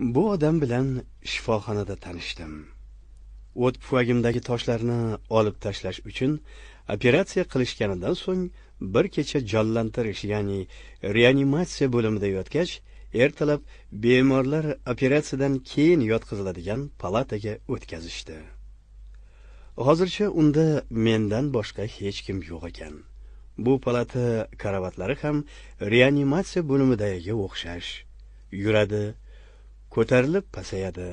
bu odam bilan shifoxonada tanishdim o't pufagimdagi toshlarni olib tashlash uchun operatsiya qilishganidan so'ng bir kecha jonlantirish ya'ni reanimatsiya bo'limida yotgach ertalab bemorlar operatsiyadan keyin yotqiziladigan palataga o'tkazishdi hozircha unda mendan boshqa hech kim yo'q ekan bu palata karavatlari ham reanimatsiya bo'limidagiga o'xshash yuradi ko'tarilib pasayadi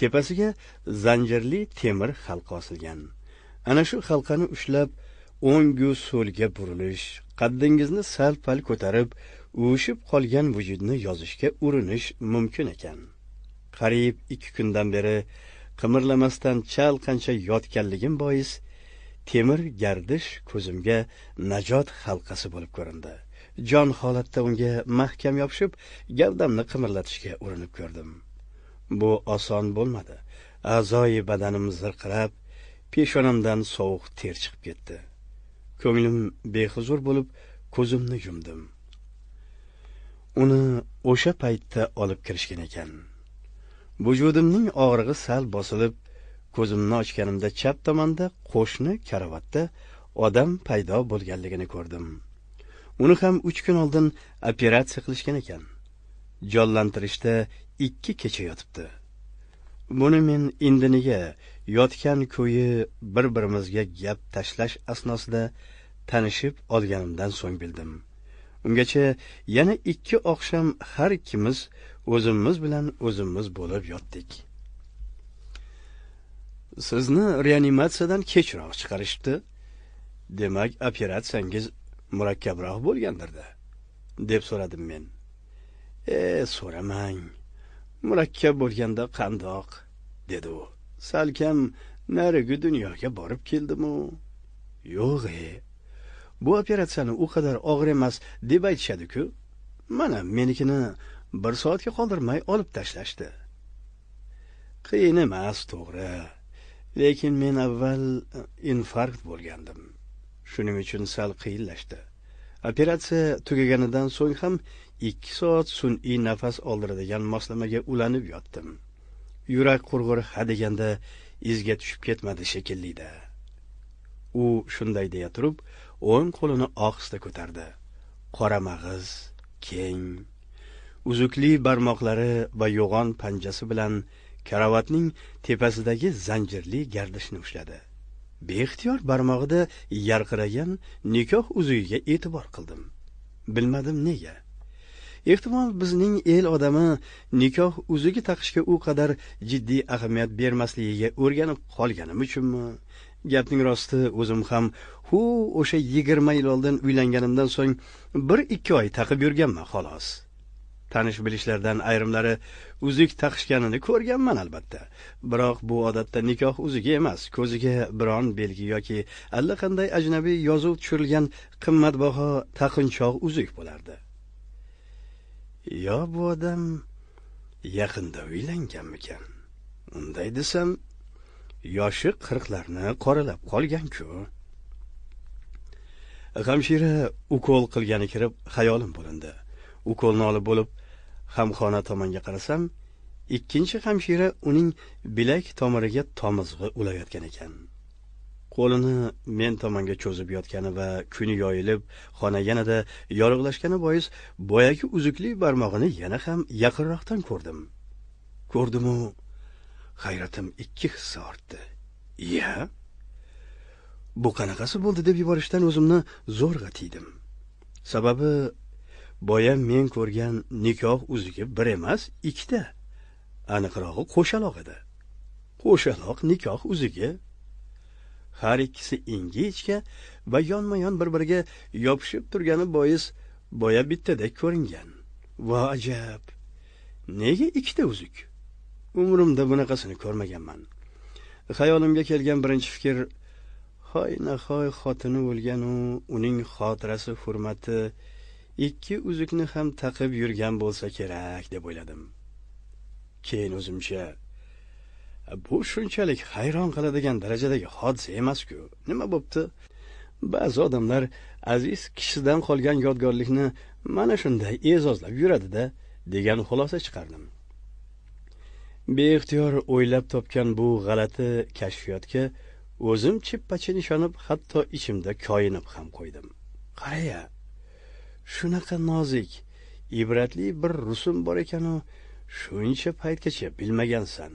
tepasiga zanjirli temir halqa osilgan ana shu halqani ushlab o'ngu so'lga burilish qaddingizni sal pal ko'tarib uvishib qolgan vujudni yozishga urinish mumkin ekan qariyb ikki kundan beri qimirlamasdan chal qancha yotganligim bois temir gardish ko'zimga najot halqasi bo'lib ko'rindi jon holatda unga mahkam yopishib gavdamni qimirlatishga urinib ko'rdim bu oson bo'lmadi a'zoyi badanim zirqirab peshonamdan sovuq ter chiqib ketdi ko'nglim behuzur bo'lib ko'zimni yumdim uni o'sha paytda olib kirishgan ekan vujudimning og'rig'i sal bosilib ko'zimni ochganimda chap tomonda qo'shni karavotda odam paydo bo'lganligini ko'rdim uni ham uch kun oldin operatsiya qilishgan ekan jonlantirishda ikki kecha yotibdi buni men indiniga yotgan ko'yi bir birimizga gap tashlash asnosida tanishib olganimdan so'ng bildim ungacha yana ikki oqshom har ikkimiz o'zimiz bilan o'zimiz bo'lib yotdik sizni reanimatsiyadan kechroq chiqarishibdi demak operatsiyangiz murakkabroq bo'lgandirda deb so'radim men e so'ramang murakkab bo'lganda qandoq dedi u salkam narigi dunyoga borib keldimu yo'g' e bu operatsiyani u qadar og'ir emas deb aytishadiku mana menikini bir soatga qoldirmay olib tashlashdi qiyin emas to'g'ri lekin men avval e, infarkt bo'lgandim shuning uchun sal qiyinlashdi operatsiya tugaganidan so'ng ham ikki soat sun'iy nafas oldiradigan moslamaga ulanib yotdim yurak qurg'ur hadeganda izga tushib ketmadi shekillida u shunday deya turib o'ng qo'lini ohista ko'tardi qora mag'iz keng uzukli barmoqlari va yo'g'on panjasi bilan karavatning tepasidagi zanjirli gardishni ushladi beixtiyor barmog'ida yarqiragan nikoh uzugiga e'tibor qildim bilmadim nega ehtimol bizning el odami nikoh uzugi taqishga u qadar jiddiy ahamiyat bermasligiga o'rganib qolganim uchunmi gapning rosti o'zim ham hu o'sha yigirma yil oldin uylanganimdan so'ng bir ikki oy taqib yurganman xolos tanish bilishlardan ayrimlari uzuk taqishganini ko'rganman albatta biroq bu odatda nikoh uzugi emas ko'ziga biron belgi yoki allaqanday ajnabiy yozuv tushirilgan qimmatbaho taqinchoq uzuk bo'lardi yo bu odam yaqinda uylanganmikan unday desam yoshi qirqlarni qoralab qolganku hamshira ukol qilgani kirib xayolim bo'lindi ukolni olib bo'lib hamxona tomonga qarasam ikkinchi hamshira uning bilak tomiriga tomizg'i ulayotgan ekan qo'lini men tomonga cho'zib yotgani va kuni yoyilib xona yanada yorug'lashgani bois boyagi uzukli barmog'ini yana ham yaqinroqdan ko'rdim ko'rdimu hayratim ikki hissa ortdi iya bu qanaqasi bo'ldi deb yuborishdan o'zimni zo'rg'a tiydim sababi boya men ko'rgan nikoh uzugi bir emas ikkita aniqrog'i qo'shaloq edi qo'shaloq nikoh uzugi har ikkisi ingichka va yonma yon bir biriga yopishib turgani bois boya bittadek ko'ringan vo ajab nega ikkita uzuk umrimda bunaqasini ko'rmaganman xayolimga kelgan birinchi fikr hoy nahoy xotini o'lganu uning xotirasi hurmati ikki uzukni ham taqib yurgan bo'lsa kerak deb o'yladim keyin o'zimcha bu shunchalik hayron qiladigan darajadagi hodisa emas-ku nima bo'pti ba'zi odamlar aziz kishidan qolgan yodgorlikni mana shunday e'zozlab yuradida degan xulosa chiqardim beixtiyor o'ylab topgan bu g'alati kashfiyotga o'zim chippachin ishonib hatto ichimda koyinib ham qo'ydim qaraya shunaqa nozik ibratli bir rusum bor ekanu shuncha paytgacha bilmagansan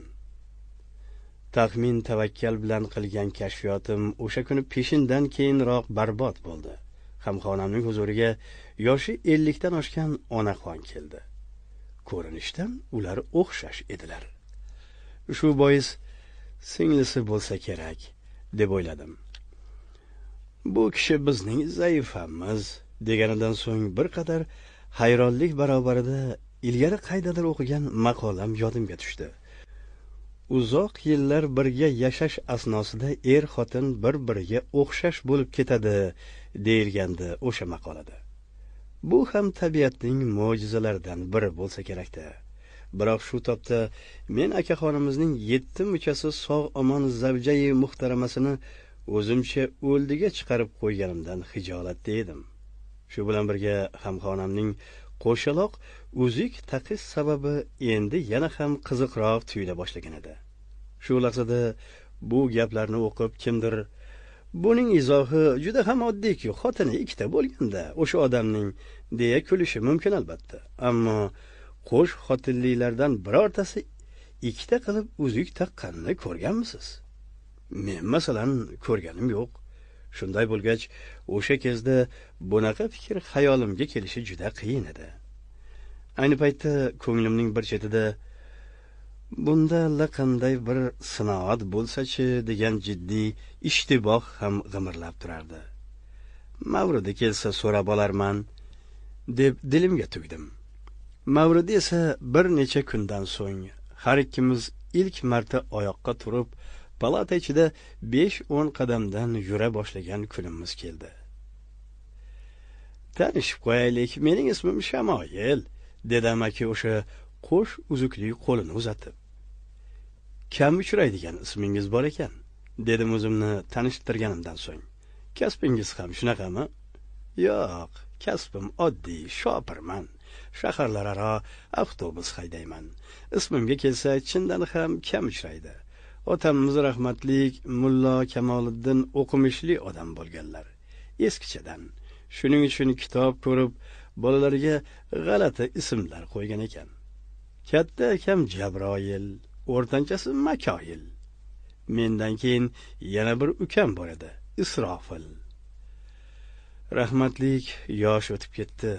taxmin tavakkal bilan qilgan kashfiyotim o'sha kuni peshindan keyinroq barbod bo'ldi hamxonamning huzuriga yoshi ellikdan oshgan onaxon keldi ko'rinishdan ular o'xshash edilar shu bois singlisi bo'lsa kerak deb o'yladim bu kishi bizning zaifamiz deganidan so'ng bir qadar hayronlik barobarida ilgari qaydadir o'qigan maqolam yodimga tushdi uzoq yillar birga yashash asnosida er xotin bir biriga o'xshash bo'lib ketadi deyilgandi o'sha maqolada bu ham tabiatning mo'jizalaridan biri bo'lsa kerakda biroq shu topda men akaxonimizning yetti muchasi sog' omon zavjai muhtaramasini o'zimcha o'ldiga chiqarib qo'yganimdan xijolatda edim shu bilan birga hamxonamning qo'shaloq uzuk taqish sababi endi yana ham qiziqroq tuyula boshlagan edi shu lahzada bu gaplarni o'qib kimdir buning izohi juda ham oddiyku xotini ikkita bo'lganda o'sha odamning deya kulishi mumkin albatta ammo qo'sh xotinlilardan birortasi ikkita qilib uzuk taqqanini ko'rganmisiz men masalan ko'rganim yo'q shunday bo'lgach o'sha kezda bunaqa fikr xayolimga kelishi juda qiyin edi ayni paytda ko'nglimning bir chetida bunda allaqanday bir sinoat bo'lsachi degan jiddiy ishtiboh ham g'imirlab turardi mavridi kelsa so'rab olarman deb dilimga tugdim mavridi esa bir necha kundan so'ng har ikkimiz ilk marta oyoqqa turib palata ichida 5-10 qadamdan yura boshlagan kunimiz keldi. Tanishib qo'yaylik, mening ismim Shamoyil, dedi amaki o'sha qo'sh uzukli qo'lini uzatib. Kam uchraydigan ismingiz bor ekan, dedim o'zimni tanishtirganimdan so'ng. Kasbingiz ham shunaqami? Yo'q, kasbim oddiy, shopirman. Shaharlararo avtobus haydayman. Ismimga kelsa, chindan ham kam uchraydi. otamiz rahmatlik mullo kamoliddin o'qimishli odam bo'lganlar eskichadan shuning uchun kitob ko'rib bolalarga g'alati ismlar qo'ygan ekan katta akam jabroil o'rtanchasi makoyil mendan keyin yana bir ukam bor edi isrofil rahmatlik yosh o'tib ketdi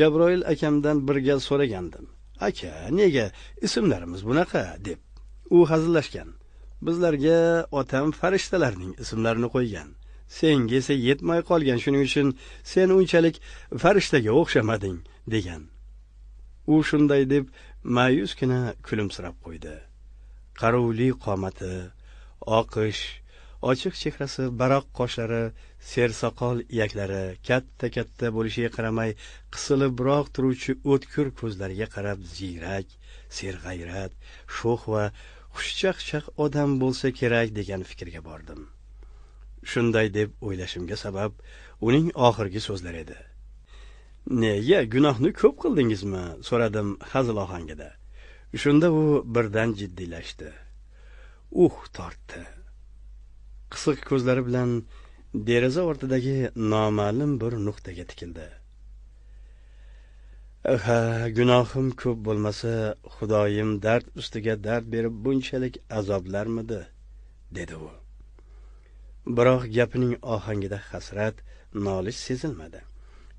jabroil akamdan bir gal so'ragandim aka nega ismlarimiz bunaqa deb u hazillashgan bizlarga otam farishtalarning ismlarini qo'ygan senga esa yetmay qolgan shuning uchun sen unchalik farishtaga o'xshamading degan u shunday deb ma'yusgina kulimsirab qo'ydi qaruvli qomati oqish ochiq chehrasi baroq qoshlari sersoqol iyaklari katta katta bo'lishiga qaramay qisilibroq turuvchi o'tkir ko'zlariga qarab ziyrak serg'ayrat sho'x va xushchaqchaq odam bo'lsa kerak degan fikrga bordim shunday deb o'ylashimga sabab uning oxirgi so'zlari edi nega gunohni ko'p qildingizmi so'radim hazil ohangida shunda u birdan jiddiylashdi uh tortdi qisiq ko'zlari bilan deraza ortidagi noma'lum bir nuqtaga tikildi ha gunohim ko'p bo'lmasa xudoyim dard ustiga dard berib bunchalik azoblarmidi dedi u biroq gapining ohangida hasrat nolish sezilmadi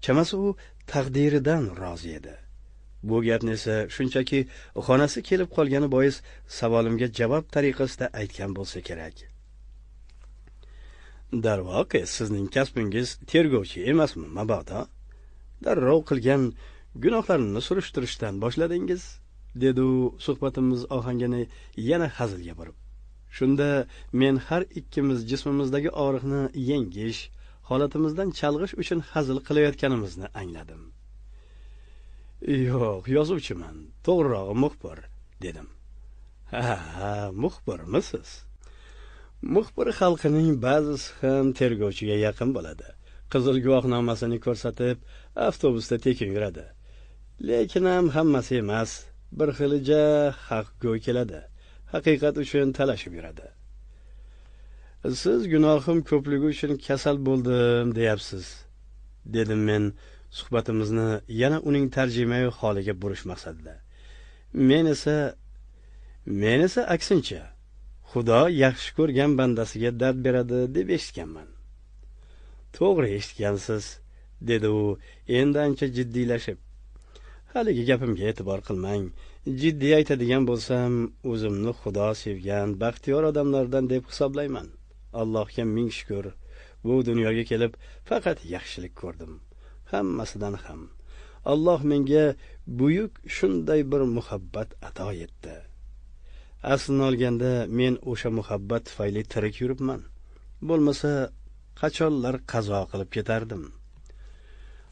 chamasi u taqdiridan rozi edi bu gapni esa shunchaki xonasi kelib qolgani bois savolimga javob tariqasida aytgan bo'lsa kerak darvoqe sizning kasbingiz tergovchi emasmi mabodo darrov qilgan gunohlarimni surishtirishdan boshladingiz dedi u suhbatimiz ohangini yana hazilga burib shunda men har ikkimiz jismimizdagi og'riqni yengish holatimizdan chalg'ish uchun hazil qilayotganimizni angladim yo'q yozuvchiman to'g'rirog'i muxbir dedim ha ha muxbirmisiz muxbir xalqining ba'zisi ham tergovchiga yaqin bo'ladi qizil guvohnomasini ko'rsatib avtobusda tekin yuradi lekin ham hammasi emas bir xilija haqgo'y keladi haqiqat uchun talashib yuradi siz gunohim ko'pligi uchun kasal bo'ldim deyapsiz dedim men suhbatimizni yana uning tarjimai holiga burish maqsadida men esa men esa aksincha xudo yaxshi ko'rgan bandasiga dard beradi deb eshitganman to'g'ri eshitgansiz dedi u endi ancha jiddiylashib haligi gapimga e'tibor qilmang jiddiy aytadigan bo'lsam o'zimni xudo sevgan baxtiyor odamlardan deb hisoblayman allohga ming shukur bu dunyoga kelib faqat yaxshilik ko'rdim hammasidan ham alloh menga buyuk shunday bir muhabbat ato etdi aslini olganda men o'sha muhabbat tufayli tirik yuribman bo'lmasa qachonlar qazo qilib ketardim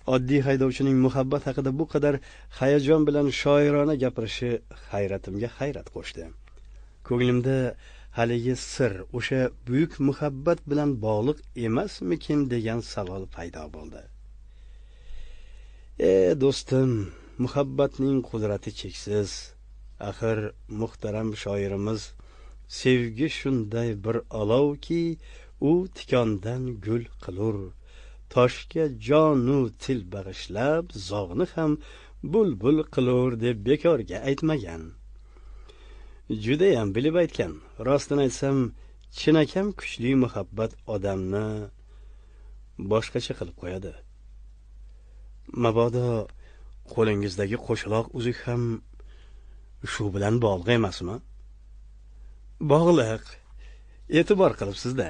oddiy haydovchining muhabbat haqida bu qadar hayajon bilan shoirona gapirishi hayratimga hayrat qo'shdi ko'nglimda haligi sir o'sha buyuk muhabbat bilan bog'liq emasmikin degan savol paydo bo'ldi e do'stim muhabbatning qudrati cheksiz axir muhtaram shoirimiz sevgi shunday bir olovki u tikondan gul qilur toshga jonu til bag'ishlab zog'ni ham bulbul qilur deb bekorga aytmagan judayam bilib aytgan rostini aytsam chinakam kuchli muhabbat odamni boshqacha qilib qo'yadi mabodo qo'lingizdagi qo'shaloq uzuk ham shu bilan bog'liq emasmi bog'liq e'tibor qilibsizda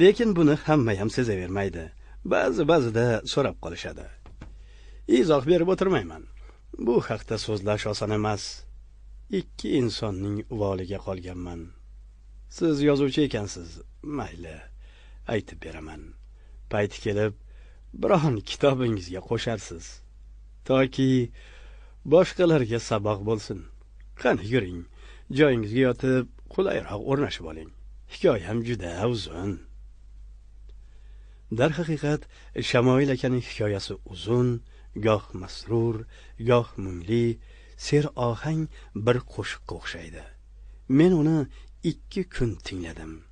lekin buni hamma ham sezavermaydi ba'zi ba'zida so'rab qolishadi izoh berib o'tirmayman bu haqda so'zlash oson emas ikki insonning uvoliga qolganman siz yozuvchi ekansiz mayli aytib beraman payti kelib biron kitobingizga qo'sharsiz toki boshqalarga saboq bo'lsin qani yuring joyingizga yotib qulayroq o'rnashib oling hikoyam juda uzun اکنی حکایس akaning hikoyasi uzun goh masrur goh mungli بر ohang bir ایده. o'xshaydi men uni کن kun tingladim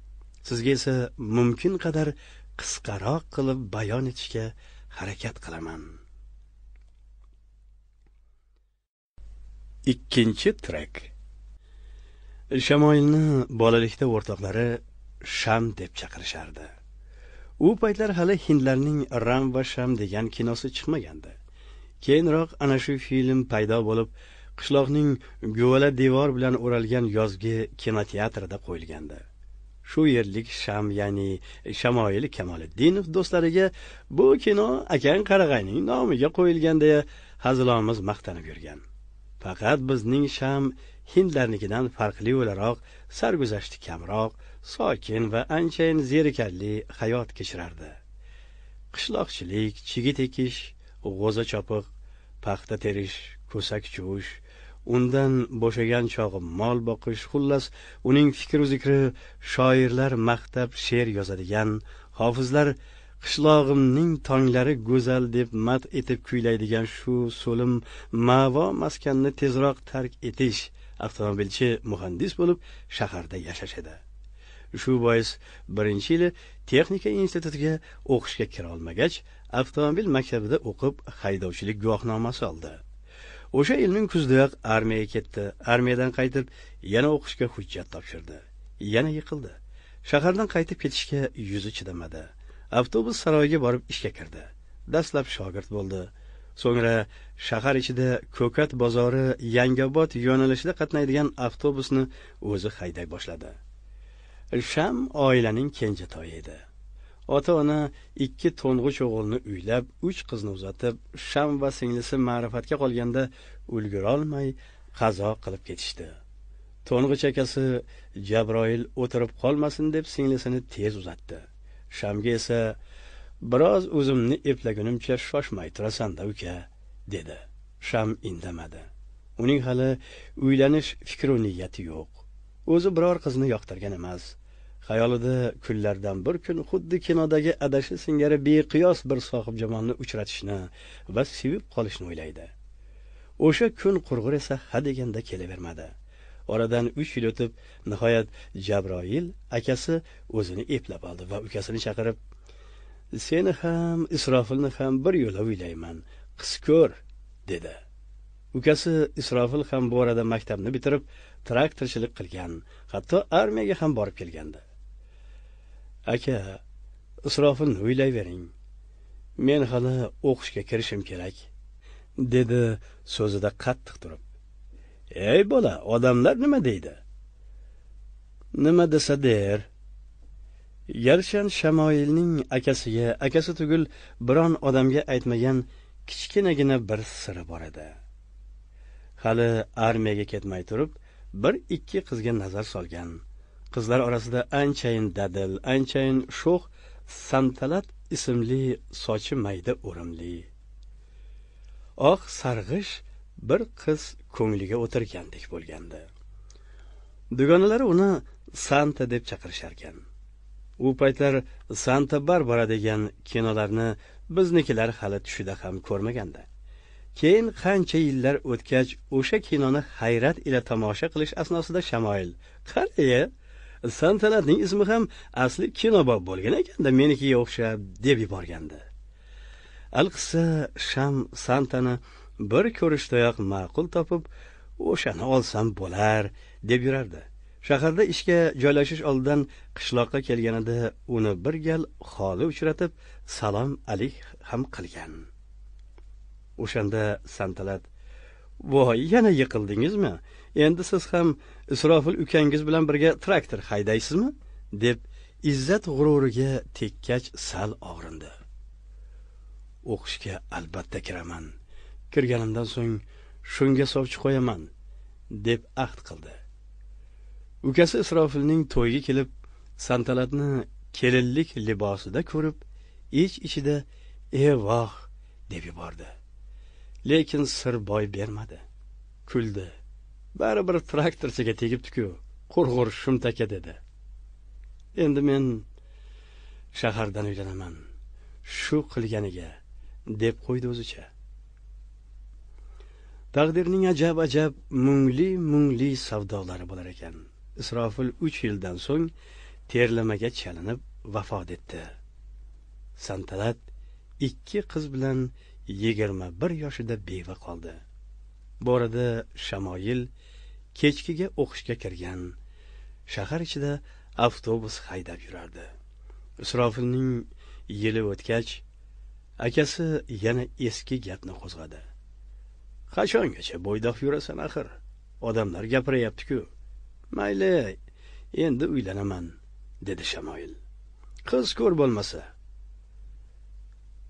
sizga esa mumkin qadar qisqaroq qilib bayon etishga harakat qilaman ikkinchi trek shamoilni bolalikda o'rtoqlari sham deb chaqirishardi u paytlar hali hindlarning ram va sham degan kinosi chiqmagandi keyinroq ana shu film paydo bo'lib qishloqning guvala devor bilan o'ralgan yozgi kinoteatrda qo'yilgandi shu yerlik sham ya'ni shamoil kamoliddinov do'stlariga bu kino akang qarag'ayning nomiga qo'yilgan deya hazilomiz maqtanib yurgan faqat bizning sham hindlarnikidan farqli o'laroq sarguzashti kamroq sokin va anchayin zerikarli hayot kechirardi qishloqchilik chigit ekish g'o'za chopiq paxta terish ko'sak chuvish undan bo'shagan chog'i mol boqish xullas uning fikru zikri shoirlar maqtab she'r yozadigan hofizlar qishlog'imning tonglari go'zal deb mat etib kuylaydigan shu so'lim ma'vo maskanni tezroq tark etish avtomobilchi muhandis bo'lib shaharda yashash edi shu bois birinchi yili texnika institutiga o'qishga kira olmagach avtomobil maktabida o'qib haydovchilik guvohnomasi oldi o'sha yilning kuzidayoq armiyaga ketdi armiyadan qaytib yana o'qishga hujjat topshirdi yana yiqildi shahardan qaytib ketishga yuzi chidamadi avtobus saroyiga borib ishga kirdi dastlab shogird bo'ldi so'ngra shahar ichida ko'kat bozori yangiobod yo'nalishida qatnaydigan avtobusni o'zi hayday boshladi sham oilaning kenjatoyi edi ota ona ikki to'ng'ich o'g'ilni uylab uch qizni uzatib sham va singlisi ma'rifatga qolganda ulgurolmay qazo qilib ketishdi to'ng'ich akasi jabroil o'tirib qolmasin deb singlisini tez uzatdi shamga esa biroz o'zimni eplagunimcha shoshmay turasanda uka dedi sham indamadi uning hali uylanish fikru niyati yo'q o'zi biror qizni yoqtirgan emas xayolida kunlardan bir kun xuddi kinodagi adashi singari beqiyos bir sohibjamonni uchratishni va sevib qolishni o'ylaydi o'sha kun qurg'ur esa hadeganda kelavermadi oradan uch yil o'tib nihoyat jabroil akasi o'zini eplab oldi va ukasini chaqirib seni ham isrofilni ham bir yo'la o'ylayman qiz ko'r dedi ukasi isrofil ham bu orada maktabni bitirib traktorchilik qilgan hatto armiyaga ham borib kelgandi aka isrofilni o'ylayvering men hali o'qishga kirishim kerak dedi so'zida qattiq turib ey bola odamlar nima deydi nima desa der yarshan shamoilning akasiga akasi tugul biron odamga aytmagan kichkinagina bir siri bor edi hali armiyaga ketmay turib bir ikki qizga nazar solgan qizlar orasida anchayin dadil anchayin sho'x santalat ismli sochi mayda o'rimli oq ah, sarg'ish bir qiz ko'ngliga o'tirgandek bo'lgandi dugonalari uni santa deb chaqirisharkan u paytlar santa barbara degan kinolarni biznikilar hali tushida ham ko'rmaganda keyin qancha yillar o'tgach o'sha kinoni hayrat ila tomosha qilish asnosida shamoil qaraye santanatning ismi ham asli kinobob bo'lgan ekanda menikiga o'xshab deb yuborgandi alqissa sham santani bir ko'rishdayoq ma'qul topib o'shani olsam bo'lar deb yurardi shaharda ishga joylashish oldidan qishloqqa kelganida uni bir gal xoli uchratib salom alik ham qilgan o'shanda santalat voy yana yiqildingizmi endi siz ham isrofil ukangiz bilan birga traktor haydaysizmi deb izzat g'ururiga tekkach sal og'rindi o'qishga albatta kiraman kirganimdan so'ng shunga sovchi qo'yaman deb ahd qildi ukasi isrofilning to'yga kelib santalatni kelinlik libosida ko'rib ich ichida e voh deb yubordi lekin sir boy bermadi kuldi baribir traktorchiga tegibdiku qurg'ur shumtaka dedi endi men shahardan uylanaman shu qilganiga deb qo'ydi o'zicha taqdirning ajab ajab mungli mungli savdolari bo'lar ekan isrofil uch yildan so'ng terlamaga chalinib vafot etdi santalat ikki qiz bilan yigirma bir yoshida beva qoldi orada shamoyil kechkiga o'qishga kirgan shahar ichida avtobus haydab yurardi isrofilning yili o'tgach akasi yana eski gapni qo'zg'adi qachongacha bo'ydoq yurasan axir odamlar gapiryaptiku mayli endi uylanaman dedi shamoyil qiz ko'r bo'lmasa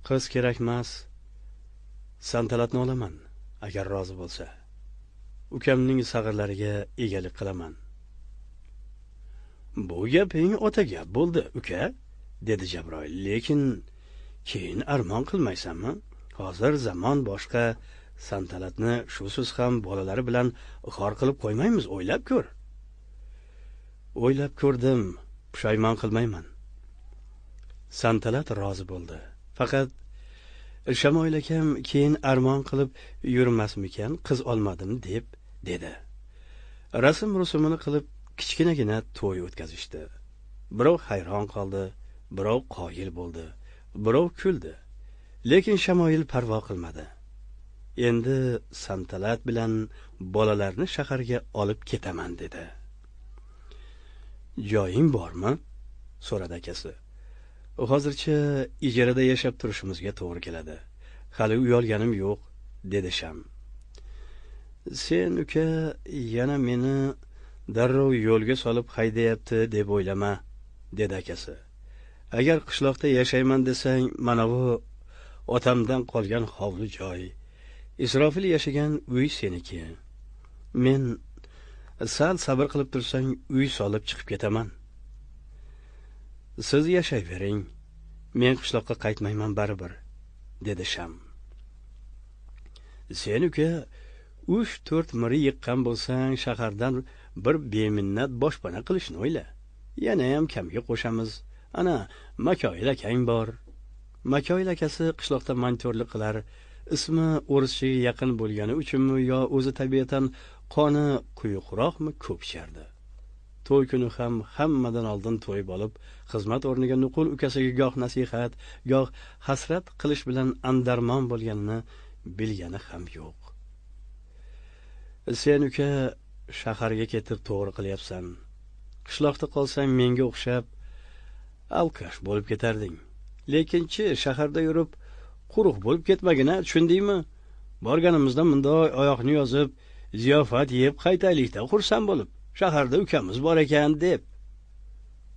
qiz kerakmas santalatni olaman agar rozi bo'lsa ukamning sag'irlariga egalik qilaman bu gaping o'ta gap bo'ldi uka dedi jabroil lekin keyin armon qilmaysanmi hozir zamon boshqa santalatni shusiz ham bolalari bilan xor qilib qo'ymaymiz o'ylab ko'r o'ylab ko'rdim pushaymon qilmayman santalat rozi bo'ldi faqat shamoil akam keyin armon qilib yurmasmikan qiz olmadim deb dedi rasm rusumini qilib kichkinagina to'y o'tkazishdi birov hayron qoldi birov qoyil bo'ldi birov kuldi lekin shamoil parvo qilmadi endi santalat bilan bolalarni shaharga olib ketaman dedi joying bormi so'radi akasi hozircha ijarada yashab turishimizga to'g'ri keladi hali olganim yo'q dedi sham sen uka yana meni darrov yo'lga solib haydayapti deb o'ylama dedi akasi agar qishloqda yashayman desang mana bu otamdan qolgan hovli joy isrofil yashagan uy seniki men sal sabr qilib tursang uy solib chiqib ketaman siz yashayvering men qishloqqa qaytmayman baribir dedi sham sen uka uch to'rt miri yiqqan bo'lsang shahardan bir beminnat boshpana qilishni o'yla yanayam kamga qo'shamiz ana makoil akang bor makoil akasi qishloqda montorlik qilar ismi o'rischaga yaqin bo'lgani uchunmi yo o'zi tabiatan qoni quyuqroqmi ko'p ichardi to'y kuni ham hammadan oldin to'yib olib xizmat o'rniga nuqul ukasiga goh nasihat goh hasrat qilish bilan andarmon bo'lganini bilgani ham yo'q sen uka shaharga ketib to'g'ri qilyapsan qishloqda qolsang menga o'xshab alkash bo'lib ketarding lekinchi shaharda yurib quruq bo'lib a tushundingmi borganimizda mundoq oyoqni yozib ziyofat yeb qaytaylikda xursand bo'lib shaharda ukamiz bor ekan deb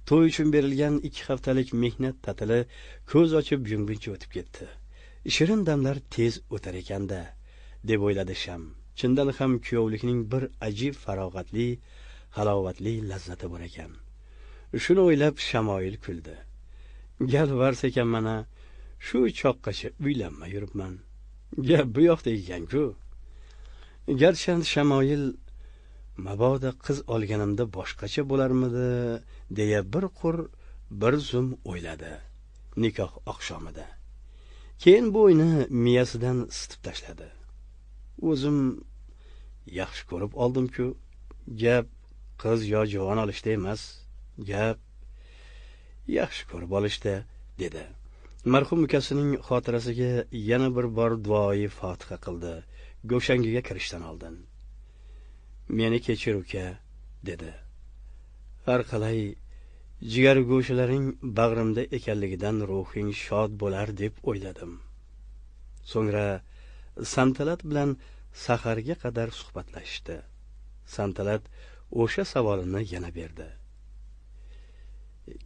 to'y uchun berilgan ikki haftalik mehnat ta'tili ko'z ochib yumguncha o'tib ketdi shirin damlar tez o'tar ekanda deb o'yladi sham chindan ham kuyovlikning bir ajib farog'atli halovatli lazzati bor ekan shuni o'ylab shamoil kuldi galvars ekan mana shu choqqacha uylanmay yuribman gap bu yoqda ekanku garchi shamoil mabodo qiz olganimda boshqacha bo'larmidi deya bir qur bir zum o'yladi nikoh oqshomida keyin bu o'yni miyasidan sitib tashladi o'zim yaxshi ko'rib oldimku gap qiz yo juvon olishda emas gap yaxshi ko'rib olishda dedi marhum ukasining xotirasiga yana bir bor duoi fotiha qildi go'shangiga kirishdan oldin meni kechir uka dedi har qalay jigar go'shalaring bag'rimda ekanligidan ruhing shod bo'lar deb o'yladim so'ngra santalat bilan saharga qadar suhbatlashishdi santalat o'sha savolini yana berdi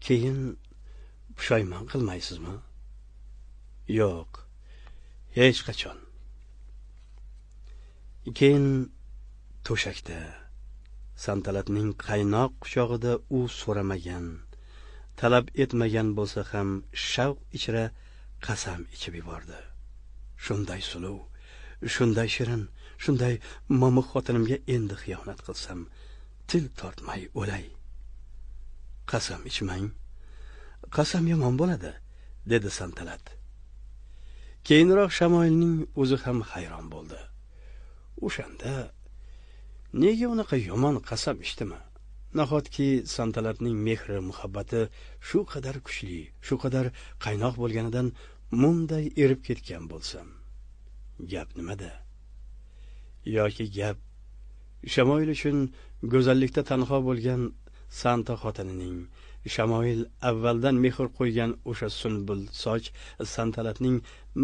keyin pushaymon qilmaysizmi yo'q hech qachon keyin to'shakda santalatning qaynoq quchog'ida u so'ramagan talab etmagan bo'lsa ham shavq ichra qasam ichib yubordi shunday suluv shunday shirin shunday momiq xotinimga endi xiyonat qilsam til tortmay o'lay qasam ichmang qasam yomon bo'ladi dedi santalat keyinroq shamoilning o'zi ham hayron bo'ldi o'shanda nega unaqa yomon qasam ichdimi nahotki santalarning mehri muhabbati shu qadar kuchli shu qadar qaynoq bo'lganidan mumday erib ketgan bo'lsam gap nimada yoki gap shamoyil uchun go'zallikda tanho bo'lgan santa xotinining shamoil avvaldan mehr qo'ygan o'sha sunbul soch santalatning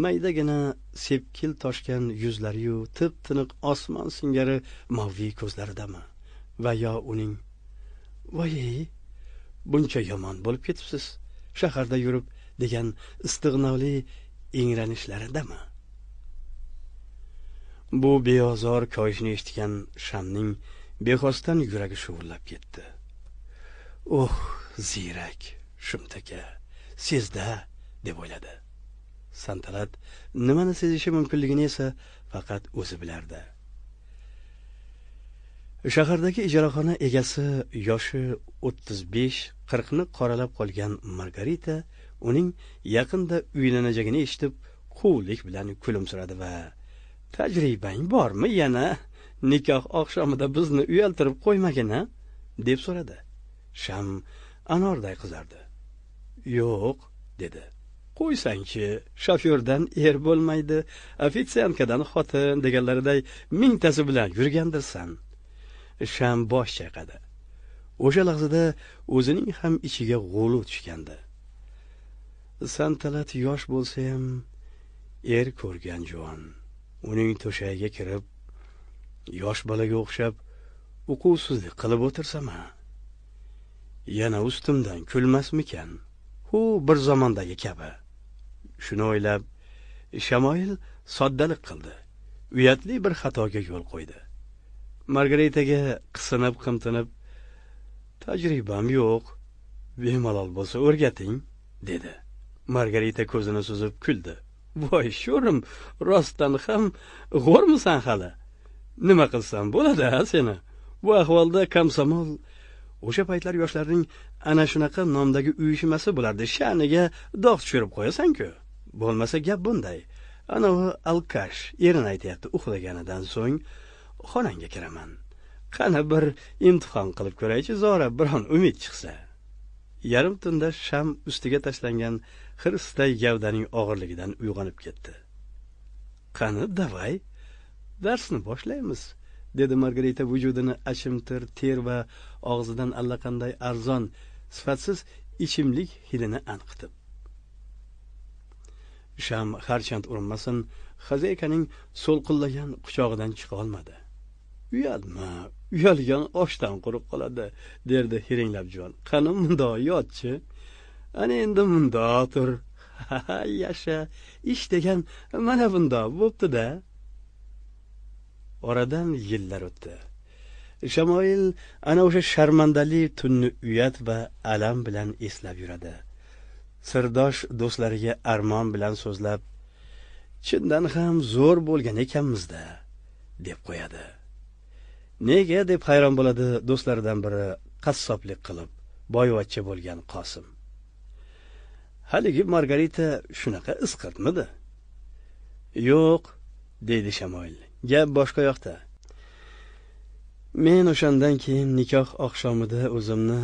maydagina sepkil toshgan yuzlariyu tip tiniq osmon singari moviy ko'zlaridami va yo uning voye buncha yomon bo'lib ketibsiz shaharda yurib degan istig'noli ingranishlaridami bu beozor koyishni eshitgan shamning bexosdan yuragi shuvillab ketdi oh ziyrak shumtaka sezda deb o'yladi santalat nimani sezishi mumkinligini esa faqat o'zi bilardi shahardagi ijaraxona egasi yoshi o'ttiz besh qirqni qoralab qolgan margarita uning yaqinda uylanajagini eshitib quvlik bilan kulimsiradi va tajribang bormi yana nikoh oqshomida bizni uyaltirib qo'ymagin a deb so'radi sham anorday qizardi yo'q dedi qo'ysangchi shofyordan er bo'lmaydi ofitsiantkadan xotin deganlariday mingtasi bilan yurgandirsan sham bosh chayqadi o'sha lahzada o'zining ham ichiga g'ulu tushgandi santalat yosh bo'lsayam er ko'rgan juvon uning to'shagiga kirib yosh balaga o'xshab uquvsizlik qilib o'tirsam a yana ustimdan kulmasmikan hu bir zamondagi kabi shuni o'ylab shamoil soddalik qildi uyatli bir xatoga yo'l qo'ydi margaritaga qisinib qimtinib tajribam yo'q bemalol bo'lsa o'rgating dedi margarita ko'zini suzib kuldi voy sho'rim rostdan ham g'o'rmisan hali nima qilsam bo'ladi a seni bu ahvolda komsomol o'sha paytlar yoshlarning ana shunaqa nomdagi uyushmasi bo'lardi sha'niga dog' tushirib qo'yasan-ku bo'lmasa gap bunday anavi alkash erini aytyapti uxlaganidan so'ng xonangga kiraman qani bir imtihon qilib ko'raychi zora biron umid chiqsa yarim tunda sham ustiga tashlangan xirstay gavdaning og'irligidan uyg'onib ketdi qani davay darsni boshlaymiz dedi margarita vujudini ashimtir ter va og'zidan allaqanday arzon sifatsiz ichimlik hidini anqitib sham harchand urinmasin xazaykaning so'lqillagan quchog'idan chiqolmadi uyalma uyalgan oshdan qurib qoladi derdi hiringlab juvon qani mundoq yotchi ana endi mundoq tur ha yasha ish degan mana bundoq bo'pti da oradan yillar o'tdi shamoil ana o'sha sharmandali tunni uyat va alam bilan eslab yuradi sirdosh do'stlariga armon bilan so'zlab chindan ham zo'r bo'lgan ekanmizda deb qo'yadi nega deb hayron bo'ladi do'stlaridan biri qassoblik qilib boyvachcha bo'lgan qosim haligi margarita shunaqa isqirtmidi yo'q deydi shamoil gap boshqa yoqda men o'shandan keyin nikoh oqshomida o'zimni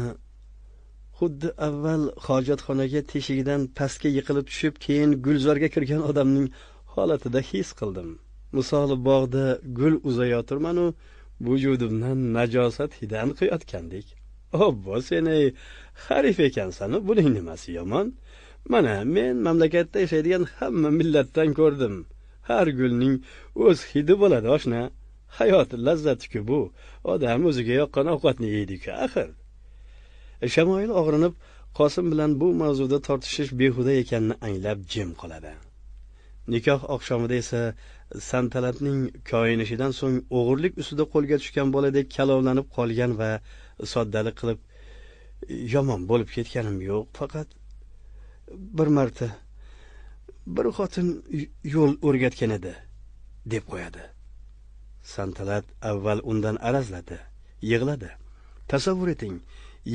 xuddi avval hojatxonaga teshigidan pastga yiqilib tushib keyin gulzorga kirgan odamning holatida his qildim misoli bog'da gul uzayotirmanu vujudimdan najosat hidan quyotgandek obbo sen ey harif ekansanu buning nimasi yomon mana men mamlakatda yashaydigan hamma millatdan ko'rdim har gulning o'z hidi bo'ladi oshna hayot lazzatiku bu odam o'ziga yoqqan ovqatni yeydiku axir shamoil og'rinib qosim bilan bu mavzuda tortishish behuda ekanini anglab jim qoladi nikoh oqshomida esa santalatning koyinishidan so'ng o'g'irlik ustida qo'lga tushgan boladek kalovlanib qolgan va soddalik qilib yomon bo'lib ketganim yo'q faqat bir marta bir xotin yo'l o'rgatgan edi deb qo'yadi santalat avval undan arazladi yig'ladi tasavvur eting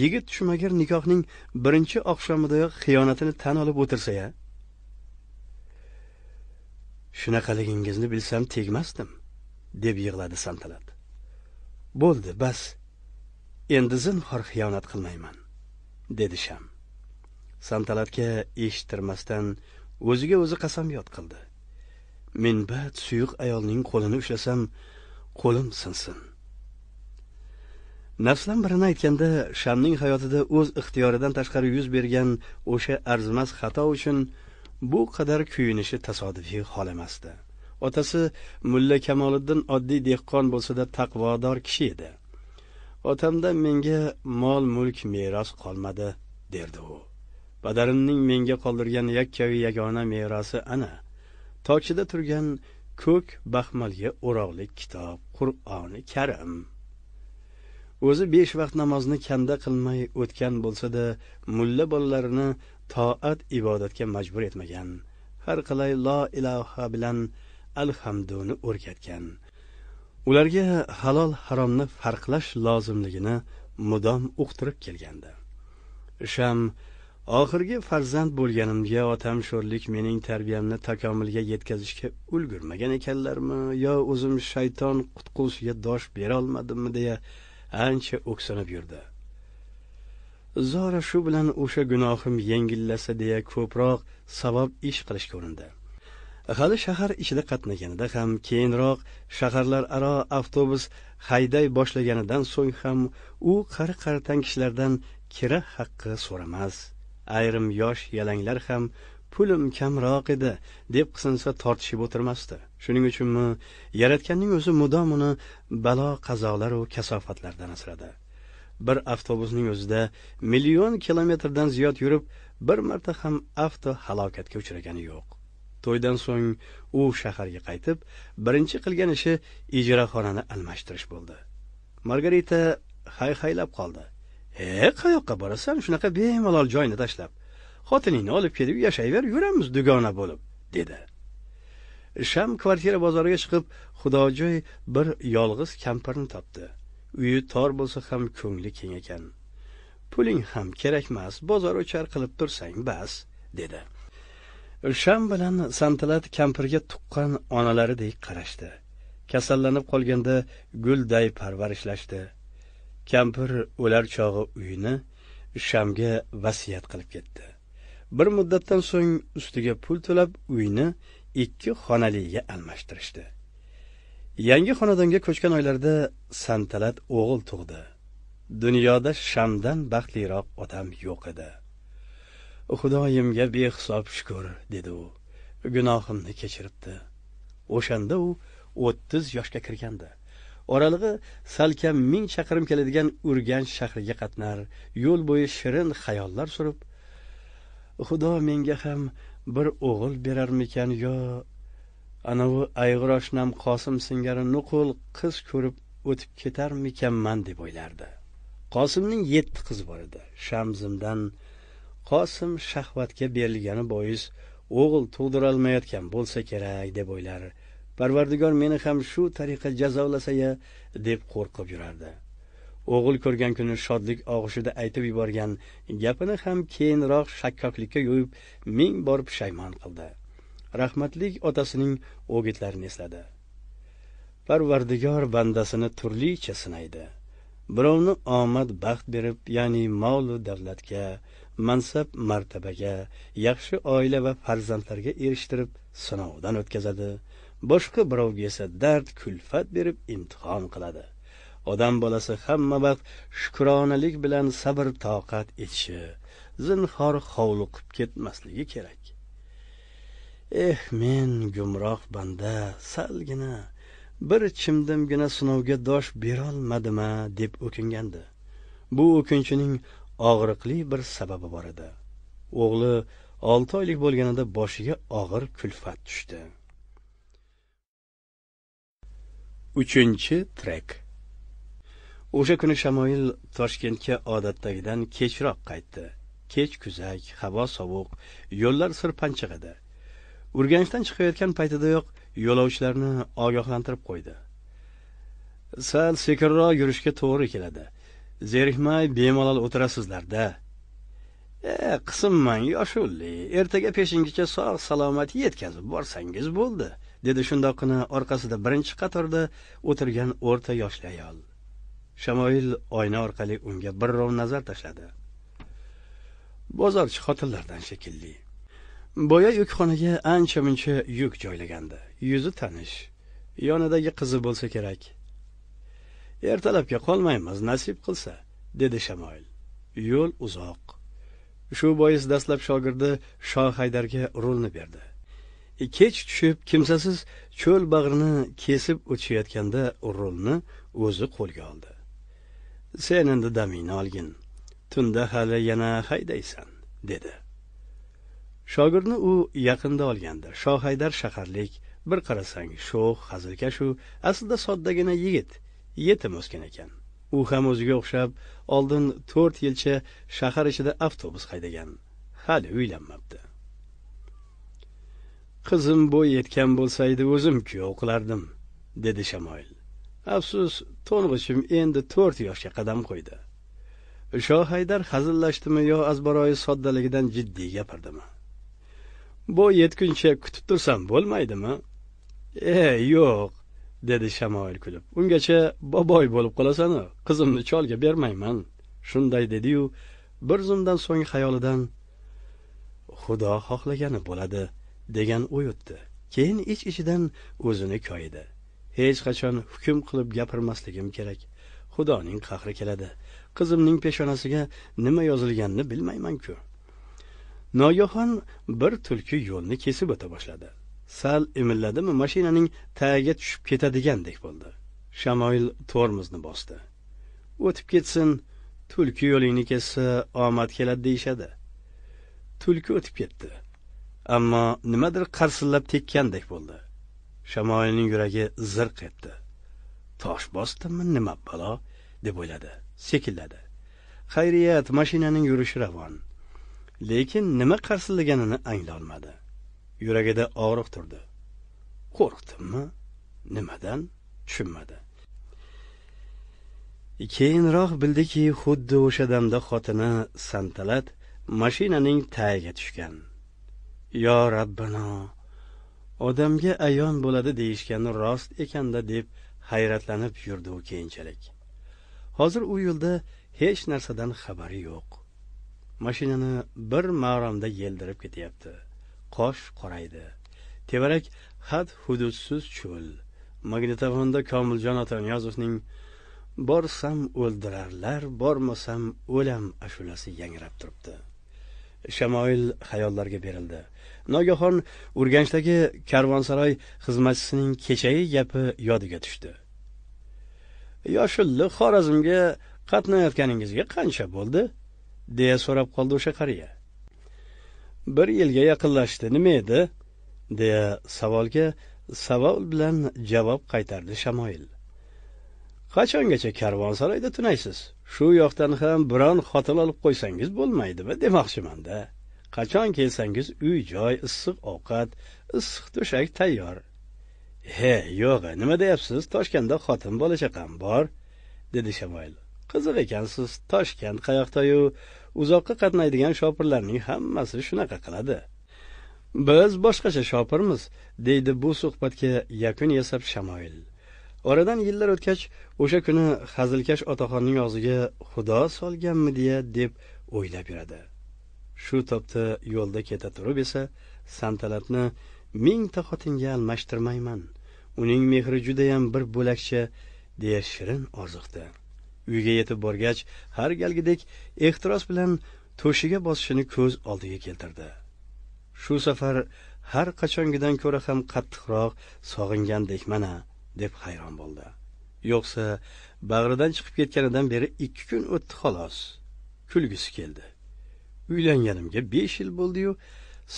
yigit tushmagar nikohning birinchi oqshomidayoq xiyonatini tan olib o'tirsa ya shunaqaligingizni bilsam tegmasdim deb yig'ladi santalat bo'ldi bas endi zinhor xiyonat qilmayman dedi sham santalatga eshittirmasdan o'ziga o'zi qasamyod qildi men bad suyuq ayolning qo'lini ushlasam qo'lim sinsin nafslan birini aytganda shamning hayotida o'z ixtiyoridan tashqari yuz bergan o'sha arzimas xato uchun bu qadar kuyinishi tasodifiy hol emasdi otasi mulla kamoliddin oddiy dehqon bo'lsada taqvodor kishi edi otamdan menga mol mulk meros qolmadi derdi u badarimning menga qoldirgan yakkavi yagona merosi ana tokchida turgan ko'k baxmalga o'roqli kitob qur'oni karim o'zi besh vaqt namozni kanda qilmay o'tgan bo'lsa-da, mulla bolalarini toat ibodatga majbur etmagan har qalay la iloha bilan alhamduni o'rgatgan ularga halol haromni farqlash lozimligini mudom uqtirib kelgandi sham oxirgi farzand bo'lganimga otam sho'rlik mening tarbiyamni takomilga yetkazishga ulgurmagan ekanlarmi yo o'zim shayton qutqusiga dosh berolmadimmi deya ancha o'ksinib yurdi zora shu bilan o'sha gunohim yengillasa deya ko'proq savob ish qilishga urindi hali shahar ichida qatnaganida ham keyinroq shaharlararo avtobus hayday boshlaganidan so'ng ham u qari qaritan kishilardan kira haqqi so'ramas ayrim yosh yalanglar ham pulim kamroq edi deb qisinsa tortishib o'tirmasdi shuning uchunmi yaratganning o'zi mudom uni balo qazolaru kasofatlardan asradi bir avtobusning o'zida million kilometrdan ziyod yurib bir marta ham avto halokatga uchragani yo'q to'ydan so'ng u shaharga qaytib birinchi qilgan ishi ijaraxonani almashtirish bo'ldi margarita hayhaylab qoldi e qayoqqa borasan shunaqa bemalol joyni tashlab xotiningni olib kelib yashayver yuramiz dugona bo'lib dedi sham kvartira bozoriga chiqib xudojo'y bir yolg'iz kampirni topdi uyi tor bo'lsa ham ko'ngli keng ekan puling ham kerakmas bozor o'char qilib tursang bas dedi sham bilan santalat kampirga tuqqan onalaridek qarashdi kasallanib qolganda gulday parvarishlashdi kampir o'lar chog'i uyini shamga vasiyat qilib ketdi bir muddatdan so'ng ustiga pul to'lab uyni ikki xonaliga almashtirishdi yangi xonadonga ko'chgan oylarda santalat o'g'il tug'di dunyoda shamdan baxtliroq odam yo'q edi xudoyimga behisob shukur dedi u gunohimni kechiribdi o'shanda u o'ttiz yoshga kirgandi oralig'i salkam ming chaqirim keladigan urganch shahriga qatnar yo'l bo'yi shirin xayollar surib xudo menga ham bir o'g'il berarmikan yo anavi ayg'ir oshnam qosim singari nuqul qiz ko'rib o'tib ketarmikanman deb o'ylardi qosimning yetti qizi bor edi shamzimdan qosim shahvatga berilgani bois o'g'il tug'dirolmayotgan bo'lsa kerak deb o'ylar parvardigor meni ham shu tariqa jazolasaya ya deb qo'rqib yurardi o'g'il ko'rgan kuni shodlik og'ushida aytib yuborgan gapini ham keyinroq shakkoklikka yo'yib ming bor pushaymon qildi rahmatlik otasining o'gitlarini esladi parvardigor bandasini turlicha sinaydi birovni omad baxt berib ya'ni molu davlatga mansab martabaga yaxshi oila va farzandlarga erishtirib sinovdan o'tkazadi boshqa birovga esa dard kulfat berib imtihon qiladi odam bolasi hamma vaqt shukronalik bilan sabr toqat etishi zinhor hovliqib ketmasligi kerak eh men gumroh banda salgina bir chimdimgina sinovga dosh berolmadim a deb o'kingandi bu o'kinchining og'riqli bir sababi bor edi o'g'li olti oylik bo'lganida boshiga og'ir kulfat tushdi uchinchi trek o'sha kuni shamoil toshkentga odatdagidan kechroq qaytdi kech kuzak havo sovuq yo'llar sirpanchiq edi urganchdan chiqayotgan paytidayoq yo'lovchilarni ogohlantirib qo'ydi sal sekinroq yurishga to'g'ri keladi zerikmay bemalol o'tirasizlarda e qisinmang yoshulli ertaga peshingacha sog' salomat yetkazib borsangiz bo'ldi dedi shundoqqina orqasida birinchi qatorda o'tirgan o'rta yoshli ayol shamoil oyna orqali unga birrov nazar tashladi bozorchi xotinlardan shekilli boya yukxonaga ancha muncha yuk joylagandi yuzi tanish yonidagi qizi bo'lsa kerak ertalabga qolmaymiz nasib qilsa dedi shamoil yo'l uzoq shu bois dastlab shogirdi shoh haydarga rulni berdi E, kech tushib kimsasiz cho'l bag'rini kesib o'tishayotganda rulni o'zi qo'lga oldi sen endi damingni olgin tunda hali yana haydaysan dedi shogirdni u yaqinda olgandi shohaydar shaharlik bir qarasang sho'x hazilkashu aslida soddagina yigit yetim o'sgan ekan u ham o'ziga o'xshab oldin to'rt yilcha shahar ichida avtobus haydagan hali uylanmabdi qizim bo'y yetgan bo'lsaydi o'zim kuyov qilardim dedi shamoil afsus to'ng'ichim endi to'rt yoshga qadam qo'ydi shoh haydar hazillashdimi yo azbaroyi soddaligidan jiddiy gapirdimi bo'y yetguncha kutib tursam bo'lmaydimi e yo'q dedi shamoil kulib ungacha boboy bo'lib qolasanu qizimni cholga bermayman shunday dediyu bir zumdan so'ng xayolidan xudo xohlagani bo'ladi degan o'y o'tdi keyin ich ichidan o'zini koyidi hech qachon hukm qilib gapirmasligim kerak xudoning qahri keladi qizimning peshonasiga nima yozilganini bilmayman-ku nogohon bir tulki yo'lni kesib o'ta boshladi sal imilladimi mashinaning tagiga tushib ketadigandek bo'ldi shamoil tormozni bosdi o'tib ketsin tulki yo'lingni kessa omad keladi deyishadi tulki o'tib ketdi ammo nimadir qarsillab tekkandek bo'ldi shamoilning yuragi zirq etdi tosh bosdimi nima balo deb o'yladi sekilladi xayriyat mashinaning yurishi ravon lekin nima qarsillaganini anglolmadi yuragida og'riq turdi qo'rqdimmi nimadan tushunmadi keyinroq bildiki xuddi o'sha damda xotini santalat mashinaning tagiga tushgan yo rabbano odamga ayon bo'ladi deyishgani rost ekanda deb hayratlanib yurdi u keyinchalik hozir u yo'lda hech narsadan xabari yo'q mashinani bir maromda yeldirib ketyapti qosh qoraydi tevarak xat hududsiz cho'l magnitofonda komiljon otaniyozovning borsam o'ldirarlar bormasam o'lam ashulasi yangrab turibdi shamoil xayollarga berildi nogahon urganchdagi karvonsaroy xizmatchisining kechagi gapi yodiga tushdi yoshulli xorazmga qatnayotganingizga qancha bo'ldi deya so'rab qoldi o'sha qariya bir yilga yaqinlashdi nima edi deya savolga savol bilan javob qaytardi shamoil qachongacha karvonsaroyda tunaysiz shu yoqdan ham biron xotin olib qo'ysangiz bo'lmaydimi demoqchimanda qachon kelsangiz uy joy issiq ovqat issiq to'shak tayyor he yo'q nima deyapsiz toshkentda xotin bola chaqam bor dedi shamoil qiziq ekansiz toshkent qayoqdayu uzoqqa qatnaydigan shopirlarning hammasi shunaqa qiladi biz boshqacha shopirmiz deydi bu suhbatga yakun yasab shamoil oradan yillar o'tgach o'sha kuni hazilkash otaxonning og'ziga xudo solganmidiya deb o'ylab yuradi shu topda yo'lda keta turib esa santalatni mingta xotinga almashtirmayman uning mehri judayam bir bo'lakcha deya shirin orziqdi uyga yetib borgach har galgidek ehtiros bilan to'shiga bosishini ko'z oldiga keltirdi shu safar har qachongidan ko'ra ham qattiqroq sog'ingandek mana deb hayron bo'ldi yo'qsa bag'ridan chiqib ketganidan beri ikki kun o'tdi xolos kulgisi keldi uylanganimga besh yil bo'ldiyu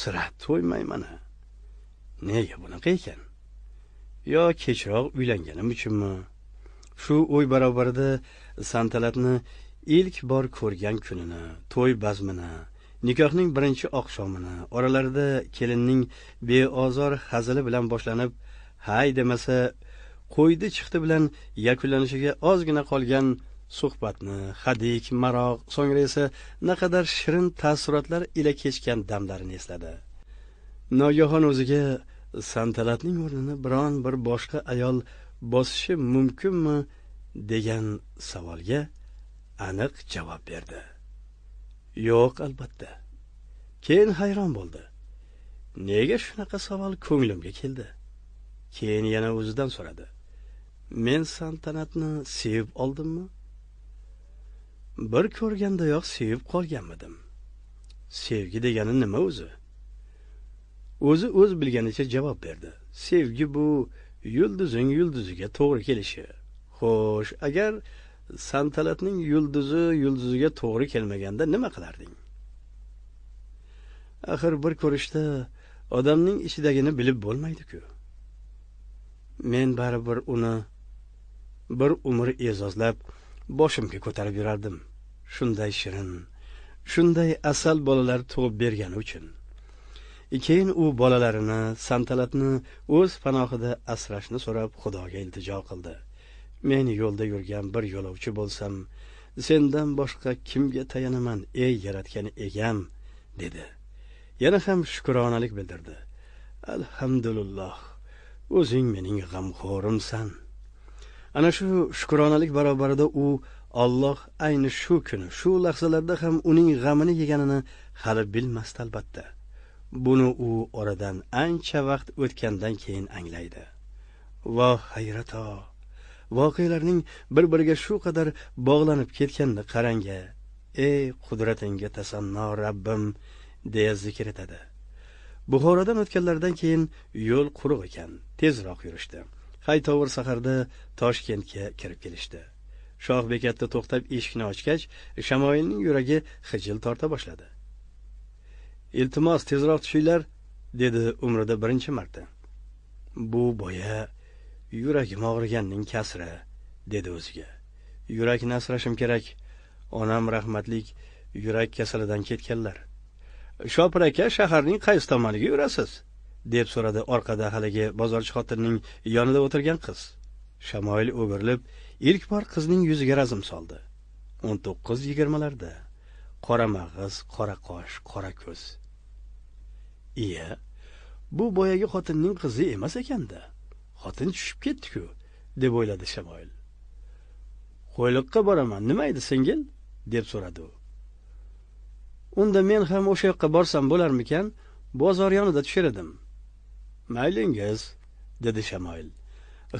sira to'ymaymana nega bunaqa ekan yo kechroq uylanganim uchunmi shu o'y barobarida santalatni ilk bor ko'rgan kunini to'y bazmini nikohning birinchi oqshomini oralarida kelinning beozor hazili bilan boshlanib hay demasa qo'ydi chiqdi bilan yakunlanishiga ozgina qolgan suhbatni hadik maroq so'ngra esa naqadar shirin taassurotlar ila kechgan damlarini esladi nogahon o'ziga santalatning o'rnini biron bir boshqa ayol bosishi mumkinmi degan savolga aniq javob berdi yo'q albatta keyin hayron bo'ldi nega shunaqa savol ko'nglimga keldi keyin yana o'zidan so'radi men saltanatni sevib oldimmi bir ko'rgandayoq sevib qolganmidim sevgi degani nima o'zi o'zi o'z bilganicha javob berdi sevgi bu yulduzing yulduziga to'g'ri kelishi xo'sh agar santalatning yulduzi yulduziga to'g'ri kelmaganda nima qilarding axir bir ko'rishda odamning ichidagini bilib bo'lmaydiku men baribir uni bir umr e'zozlab boshimga ko'tarib yurardim shunday shirin shunday asal bolalar tug'ib bergani uchun keyin u bolalarini santalatni o'z panohida asrashni so'rab xudoga iltijo qildi men yo'lda yurgan bir yo'lovchi bo'lsam sendan boshqa kimga tayanaman ey yaratgan egam dedi yana ham shukronalik bildirdi alhamdulillah o'zing mening g'amxo'rimsan ana shu shukronalik barobarida u olloh ayni shu kuni shu lahzalarda ham uning g'amini yeganini hali bilmasdi albatta buni u oradan ancha vaqt o'tgandan keyin anglaydi vo hayrato voqealarning bir biriga shu qadar bog'lanib ketganini qarang ey qudratingga tasanno rabbim deya zikr etadi buxorodan o'tganlaridan keyin yo'l quruq ekan tezroq yurishdi haytovur saharda toshkentga kirib kelishdi shoh bekatda to'xtab eshikni ochgach shamoilning yuragi xijil torta boshladi iltimos tezroq tushinglar dedi umrida birinchi marta bu boya yuragim og'riganning kasri dedi o'ziga yurakni asrashim kerak onam rahmatlik yurak kasalidan ketganlar shopir aka shaharning qaysi tomoniga yurasiz deb so'radi orqada haligi bozorchi xotinning yonida o'tirgan qiz shamoil o'girilib ilk bor qizning yuziga razm soldi o'n to'qqiz yigirmalarda qora mag'iz qora qosh qora ko'z iya bu boyagi xotinning qizi emas ekanda xotin tushib ketdiku deb o'yladi shamoil qo'yliqqa boraman nima edi singil deb so'radi u unda men ham o'sha yoqqa borsam bo'larmikan bozor yonida tushar edim maylingiz dedi shamoil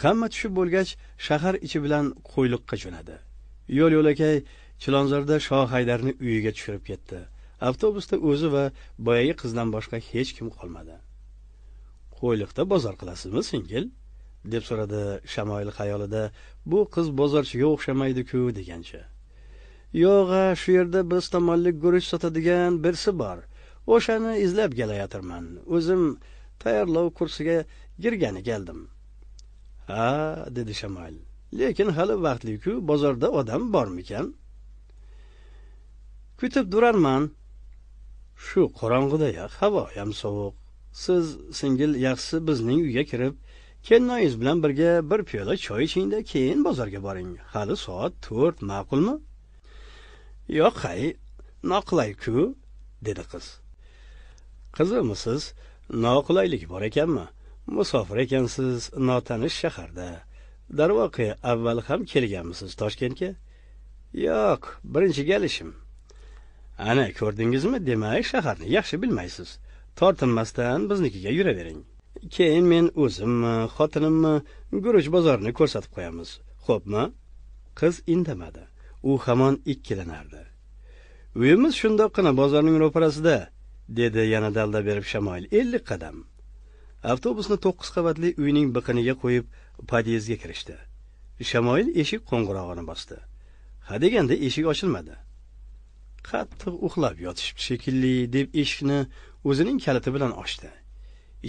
hamma tushib bo'lgach shahar ichi bilan qo'yliqqa jo'nadi yo'l yo'lakay chilonzorda shoh haydarni uyiga tushirib ketdi avtobusda o'zi va boyagi qizdan boshqa hech kim qolmadi qo'yliqda bozor qilasizmi singil deb so'radi shamoil xayolida bu qiz bozorchiga o'xshamaydiku degancha yo'g'a shu yerda biz tomonlik guruch sotadigan birsi bor o'shani izlab kelayotirman o'zim tayyorlov kursiga girgani keldim ha dedi shamol lekin hali vaqtliku bozorda odam bormikan kutib durarman shu qorong'idaya havoyam sovuq siz singil yaxshisi bizning uyga kirib kelinoyingiz bilan birga bir piyola choy ichingda keyin bozorga boring hali soat to'rt ma'qulmi yo'q hay noqulayku dedi qiz qizimisiz noqulaylik bor ekanmi musofir ekansiz notanish shaharda darvoqe avval ham kelganmisiz toshkentga yo'q birinchi kelishim ana ko'rdingizmi demak shaharni yaxshi bilmaysiz tortinmasdan biznikiga yuravering keyin men o'zimmi xotinimmi guruch bozorini ko'rsatib qo'yamiz xo'pmi qiz indamadi u hamon ikkilanardi uyimiz shundoqqina bozorning ro'parasida dedi yana dalda berib shamoil 50 qadam avtobusni 9 qavatli uyning biqiniga qo'yib podyezdga kirishdi shamoil eshik qo'ng'irog'ini bosdi hadeganda eshik ochilmadi qattiq uxlab yotishibdi shekilli deb eshikni o'zining kaliti bilan ochdi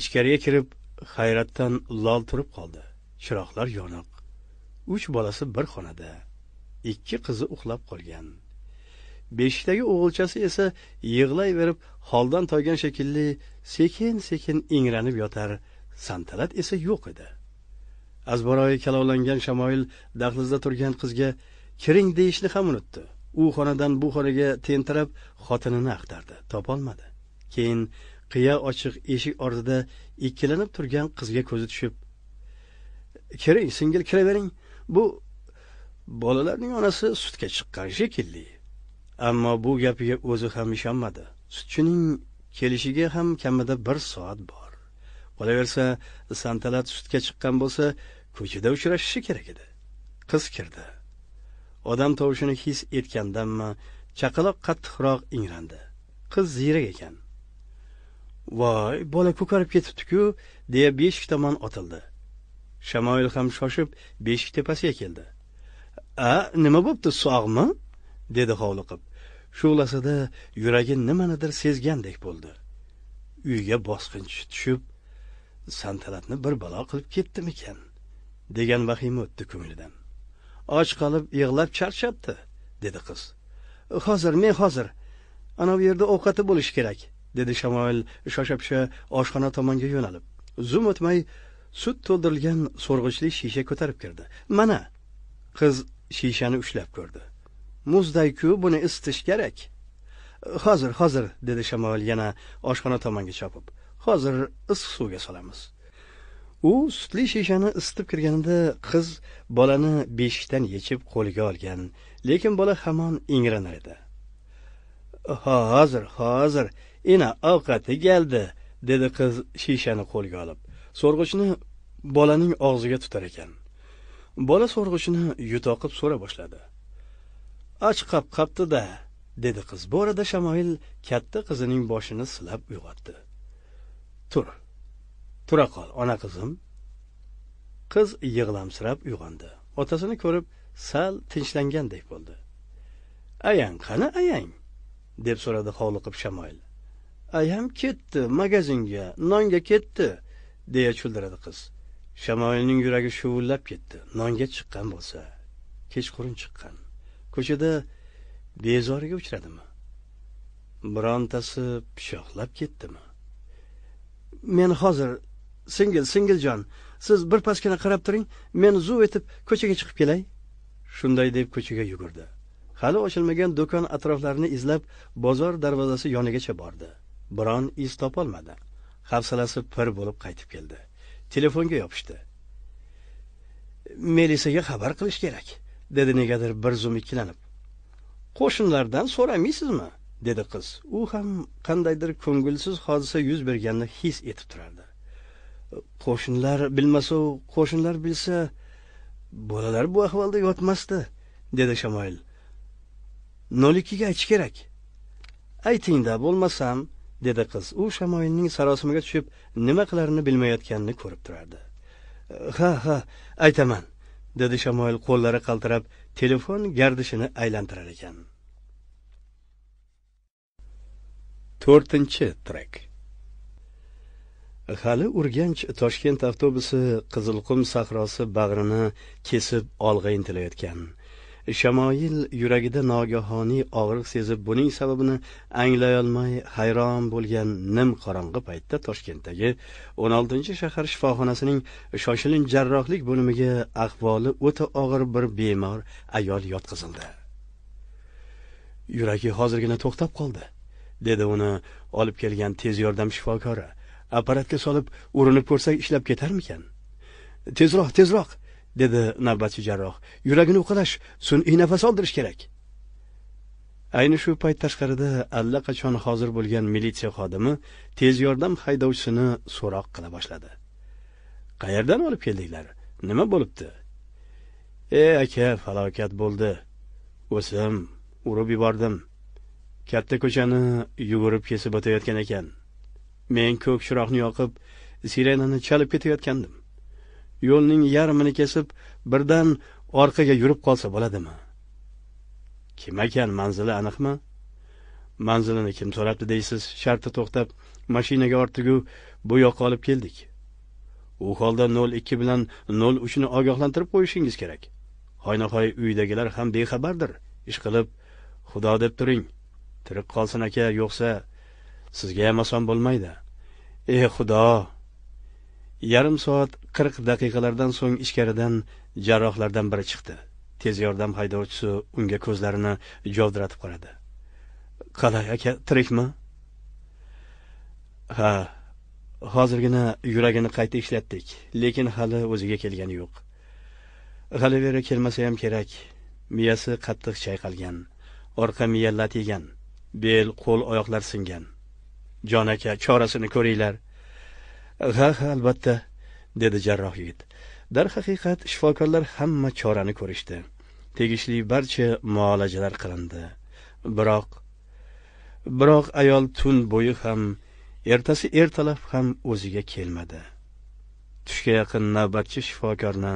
ichkariga kirib hayratdan lol turib qoldi chiroqlar yoniq uch bolasi bir xonada ikki qizi uxlab qolgan beshikdagi o'g'ilchasi esa yig'layverib holdan toygan shekilli sekin sekin ingranib yotar santalat esa yo'q edi azboroyi kalovlangan shamoil dahlizda turgan qizga kiring deyishni ham unutdi u xonadan bu xonaga tentirab xotinini axtardi topolmadi keyin qiya ochiq eshik ortida ikkilanib turgan qizga ko'zi tushib kiring singil kiravering bu bolalarning onasi sutga chiqqan shekilli ammo bu gapiga o'zi ham ishonmadi sutchining kelishiga ham kamida bir soat bor qolaversa santalat sutga chiqqan bo'lsa ko'chada uchrashishi kerak edi qiz kirdi odam tovushini his etgandanmi chaqaloq qattiqroq ingrandi qiz ziyrak ekan voy bola ko'karib ketibdiku deya beshik tomon otildi shamoil ham shoshib beshik tepasiga keldi a nima bo'pti sog'mi dedi hovliqib shu'lasida yuragi nimanidir sezgandek bo'ldi uyga bosqinchi tushib santalatni bir balo qilib ketdimikan degan vahima o'tdi ko'nglidan och qolib yig'lab charchabdi dedi qiz hozir men hozir ana bu yerda ovqati bo'lishi kerak dedi shamoil shosha pisha oshxona tomonga yo'nalib zum o'tmay sut to'ldirilgan so'rg'ichli shisha ko'tarib kirdi mana qiz shishani ushlab ko'rdi muzday-ku buni isitish kerak hozir hozir dedi shamol yana oshxona tomonga chopib hozir issiq suvga solamiz u sutli shishani isitib kirganida qiz bolani beshikdan yechib qo'liga olgan lekin bola hamon ingranar edi hozir hozir ena ovqati keldi dedi qiz shishani qo'lga olib so'rg'ichni bolaning og'ziga tutar ekan bola so'rg'ichni yutoqib so'ra boshladi och qap qapti-da dedi qiz bu orada shamoil katta qizining boshini silab uyg'otdi tur tura qol ona qizim qiz yig'lamsirab uyg'ondi otasini ko'rib sal tinchlangandek bo'ldi ayang qani ayang deb so'radi hovliqib shamoil ayam ketdi magazinga nonga ketdi deya chuldiradi qiz shamoilning yuragi shuvullab ketdi nonga chiqqan bo'lsa kechqurun chiqqan ko'chada bezoriga uchradimi birontasi pishoqlab ketdimi men hozir singil singiljon siz birpasgina qarab turing men zuv etib ko'chaga chiqib kelay shunday deb ko'chaga yugurdi hali ochilmagan do'kon atroflarini izlab bozor darvozasi yonigacha bordi biron iz topolmadi hafsalasi pir bo'lib qaytib keldi telefonga yopishdi melisaga xabar qilish kerak dedi negadir bir zum ikkilanib qo'shnilardan so'ramaysizmi dedi qiz u ham qandaydir ko'ngilsiz hodisa yuz berganini his etib turardi qo'shnilar bilmasa qo'shnilar bilsa bolalar bu ahvolda yotmasdi dedi shamoil nolikiga aytish kerak aytingda bo'lmasam dedi qiz u shamoilning sarosimaga tushib nima qilarini bilmayotganini ko'rib turardi ha ha aytaman dedi shamoil qo'llari qaltirab telefon gardishini aylantirar ekan to'rtinchi trek hali urganch toshkent avtobusi qizilqum sahrosi bag'rini kesib olg'a intilayotgan shamoil yuragida nogahoniy og'riq sezib buning sababini anglayolmay hayron bo'lgan nim qorong'i paytda toshkentdagi o'n oltinchi shahar shifoxonasining shoshilinch jarrohlik bo'limiga ahvoli o'ta og'ir bir bemor ayol yotqizildi yuragi hozirgina to'xtab qoldi dedi uni olib kelgan tez yordam shifokori apparatga solib urinib ko'rsak ishlab ketarmikan tezroq tezroq dedi navbatchi jarroh yuragini uqalash sun'iy nafas oldirish kerak ayni shu payt tashqarida allaqachon hozir bo'lgan militsiya xodimi tez yordam haydovchisini so'roq qila boshladi qayerdan olib keldinglar nima bo'libdi e aka falokat bo'ldi o'sim urib yubordim katta ko'chani yugurib kesib o'tayotgan ekan men ko'k chiroqni yoqib sirenani chalib ketayotgandim yo'lning yarmini kesib birdan orqaga yurib qolsa bo'ladimi kim ekan manzili aniqmi manzilini kim so'rabdi deysiz sharti to'xtab mashinaga ortigu bu yoqqa olib keldik u holda nol ikki bilan nol uchni ogohlantirib qo'yishingiz kerak hoynahoy uydagilar ham bexabardir ishqilib xudo deb turing tirik qolsin aka yo'qsa sizga ham oson bo'lmaydi e xudo yarim soat qirq daqiqalardan so'ng ichkaridan jarrohlardan biri chiqdi tez yordam haydovchisi unga ko'zlarini jovdiratib qaradi qalay aka tirikmi ha hozirgina yuragini qayta ishlatdik lekin hali o'ziga kelgani yo'q hali beri kelmasa ham kerak miyasi qattiq chayqalgan orqa miya lat yegan bel qo'l oyoqlar singan jon aka chorasini ko'ringlar ha ha albatta dedi jarroh yigit darhaqiqat shifokorlar hamma chorani ko'rishdi tegishli barcha muolajalar qilindi biroq biroq ayol tun bo'yi ham ertasi ertalab ham o'ziga kelmadi tushga yaqin navbatchi shifokorni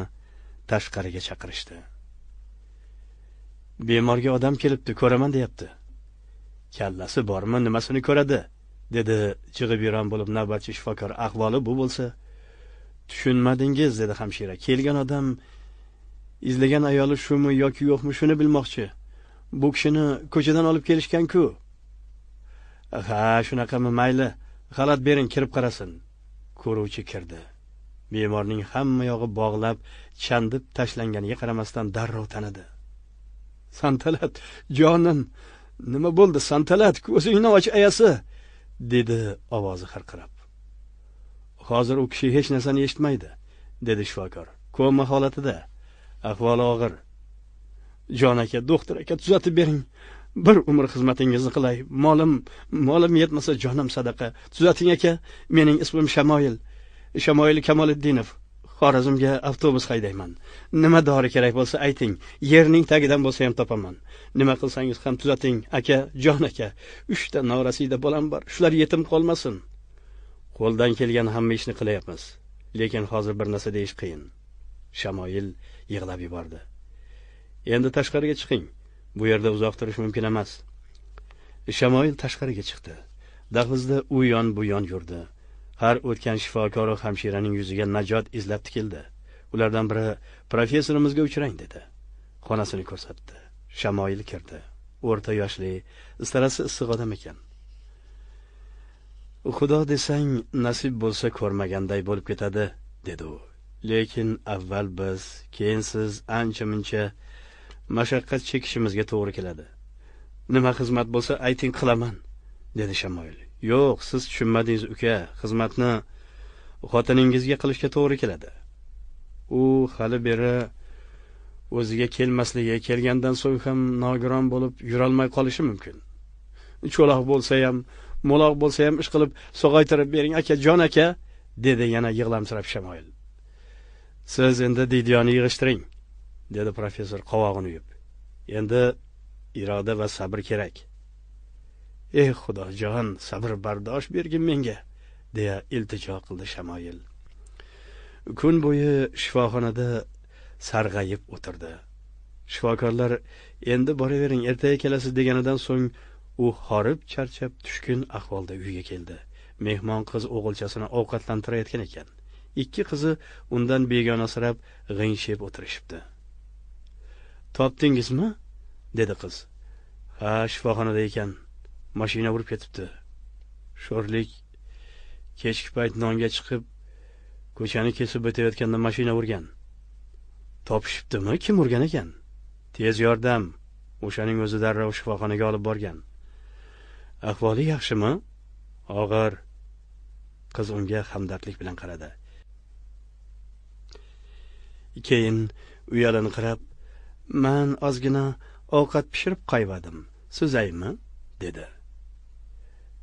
tashqariga chaqirishdi bemorga odam kelibdi ko'raman deyapti kallasi bormi nimasini ko'radi dedi jig'ib yuron bo'lib navbatchi shifokor ahvoli bu bo'lsa tushunmadingiz dedi hamshira kelgan odam izlagan ayoli shumi yoki yo'qmi shuni bilmoqchi bu kishini ko'chadan olib kelishgan-ku. ha shunaqami mayli xalat bering kirib qarasin ko'ruvchi kirdi bemorning hamma yog'i bog'lab chandib tashlanganiga qaramasdan darrov tanidi santalat jonim nima bo'ldi santalat ko'zingni och ayasi dedi ovozi hirqirab hozir u kishi hech narsani eshitmaydi dedi shifokor koma holatida ahvoli og'ir jon aka doktor aka tuzatib bering bir umr xizmatingizni qilay molim molim yetmasa jonim sadaqa tuzating aka mening ismim shamoil shamoil kamoliddinov xorazmga avtobus haydayman nima dori kerak bo'lsa ayting yerning tagidan bo'lsa ham topaman nima qilsangiz ham tuzating aka jon aka uchta norasida bolam bor shular yetim qolmasin qo'ldan kelgan hamma ishni qilyapmiz lekin hozir bir narsa deyish qiyin shamoil yig'lab yubordi endi tashqariga chiqing bu yerda uzoq turish mumkin emas shamoil tashqariga chiqdi dahlizda u yon bu yon yurdi har o'tgan shifokoru hamshiraning yuziga najot izlab tikildi ulardan biri professorimizga uchrang dedi xonasini ko'rsatdi shamoyil kirdi o'rta yoshli istarasi issiq odam ekan xudo desang nasib bo'lsa ko'rmaganday bo'lib ketadi dedi u lekin avval biz keyin siz ancha muncha mashaqqat chekishimizga to'g'ri keladi nima xizmat bo'lsa ayting qilaman dedi shamoyil yo'q siz tushunmadingiz uka xizmatni xotiningizga qilishga to'g'ri keladi u hali beri o'ziga kelmasligi kelgandan so'ng ham nogiron bo'lib yurolmay qolishi mumkin cho'loq bo'lsa ham mo'loq bo'lsa ham ishqilib sog'aytirib bering aka jon aka dedi yana yig'lamsirab shamoil siz endi didiyoni yig'ishtiring dedi professor qovog'ini uyib endi iroda va sabr kerak ey xudojon sabr bardosh bergin menga deya iltijo qildi shamoyil kun bo'yi shifoxonada sarg'ayib o'tirdi shifokorlar endi boravering ertaga kelasiz deganidan so'ng u horib charchab tushkun ahvolda uyga keldi mehmon qiz o'g'ilchasini ovqatlantirayotgan ekan ikki qizi undan begonasirab g'ingshib o'tirishibdi topdingizmi dedi qiz ha shifoxonada ekan mashina urib ketibdi sho'rlik kechki payt nonga chiqib ko'chani kesib o'tayotganda mashina urgan topishibdimi kim urgan ekan tez yordam o'shaning o'zi darrov shifoxonaga olib borgan ahvoli yaxshimi og'ir qiz unga hamdardlik bilan qaradi keyin uyalinqirab man ozgina ovqat pishirib qo'yvadim suzaymi dedi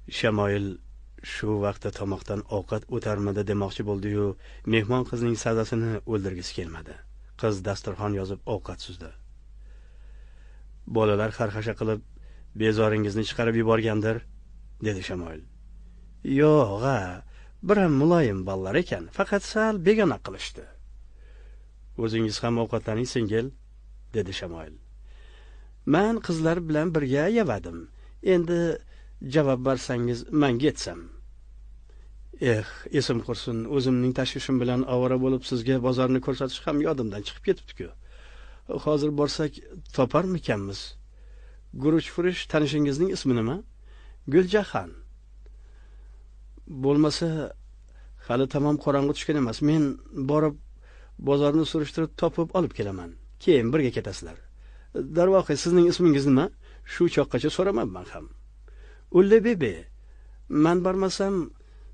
shamoil shu vaqtda tomoqdan ovqat o'tarmidi demoqchi bo'ldiyu mehmon qizning sazasini o'ldirgisi kelmadi qiz dasturxon yozib ovqat suzdi bolalar xarxasha qilib bezoringizni chiqarib yuborgandir dedi shamoil yo'q a biram muloyim bolalar ekan faqat sal begona qilishdi o'zingiz ham ovqatlaning singil dedi shamoil man qizlar bilan birga yavadim endi javob bersangiz man ketsam eh esim qursin o'zimning tashvishim bilan ovora bo'lib sizga bozorni ko'rsatish ham yodimdan chiqib ketibdi-ku. hozir borsak toparmikanmiz furish tanishingizning ismi nima guljahan bo'lmasa hali tamom qorong'i tushgan emas men borib bozorni surishtirib topib olib kelaman keyin birga ketasizlar darvoqe sizning ismingiz nima shu choqqacha so'ramabman ham ullabibi man bormasam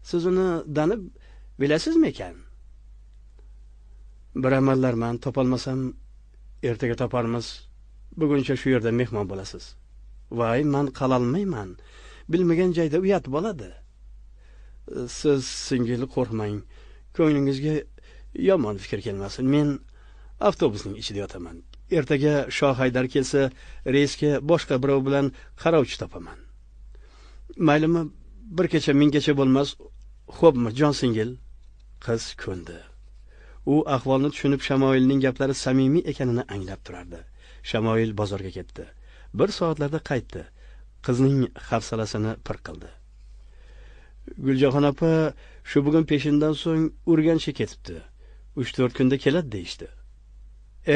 siz uni danib bilasizmi ekan bir man topolmasam ertaga toparmiz buguncha shu yerda mehmon bo'lasiz voy man qololmayman bilmagan joyda uyat bo'ladi siz singil qo'rqmang ko'nglingizga yomon fikr kelmasin men avtobusning ichida yotaman ertaga shohaydar kelsa reysga boshqa birov bilan qarovchi topaman maylimi bir kecha minggacha bo'lmas xo'pmi jon singil qiz ko'ndi u ahvolni tushunib shamoilning gaplari samimiy ekanini anglab turardi shamoil bozorga ketdi bir soatlarda qaytdi qizning hafsalasini pir qildi guljahon opa shu bugun peshindan so'ng urganchga ketibdi uch to'rt kunda keladi deyishdi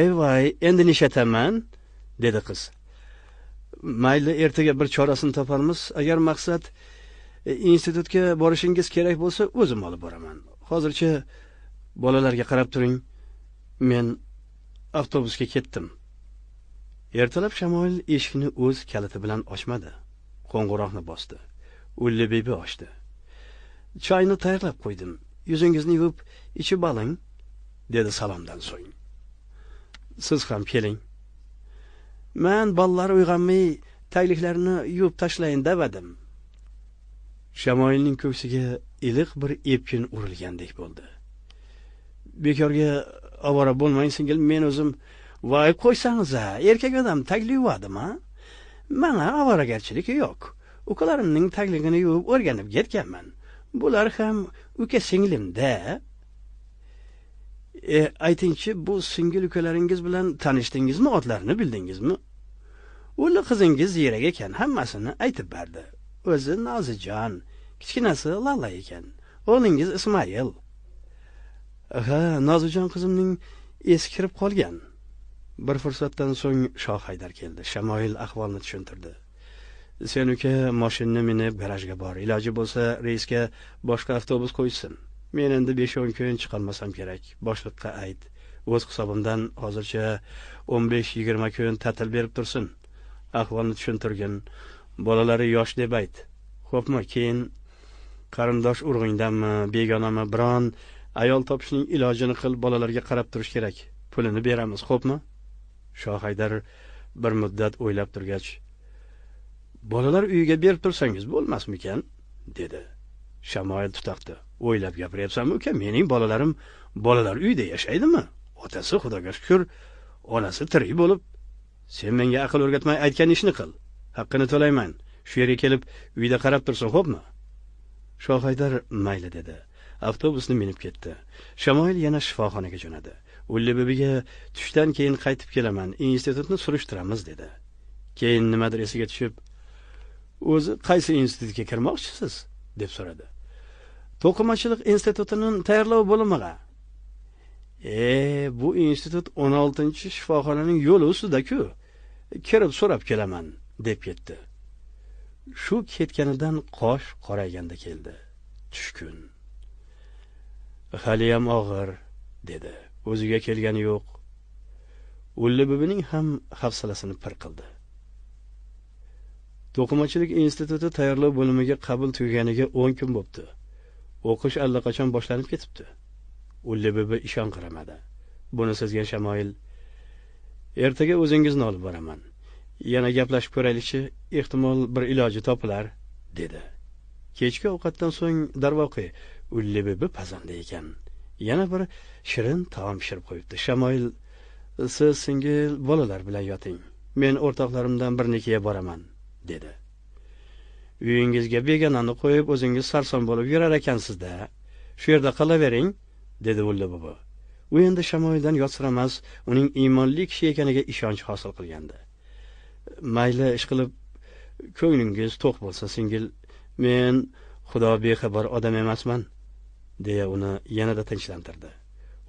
ey voy endi nishataman dedi qiz mayli ertaga bir chorasini toparmiz agar maqsad e, institutga borishingiz kerak bo'lsa o'zim olib boraman hozircha bolalarga qarab turing men avtobusga ketdim ertalab shamol eshikni o'z kaliti bilan ochmadi qo'ng'iroqni bosdi ulli bebi ochdi choyni tayyorlab qo'ydim yuzingizni yuvib ichib oling dedi salomdan so'ng siz ham keling man ballar uyg'onmay tagliklarni yuvib tashlayin davadim shamoilning ko'ksiga iliq bir epkin urilgandek bo'ldi bekorga ovora bo'lmang singil men o'zim voy qo'ysangiz a erkak odam tagli yuvadim a mana ovoragarchilik yo'q ukalarimning tagligini yuvib o'rganib ketganman bular ham uka singlimda e, aytingchi bu singil ukalaringiz bilan tanishdingizmi otlarini bildingizmi o'li qizingiz ziyrak ekan hammasini aytib berdi o'zi nozijon kichkinasi lala ekan o'g'lingiz ismoil ha nozijon qizimning esi kirib qolgan bir fursatdan so'ng shoh haydar keldi shamoil ahvolni tushuntirdi sen uka moshinni minib garajga bor iloji bo'lsa reysga boshqa avtobus qo'yishsin men endi besh o'n kun chiqolmasam kerak boshliqqa ayt o'z hisobimdan hozircha o'n besh yigirma kun ta'til berib tursin ahvolni tushuntirgin bolalari yosh deb ayt xo'pmi keyin qarindosh urg'ingdanmi begonami biron ayol topishning ilojini qil bolalarga qarab turish kerak pulini beramiz xo'pmi shohaydar bir muddat o'ylab turgach bolalar uyiga berib tursangiz bo'lmasmikan dedi shamoil tutaqdi o'ylab gapiryapsanmi uka mening bolalarim bolalar uyida yashaydimi otasi xudoga shukur onasi tirik bo'lib sen menga aql o'rgatmay aytgan ishni qil haqqini to'layman shu yerga kelib uyda qarab tursin xo'pmi shohaydar mayli dedi avtobusni minib ketdi shamoil yana shifoxonaga jo'nadi ulli bibiga tushdan keyin qaytib kelaman institutni surishtiramiz dedi keyin nimadir esiga tushib o'zi qaysi institutga kirmoqchisiz deb so'radi to'qimachilik institutini tayyorlov bo'limiga e bu institut o'n oltinchi shifoxonaning yo'li ustidaku kirib so'rab kelaman deb ketdi shu ketganidan qosh qorayganda keldi tushkun haliyam og'ir dedi o'ziga kelgani yo'q ullibibining ham hafsalasini pir qildi to'qimachilik instituti tayyorlov bo'limiga qabul tugaganiga o'n kun bo'pti o'qish allaqachon boshlanib ketibdi ulli bibi ishonqiramadi buni sizga shamoil ertaga o'zingizni olib boraman yana gaplashib ko'raylikchi ehtimol bir iloji topilar dedi kechki ovqatdan so'ng darvoqe u bibi pazanda ekan yana bir shirin taom pishirib qo'yibdi shamoil siz singil bolalar bilan yoting men o'rtoqlarimdan birnikiga boraman dedi uyingizga begonani qo'yib o'zingiz sarson bo'lib yurar ekansizda shu yerda qolavering dedi mulla bobo u endi shamoyildan yotsiramas uning iymonli kishi ekaniga ishonch hosil qilgandi mayli ishqilib ko'nglingiz to'q bo'lsa singil men xudo bexabar odam emasman deya uni yanada tinchlantirdi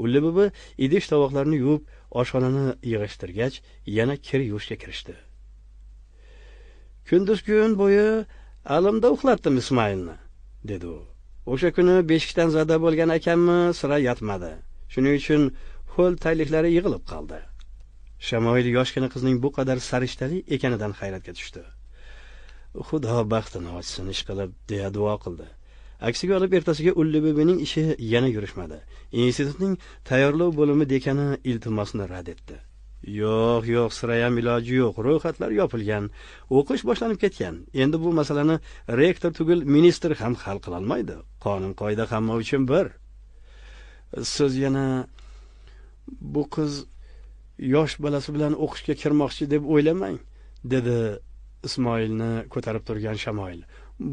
ulli bobo idish tovoqlarni yuvib oshxonani yig'ishtirgach yana kir yuvishga kirishdi kunduz kun bo'yi alimda uxlatdim ismoilni dedi u o'sha kuni beshikdan zada bo'lgan akammi sira yotmadi shuning uchun ho'l tayliklari yig'ilib qoldi shamoil yoshgina qizning bu qadar sarishtali ekanidan hayratga tushdi xudo baxtini ochsin ishqilib deya duo qildi aksiga olib ertasiga ulli bibining ishi yana yurishmadi institutning tayyorlov bo'limi dekani iltimosni rad etdi yo'q yo'q sira ham iloji yo'q ro'yxatlar yopilgan o'qish boshlanib ketgan endi bu masalani rektor tugul ministr ham hal qilolmaydi qonun qoida hamma uchun bir siz yana bu qiz yosh balasi bilan o'qishga kirmoqchi deb o'ylamang dedi ismoilni ko'tarib turgan shamoil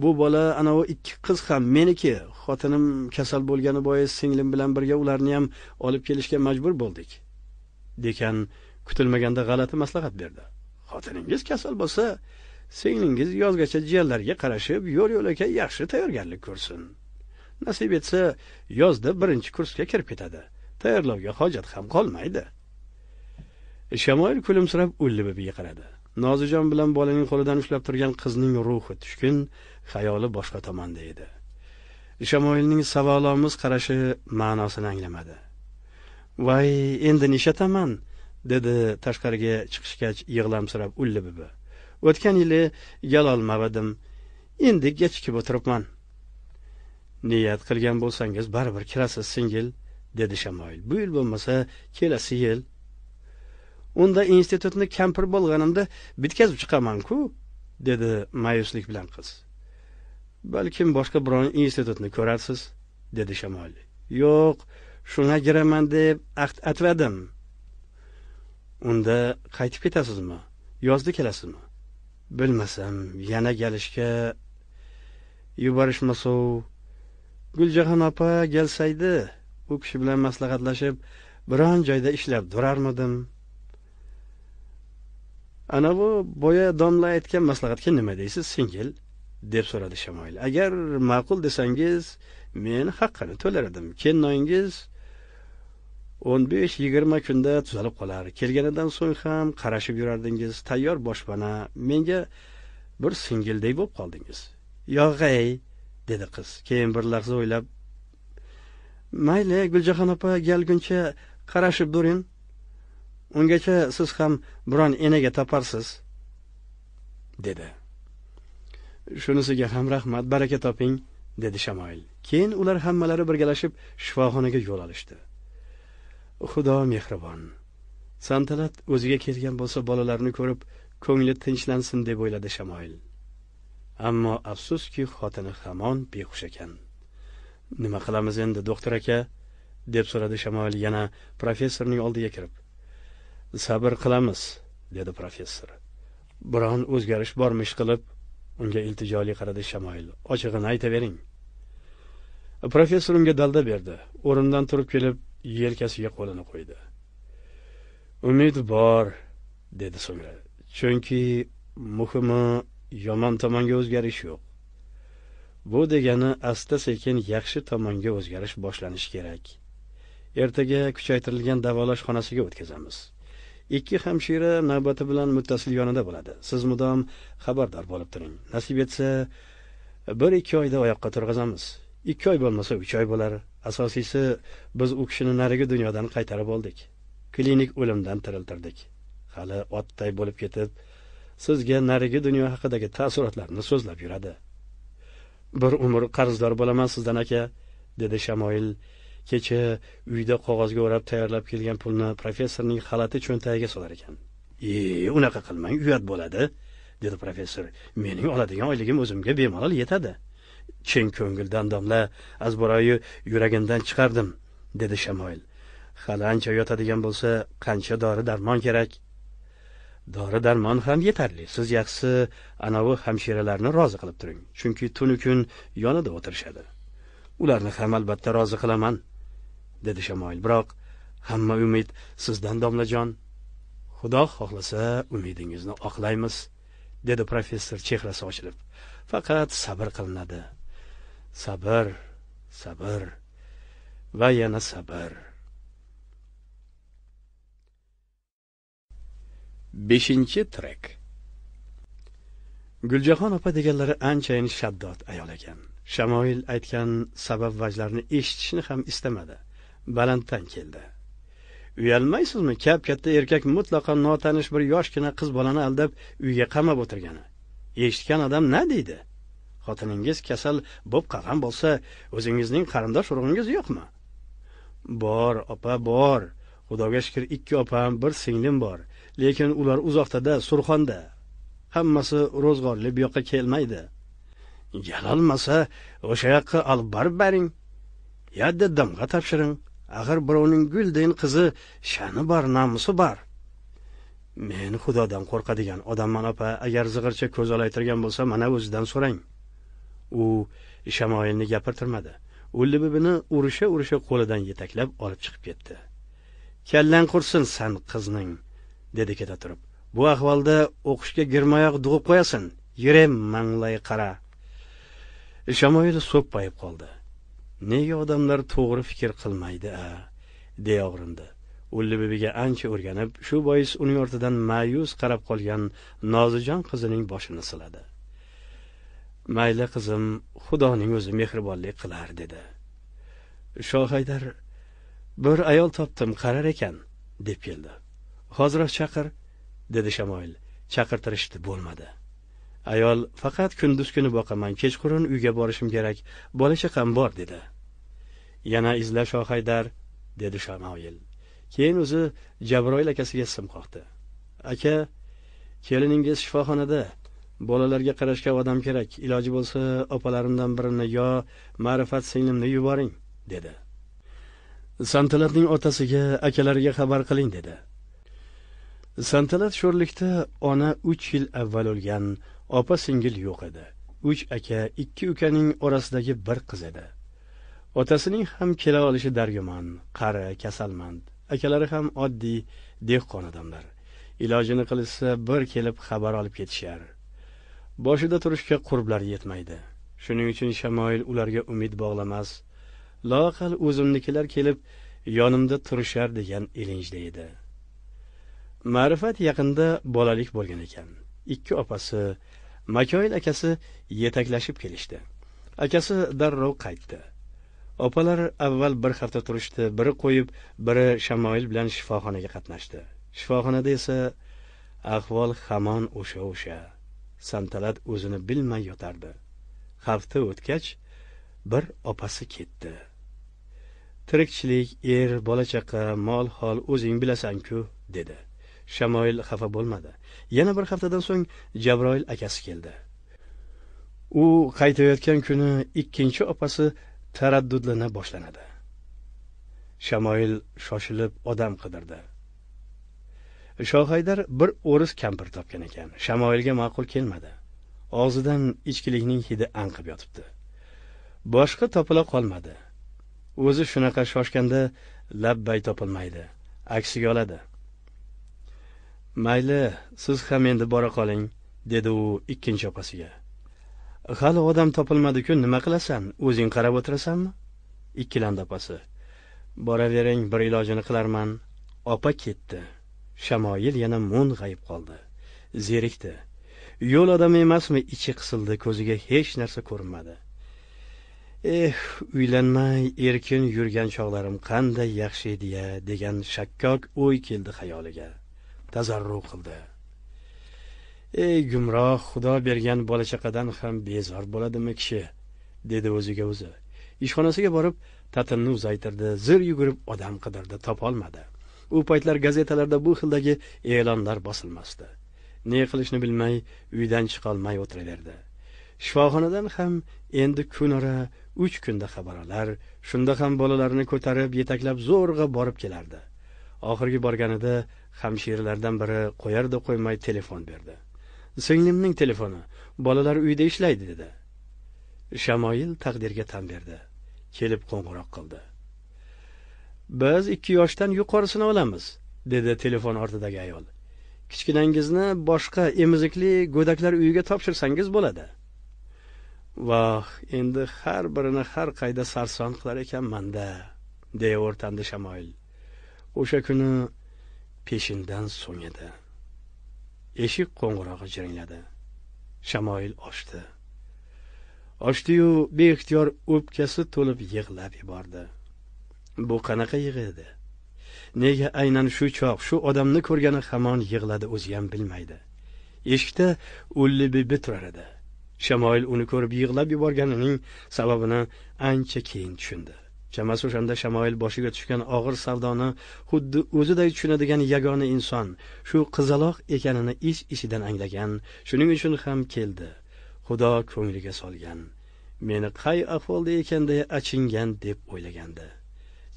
bu bola anavi ikki qiz ham meniki xotinim kasal bo'lgani bois singlim bilan birga ularni ham olib kelishga majbur bo'ldik dekan kutilmaganda g'alati maslahat berdi xotiningiz kasal bo'lsa singlingiz yozgacha jiyanlarga qarashib yo'l yo'lakay yaxshi tayyorgarlik ko'rsin nasib etsa yozda birinchi kursga kirib ketadi tayyorlovga hojat ham qolmaydi shamoil kulimsirab ulli bibiga qaradi nozijon bilan bolaning qo'lidan ushlab turgan qizning ruhi tushkun xayoli boshqa tomonda edi shamoilning savolomiz qarashi ma'nosini anglamadi voy endi nechataman dedi tashqariga chiqishgach yig'lamsirab ulli bibi o'tgan yili yololmavadim endi kechikib o'tiribman niyat qilgan bo'lsangiz baribir kirasiz singil dedi shamoil bu yil bo'lmasa kelasi yil unda institutni kampir bo'lganimda bitkazib chiqamanku dedi ma'yuslik bilan qiz balkim boshqa biron institutni ko'rarsiz dedi shamoil yo'q shuna giraman deb ahd atvadim unda qaytib ketasizmi yozda kelasizmi bilmasam yana kelishga yuborishmasov guljahon opa kelsaydi u kishi bilan maslahatlashib biron joyda ishlab turarmidim anavi boya domla aytgan maslahatga nima deysiz singil deb so'radi shamoil agar ma'qul desangiz men haqqini to'lar edim kelinoyingiz o'n besh yigirma kunda tuzalib qolar kelganidan so'ng ham qarashib yurardingiz tayyor boshpana menga bir singildek bo'lib qoldingiz yo'g'ey dedi qiz keyin bir lahza o'ylab mayli guljahon opa kelguncha qarashib turing ungacha siz ham biron enaga toparsiz dedi shunisiga ham rahmat baraka toping dedi shamoil keyin ular hammalari birgalashib shifoxonaga yo'l olishdi xudo mehribon santalat o'ziga kelgan bo'lsa bolalarni ko'rib ko'ngli tinchlansin deb o'yladi shamoil ammo afsuski xotini hamon behush ekan nima qilamiz endi doktor aka deb so'radi shamoil yana professorning oldiga kirib sabr qilamiz dedi professor biron o'zgarish bormi ishqilib unga iltijoli qaradi shamoil ochig'ini aytavering professor unga dalda berdi o'rnidan turib kelib yelkasiga qo'lini qo'ydi umid bor dedi so'ngra chunki muhimi yomon tomonga o'zgarish yo'q bu degani asta sekin yaxshi tomonga o'zgarish boshlanishi kerak ertaga kuchaytirilgan davolash xonasiga o'tkazamiz ikki hamshira navbati bilan muttasil yonida bo'ladi siz mudom xabardor bo'lib turing nasib etsa bir ikki oyda oyoqqa turg'azamiz ikki oy bo'lmasa uch oy bo'lar asosiysi biz u kishini narigi dunyodan qaytarib oldik klinik o'limdan tiriltirdik hali otday bo'lib ketib sizga narigi dunyo haqidagi taassurotlarni so'zlab yuradi bir umr qarzdor bo'laman sizdan aka dedi shamoil kecha uyda qog'ozga o'rab tayyorlab kelgan pulni professorning xalati cho'ntagiga solar ekan e unaqa qilmang uyat bo'ladi dedi professor mening oladigan oyligim o'zimga bemalol yetadi chin ko'ngildan domla azboroyi yuragimdan chiqardim dedi shamoil hali ancha yotadigan bo'lsa qancha dori darmon kerak dori darmon ham yetarli siz yaxshisi anavi hamshiralarni rozi qilib turing chunki tunu kun yonida o'tirishadi ularni ham albatta rozi qilaman dedi shamoil biroq hamma umid sizdan domlajon xudo xohlasa umidingizni oqlaymiz dedi professor chehrasi ochilib faqat sabr qilinadi sabr sabr va yana sabr beshinchi trek guljahon opa deganlari anchayin shaddod ayol ekan shamoil aytgan sabab vajlarni eshitishni ham istamadi balanddan keldi uyalmaysizmi kap katta erkak mutlaqo notanish bir yoshgina qiz bolani aldab uyga qamab o'tirgani eshitgan odam na deydi xotiningiz kasal bo'p qolgan bo'lsa o'zingizning qarindosh urug'ingiz yo'qmi bor opa bor xudoga shukur ikki opam bir singlim bor lekin ular uzoqdada surxonda hammasi ro'zg'orli bu yoqqa kelmaydi kelolmasa o'sha yoqqa olib borib bering yo daddamga topshiring axir birovning guldeyin qizi sha'ni bor nomusi bor men xudodan qo'rqadigan odamman opa agar zig'ircha ko'z olaytirgan bo'lsa mana o'zidan so'rang u shamoilni gapirtirmadi u libibini urisha urisha qo'lidan yetaklab olib chiqib ketdi kallang qursin san qizning dedi keta turib bu ahvolda o'qishga girmayoq dug'ib qo'yasan yure manglay qara shamoil so'ppayib qoldi nega odamlar to'g'ri fikr qilmaydi a deya og'rindi u libibiga ancha o'rganib shu bois uning ortidan ma'yus qarab qolgan nozijon qizining boshini siladi mayli qizim xudoning o'zi mehribonlik qilar dedi shoh haydar bir ayol topdim qarar ekan deb keldi hoziroq chaqir dedi shamoil chaqirtirishdi bo'lmadi ayol faqat kunduz kuni boqaman kechqurun uyga borishim kerak bola chaqam bor dedi yana izla shoh haydar dedi shamoil keyin o'zi jabroil akasiga sim qoqdi aka keliningiz shifoxonada bolalarga qarashga odam kerak iloji bo'lsa opalarimdan birini yo ma'rifat singlimni yuboring dedi santalatning otasiga akalariga xabar qiling dedi santalat sho'rlikda ona uch yil avval o'lgan opa singil yo'q edi uch aka ikki ukaning orasidagi bir qiz edi otasining ham kela olishi dargumon qari kasalmand akalari ham oddiy dehqon odamlar ilojini qilishsa bir kelib xabar olib ketishar boshida turishga qurblar yetmaydi shuning uchun shamoil ularga umid bog'lamas loaqal o'zimnikilar kelib yonimda turishar degan ilinjda edi ma'rifat yaqinda bolalik bo'lgan ekan ikki opasi makoil akasi yetaklashib kelishdi akasi darrov qaytdi opalar avval bir hafta turishdi biri qo'yib biri shamoil bilan shifoxonaga qatnashdi shifoxonada esa ahvol hamon o'sha o'sha santalat o'zini bilmay yotardi hafta o'tgach bir opasi ketdi tirikchilik er bola chaqa mol hol o'zing bilasan ku dedi shamoil xafa bo'lmadi yana bir haftadan so'ng jabroil akasi keldi u qaytayotgan kuni ikkinchi opasi taraddudlana boshlanadi shamoil shoshilib odam qidirdi shohaydar bir o'ris kampir topgan ekan shamoilga ma'qul kelmadi og'zidan ichkilikning hidi anqib yotibdi boshqa topila qolmadi o'zi shunaqa shoshganda labbay topilmaydi aksiga oladi mayli siz ham endi bora qoling dedi u ikkinchi opasiga hali odam topilmadi-ku, nima qilasan o'zing qarab o'tirasanmi ikkilandi opasi boravering bir ilojini qilarman opa ketdi shamoyil yana mung'ayib qoldi zerikdi yo'l odami emasmi ichi qisildi ko'ziga hech narsa ko'rinmadi eh uylanmay erkin yurgan chog'larim qanday yaxshi edi ya degan shakkok o'y keldi xayoliga tazarru qildi ey gumroh xudo bergan bola chaqadan ham bezor bo'ladimi kishi dedi o'ziga o'zi ishxonasiga borib tatinni uzaytirdi zir yugurib odam qidirdi topolmadi u paytlar gazetalarda bu xildagi e'lonlar bosilmasdi ne qilishni bilmay uydan chiqolmay o'tiraverdi shifoxonadan ham endi kun ora uch kunda xabar olar shunda ham bolalarini ko'tarib yetaklab zo'rg'a borib kelardi oxirgi borganida hamshiralardan biri qo'yardi qo'ymay telefon berdi singlimning telefoni bolalar uyda ishlaydi dedi shamoil taqdirga tan berdi kelib qo'ng'iroq qildi biz ikki yoshdan yuqorisini olamiz dedi telefon ortidagi ayol kichkinangizni boshqa emizikli go'daklar uyiga topshirsangiz bo'ladi voh endi har birini har qayda sarson qilar ekanmanda deya o'rtandi shamoil o'sha kuni peshindan so'ng edi eshik qo'ng'irog'i jiringladi shamoil ochdi ochdiyu beixtiyor o'pkasi to'lib yig'lab yubordi bu qanaqa edi nega aynan shu choq shu odamni ko'rgani hamon yig'ladi o'ziyam bilmaydi eshikda ulli bibi turar edi shamoil uni ko'rib yig'lab yuborganining sababini ancha keyin tushundi chamasi o'shanda shamoil boshiga tushgan og'ir savdoni xuddi o'ziday tushunadigan yagona inson shu qizaloq ekanini ich ichidan anglagan shuning uchun ham keldi xudo ko'ngliga solgan meni qay ahvolda ekan deya achingan deb o'ylagandi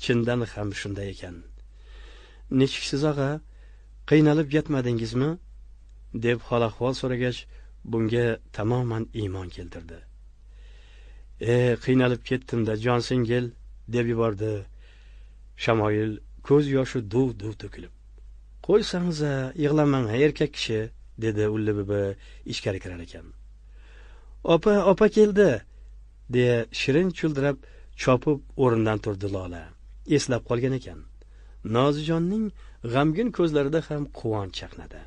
chindan ham shunday ekan nechiksiz og'a qiynalib yetmadingizmi deb hol ahvol so'ragach bunga tamoman iymon keltirdi e qiynalib ketdimda jon singil deb yubordi shamoil ko'z yoshi duv duv to'kilib qo'ysangiz a yig'lamang erkak kishi dedi ulli bibi ichkari kirar ekan opa opa keldi deya shirin chuldirab chopib o'rnidan turdi lola eslab qolgan ekan nozijonning g'amgin ko'zlarida ham quvonch chaqnadi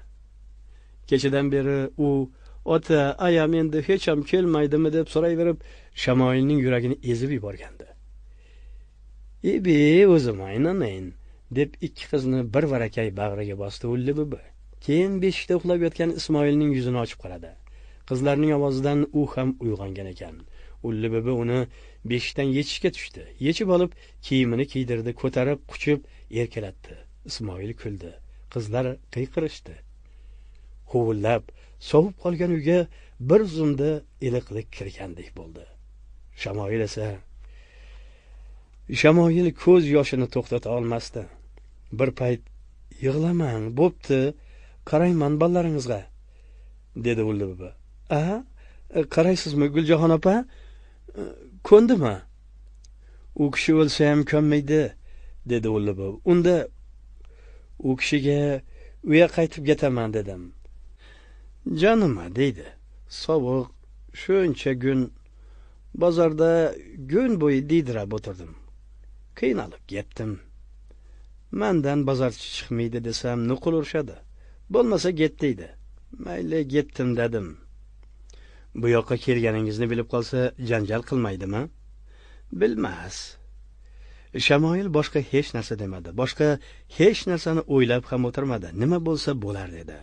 kechadan beri u ota ayam endi hech ham kelmaydimi deb so'rayverib shamoilning yuragini ezib yuborgandi ibi o'zim aynamen deb ikki qizni bir varakay bag'riga bosdi ulli keyin beshikda uxlab yotgan ismoilning yuzini ochib qaradi qizlarning ovozidan u ham uyg'ongan ekan ulli uni beshikdan yechishga tushdi yechib olib kiyimini kiydirdi ko'tarib quchib erkalatdi ismoil kuldi qizlar qiyqirishdi huvillab sovib qolgan uyga bir zumda iliqlik kirgandek bo'ldi shamoil esa shamoil ko'z yoshini to'xtata olmasdi bir payt yig'lamang bo'pti qarang manbalaringizga dedi ulli a qaraysizmi guljahon opa ko'ndimi u kishi o'lsa ham ko'nmaydi dedi o'g'li unda u kishiga uya qaytib ketaman dedim jonima deydi sovuq shuncha gun bozorda kun bo'yi diydirab o'tirdim qiynalib ketdim mandan bozorchi chiqmaydi desam nuqul urishadi bo'lmasa get deydi mayli ketdim dedim bu yoqqa kelganingizni bilib qolsa janjal qilmaydimi bilmas shamoil boshqa hech narsa demadi boshqa hech narsani o'ylab ham o'tirmadi nima bo'lsa bo'lar dedi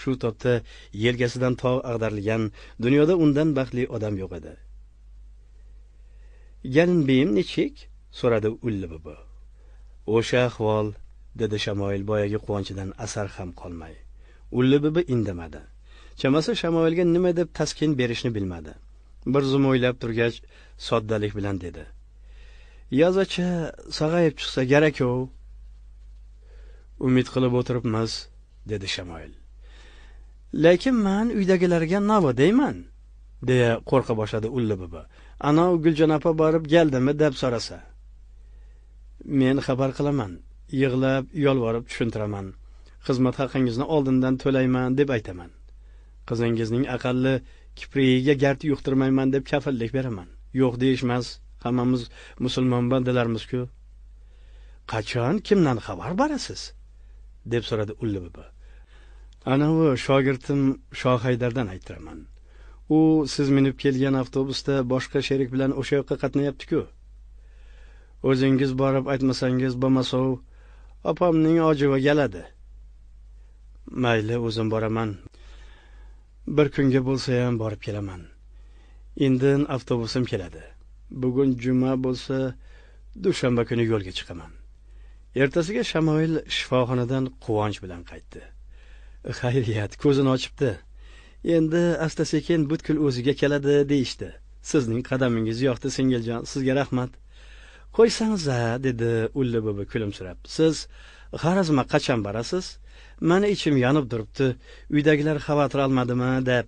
shu topda yelkasidan tog' ag'darilgan dunyoda undan baxtli odam yo'q edi galinbiyim nechik so'radi ulli bobo o'sha ahvol dedi shamoil boyagi quvonchidan asar ham qolmay ulli bobo indamadi chamasi shamoilga nima deb taskin berishni bilmadi bir zum o'ylab turgach soddalik bilan dedi yozachi sog'ayib chiqsa garaku umid qilib o'tiribmiz dedi shamoil lekin man uydagilarga navo deyman deya qo'rqa boshladi ulli bobo anov guljon opa borib keldimi deb so'rasa men xabar qilaman yig'lab yolvorib tushuntiraman xizmat haqingizni oldindan to'layman deb aytaman qizingizning aqalli kipriyiga gard yuqtirmayman deb kafillik beraman yo'q deyishmas hammamiz musulmon bandalarmizku qachon kimdan xabar berasiz deb so'radi ulli buva anavi shogirdim shohaydardan aytiraman u siz minib kelgan avtobusda boshqa sherik bilan o'sha yoqqa qatnayaptiku o'zingiz borib aytmasangiz bo'lmasov opamning ojivi galadi mayli o'zim boraman bir kunga bo'lsa ham borib kelaman indin avtobusim keladi bugun juma bo'lsa dushanba kuni yo'lga chiqaman ertasiga shamoil shifoxonadan quvonch bilan qaytdi xayriyat ko'zini ochibdi endi asta sekin butkul o'ziga keladi deyishdi sizning qadamingiz yoqdi singiljon sizga rahmat qo'ysangiz a dedi ulli buva kulimsirab siz g'arazma qachon borasiz mani ichim yonib turibdi uydagilar xavotir olmadimi deb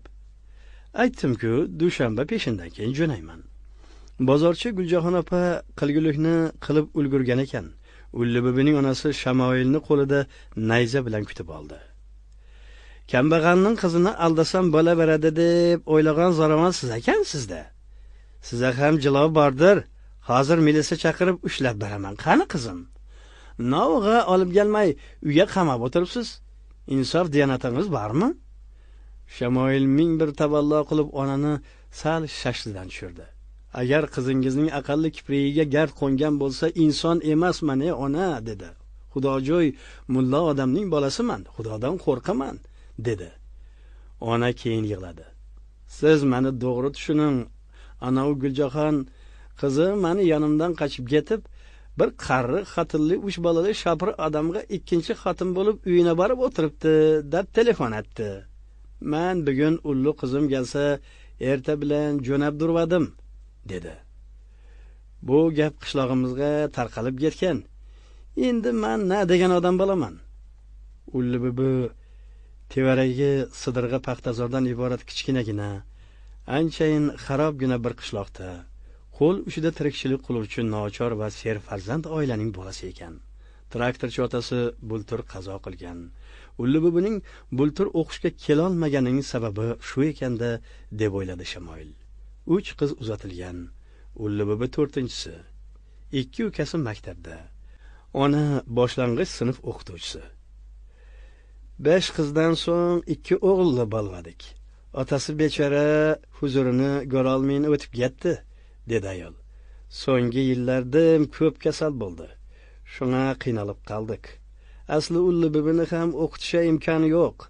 aytdim-ku, dushanba peshindan keyin jo'nayman bozorchi guljahon opa qilgulikni qilib ulgurgan ekan ullibibining onasi shamoilni qo'lida nayza bilan kutib oldi kambag'alning qizini aldasam beradi deb o'ylagan zo'ravon siz ekansizda sizda ham jilov bordir hozir milisa chaqirib ushlab beraman qani qizim novg'a olib kelmay uyga qamab o'tiribsiz insof diyanatingiz bormi shamoil ming bir tavallo qilib onani sal shashtidan tushirdi agar qizingizning aqalli kiprigiga gard qo'ngan bo'lsa inson emasman e ona dedi xudojo'y mulla odamning bolasiman xudodan qo'rqaman dedi ona keyin yig'ladi siz mani to'g'ri tushuning anavi guljahon qizi mani yonimdan qochib ketib bir qarri xotinli uch bolali shopir odamga ikkinchi xotin bo'lib uyina borib o'tiribdi deb telefon etdi man bugun ulli qizim kelsa erta bilan jo'nab turvadim dedi bu gap qishlog'imizga tarqalib ketgan endi man na degan odam bo'laman ulli bubi tevaragi sidirg'i paxtazordan iborat kichkinagina anchayin xarobgina bir qishloqda qo'l ushida tirikchilik qiluvchi nochor va serfarzand oilaning bolasi ekan traktorchi otasi bultur qazo qilgan ulli buvining bultur o'qishga kelolmaganining sababi shu ekanda deb o'yladi shamoil uch qiz uzatilgan ulli buvi to'rtinchisi ikki ukasi maktabda ona boshlang'ich sinf o'qituvchisi besh qizdan so'ng ikki o'g'ilni bolg'adik otasi bechora huzurini ko'rolmay o'tib ketdi dedi ayol so'nggi yillarda ko'p kasal bo'ldi shunga qiynalib qoldik asli ulli bibini ham o'qitishga imkoni yo'q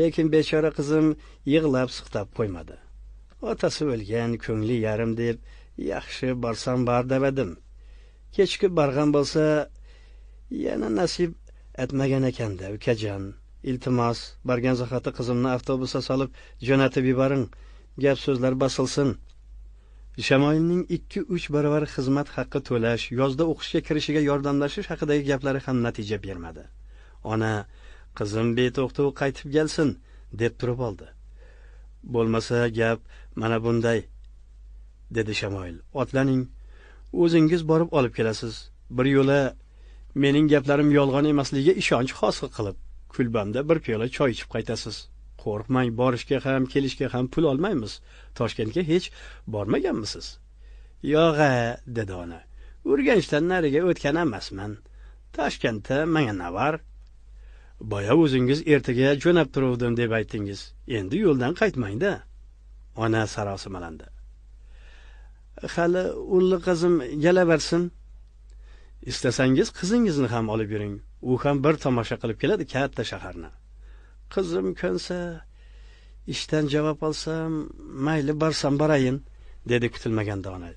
lekin bechora qizim yig'lab siqtab qo'ymadi otasi o'lgan ko'ngli yarim deb yaxshi borsam bar devadim kechki borgan bo'lsa yana nasib etmagan ekanda ukajon iltimos borgan zahoti qizimni avtobusga solib jo'natib yuboring gap so'zlar bosilsin shamoilning ikki uch baravar xizmat haqqi to'lash yozda o'qishga kirishiga yordamlashish haqidagi gaplari ham natija bermadi ona qizim beto'xtov qaytib kelsin deb turib oldi bo'lmasa gap mana bunday dedi shamoil otlaning o'zingiz borib olib kelasiz bir yo'la mening gaplarim yolg'on emasligiga ishonch hosil qilib kulbamda bir piyola choy ichib qaytasiz qo'rqmang borishga ham kelishga ham pul olmaymiz toshkentga hech bormaganmisiz yo'g' dedi ona urganchdan nariga o'tgan emasman toshkentda menga navar boya o'zingiz ertaga jo'nab turuvdim deb aytdingiz endi yo'ldan qaytmangda ona sarosimalandi hali ulli qizim kelaversin istasangiz qizingizni ham olib yuring u ham bir tomosha qilib keladi katta shaharni qizim imkonsa ishdan javob olsam mayli borsam borayin dedi kutilmagan dona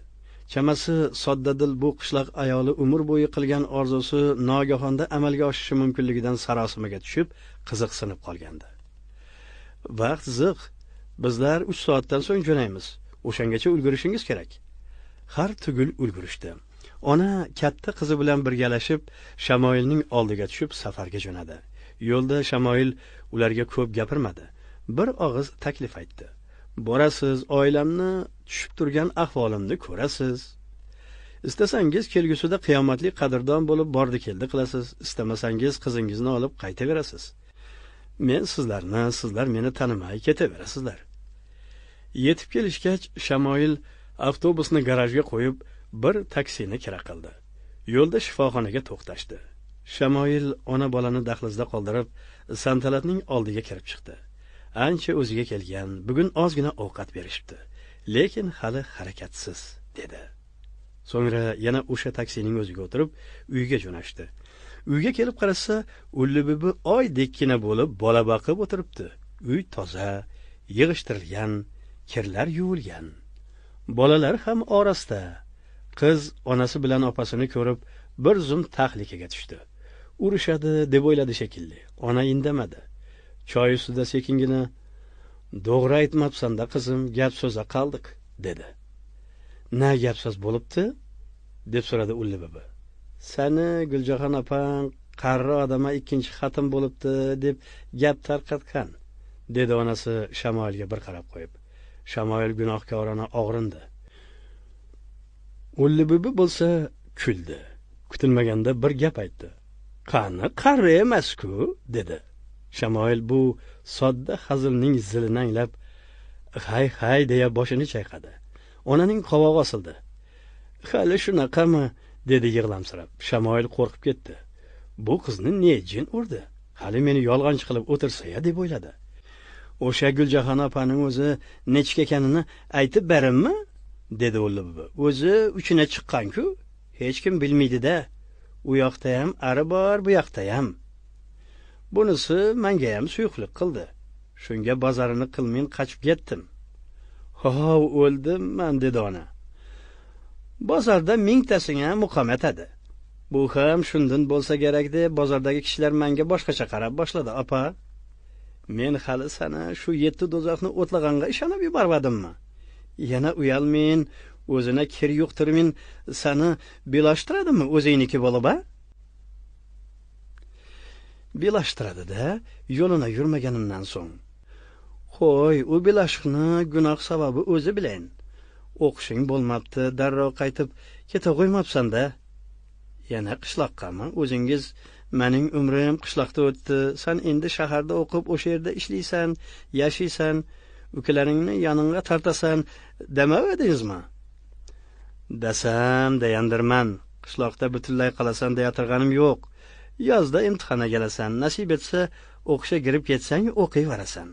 chamasi soddadil bu qishloq ayoli umr bo'yi qilgan orzusi nogahonda amalga oshishi mumkinligidan sarosimaga tushib qiziqsinib qolgandi vaqt ziq bizlar uch soatdan so'ng jo'naymiz o'shangacha ulgurishingiz kerak har tugul ulgurishdi ona katta qizi bilan birgalashib shamoilning oldiga tushib safarga jo'nadi yo'lda shamoil ularga ko'p gapirmadi bir og'iz taklif aytdi borasiz oilamni tushib turgan ahvolimni ko'rasiz istasangiz kelgusida qiyomatli qadrdon bo'lib bordi keldi qilasiz istamasangiz qizingizni olib qaytaverasiz men sizlarni sizlar meni tanimay ketaverasizlar yetib kelishgach shamoil avtobusni garajga qo'yib bir taksini kira qildi yo'lda shifoxonaga to'xtashdi shamoil ona bolani dahlizda qoldirib santalatning oldiga kirib chiqdi ancha o'ziga kelgan bugun ozgina ovqat berishibdi lekin hali harakatsiz dedi so'ngra yana o'sha taksining o'ziga o'tirib uyiga jo'nashdi uyga kelib qarasa ullibibi oydekkina bo'lib bola boqib o'tiribdi uy toza yig'ishtirilgan kirlar yuvilgan bolalar ham orasida qiz onasi bilan opasini ko'rib bir zum tahlikaga tushdi urishadi deb o'yladi shekilli ona indamadi choy ustida sekingina to'g'ri aytmabsanda qizim gap so'za qoldik dedi na gap so'z bo'libdi deb so'radi ulli bobo sani guljahon opam qarri odama ikkinchi xotin bo'libdi deb gap tarqatgan dedi onasi shamoilga bir qarab qo'yib shamoil gunohkorona og'rindi ulli bobo bo'lsa kuldi kutilmaganda bir gap aytdi qani qari emas-ku, dedi. Shamoil bu sodda hazilning zilini anglab, "Hay, hay" deya boshini chayqadi. Onaning qovog'i osildi. "Hali shunaqami?" dedi yig'lamsirab. Shamoil qo'rqib ketdi. Bu qizni ne jin urdi? Hali meni yolg'onchi qilib o'tirsa-ya deb o'yladi. o'sha guljahon opaning o'zi nechik ekanini aytib berimmi dedi u o'zi uchina chiqqanku hech kim bilmaydi-da u ham ari bor bu yoqda ham bunisi ham suyuqlik qildi shunga bozorini qilmay qochib ketdim o'ldim man dedi ona bozorda mingtasini ham muqom etadi bu ham shundan bo'lsa kerak deb bozordagi kishilar manga boshqacha qarab boshladi opa men hali sana shu yetti do'zaxni o'tlag'anga ishonib yubormadimmi yana uyalmin o'zini kir yo'qtirmin sani belashtiradimi o'zingniki bo'lib a belashtiradida yo'lini yurmaganimdan so'ng hoy u belashiqni gunoh sababi o'zi bilan o'qishing bo'lmabdi darrov qaytib keta qo'ymabsanda yana qishloqqami o'zingiz mening umrim qishloqda o'tdi san endi shaharda o'qib o'sha yerda ishlaysan yashaysan ukalaringni yoningga tortasan demavdingizmi dasam dayandirman qishloqda butunlay qolasan deyatirganim yo'q yozda imtihonga kelasan nasib etsa o'qishga girib ketsang o'qiyverasan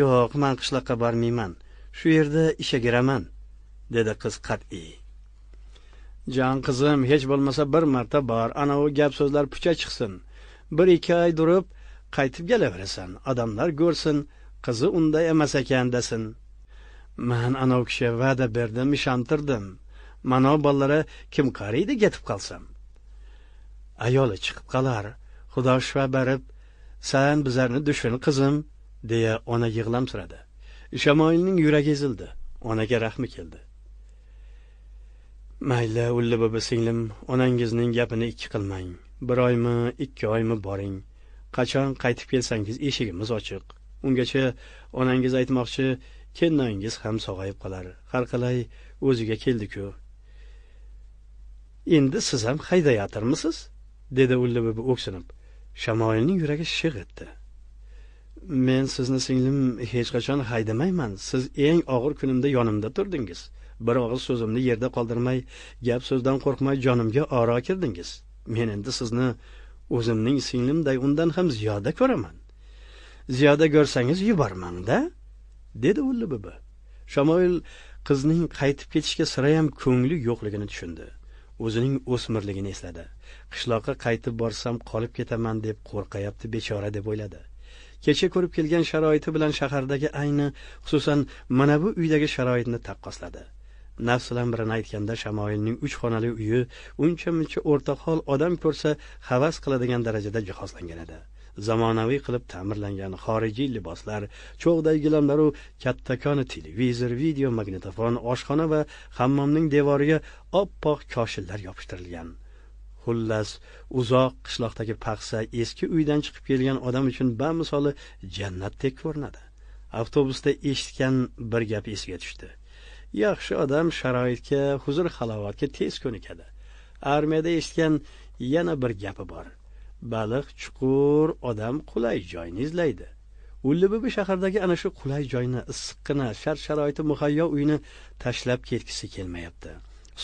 yo'q man qishloqqa bormayman shu yerda ishga kiraman dedi qiz qat'iy jon qizim hech bo'lmasa bir marta bor anavi gap so'zlar pucha chiqsin bir ikki oy durib qaytib kelaverasan odamlar ko'rsin qizi unday emas ekan desin man ana kishi va'da berdim ishontirdim mano bolalari kim qariydi ketib qolsam ayoli chiqib qolar xudo shifa berib san bizlarni dushun qizim deya ona yig'lamsiradi shamoilning yuragi ezildi onaga rahmi keldi mayli ulla bobo singlim onangizning gapini ikki qilmang bir oymi ikki oymi boring qachon qaytib kelsangiz eshigimiz ochiq ungacha onangiz aytmoqchi kelinangiz ham sog'ayib qolar har qalay o'ziga keldi-ku. Endi siz ham haydayatirmisiz? dedi Ulla bibi o'ksinib. Shamoilning yuragi shig' etdi. Men sizni singlim hech qachon haydamayman. Siz eng og'ir kunimda yonimda turdingiz. Bir og'iz so'zimni yerda qoldirmay, gap so'zdan qo'rqmay jonimga oro kirdingiz. Men endi sizni o'zimning singlimday undan ham ziyoda ko'raman. Ziyoda ko'rsangiz yubormangda da dedi o'lli buvi shamoil qizning qaytib ketishga sirayam ko'ngli yo'qligini tushundi o'zining o'smirligini esladi qishloqqa qaytib borsam qolib ketaman deb qo'rqayapti bechora deb o'yladi kecha ko'rib kelgan sharoiti bilan shahardagi ayni xususan mana bu uydagi sharoitni taqqosladi nafs bilan birini aytganda shamoilning uch xonali uyi uncha muncha o'rtahol odam ko'rsa havas qiladigan darajada jihozlangan edi zamonaviy qilib ta'mirlangan xorijiy liboslar cho'g'day gilamlaru kattakon televizor video magnitofon oshxona va hammomning devoriga oppoq koshillar yopishtirilgan xullas uzoq qishloqdagi paxsa eski uydan chiqib kelgan odam uchun bamisoli jannatdek ko'rinadi avtobusda eshitgan bir gap esiga tushdi yaxshi odam sharoitga huzur halovatga tez ko'nikadi armiyada eshitgan yana bir gapi bor baliq chuqur odam qulay joyni izlaydi ullibibi shahardagi ana shu qulay joyni issiqqina shart sharoiti muhayyo uyni tashlab ketgisi kelmayapti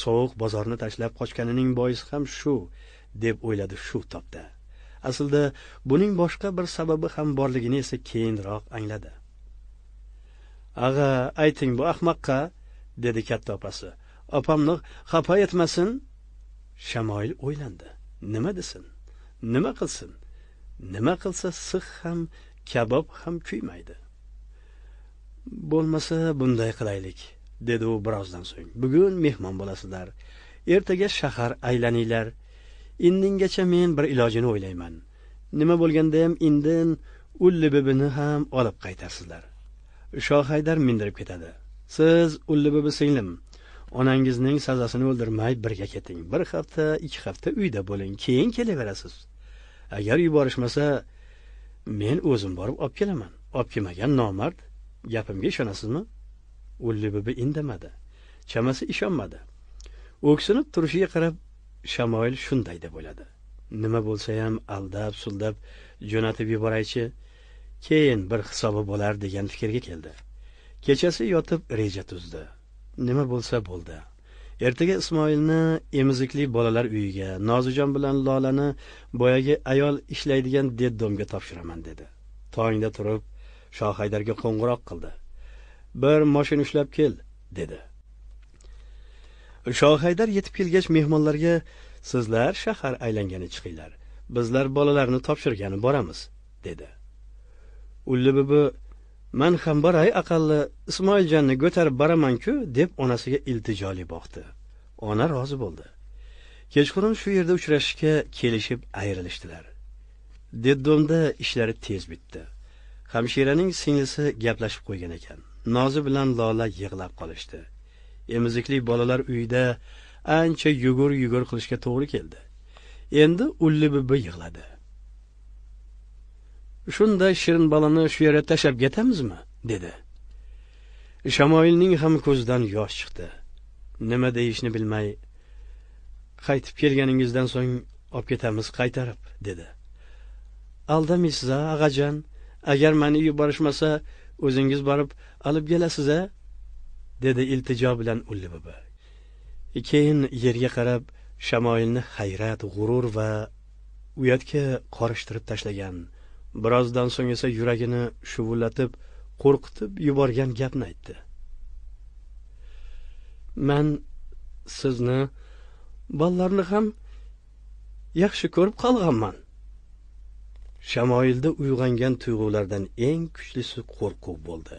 sovuq bozorni tashlab qochganining boisi ham shu deb o'yladi shu topda aslida buning boshqa bir sababi ham borligini esa keyinroq angladi ag'a ayting bu ahmoqqa dedi katta opasi opamni xafa etmasin shamoil o'ylandi nima desin nima qilsin nima qilsa six ham kabob ham kuymaydi bo'lmasa bunday qilaylik dedi u birozdan so'ng bugun mehmon bo'lasizlar ertaga shahar aylaninglar indingacha men bir ilojini o'ylayman nima bo'lganda ham indin ullibibini ham olib qaytarsizlar shohaydar mindirib ketadi siz ullibibi singlim onangizning sazasini o'ldirmay birga keting bir hafta ikki hafta uyda bo'ling keyin kelaverasiz agar yuborishmasa men o'zim borib olib kelaman olib kelmagan nomard gapimga ishonasizmi o'lli bibi indamadi chamasi ishonmadi o'ksinib turishiga qarab shamoil shunday deb o'yladi nima bo'lsayam aldab suldab jo'natib yuboraychi keyin bir hisobi bo'lar degan fikrga keldi kechasi yotib reja tuzdi nima bo'lsa bo'ldi ertaga ismoilni emizikli bolalar uyiga nozijon bilan lolani boyagi ayol ishlaydigan detdomga topshiraman dedi tongda turib shohaydarga qo'ng'iroq qildi bir moshina ushlab kel dedi shohaydar yetib kelgach mehmonlarga sizlar shahar aylangani chiqinglar bizlar bolalarni topshirgani boramiz dedi ulli buvi man ham boray aqalli ismoiljonni ko'tarib boraman-ku deb onasiga iltijoli boqdi ona rozi bo'ldi kechqurun shu yerda uchrashishga kelishib ayrilishdilar детдомda ishlari tez bitdi hamshiraning singlisi gaplashib qo'ygan ekan nozi bilan lola yig'lab qolishdi emizikli bolalar uyida ancha yugur yugur qilishga to'g'ri keldi endi ullibibi yig'ladi shunday shirin balani shu yerga tashlab ketamizmi dedi shamoilning ham ko'zidan yosh chiqdi nima deyishni bilmay qaytib kelganingizdan so'ng olib ketamiz qaytarib dedi aldamaysiz a og'ajon agar mani yuborishmasa o'zingiz borib olib kelasiz a dedi iltijo bilan ulli bobo keyin yerga qarab shamoilni hayrat g'urur va uyatga qorishtirib tashlagan birozdan so'ng esa yuragini shuvullatib qo'rqitib yuborgan gapni aytdi man sizni bolalarni ham yaxshi ko'rib qolganman shamoilda uyg'ongan tuyg'ulardan eng kuchlisi qo'rquv bo'ldi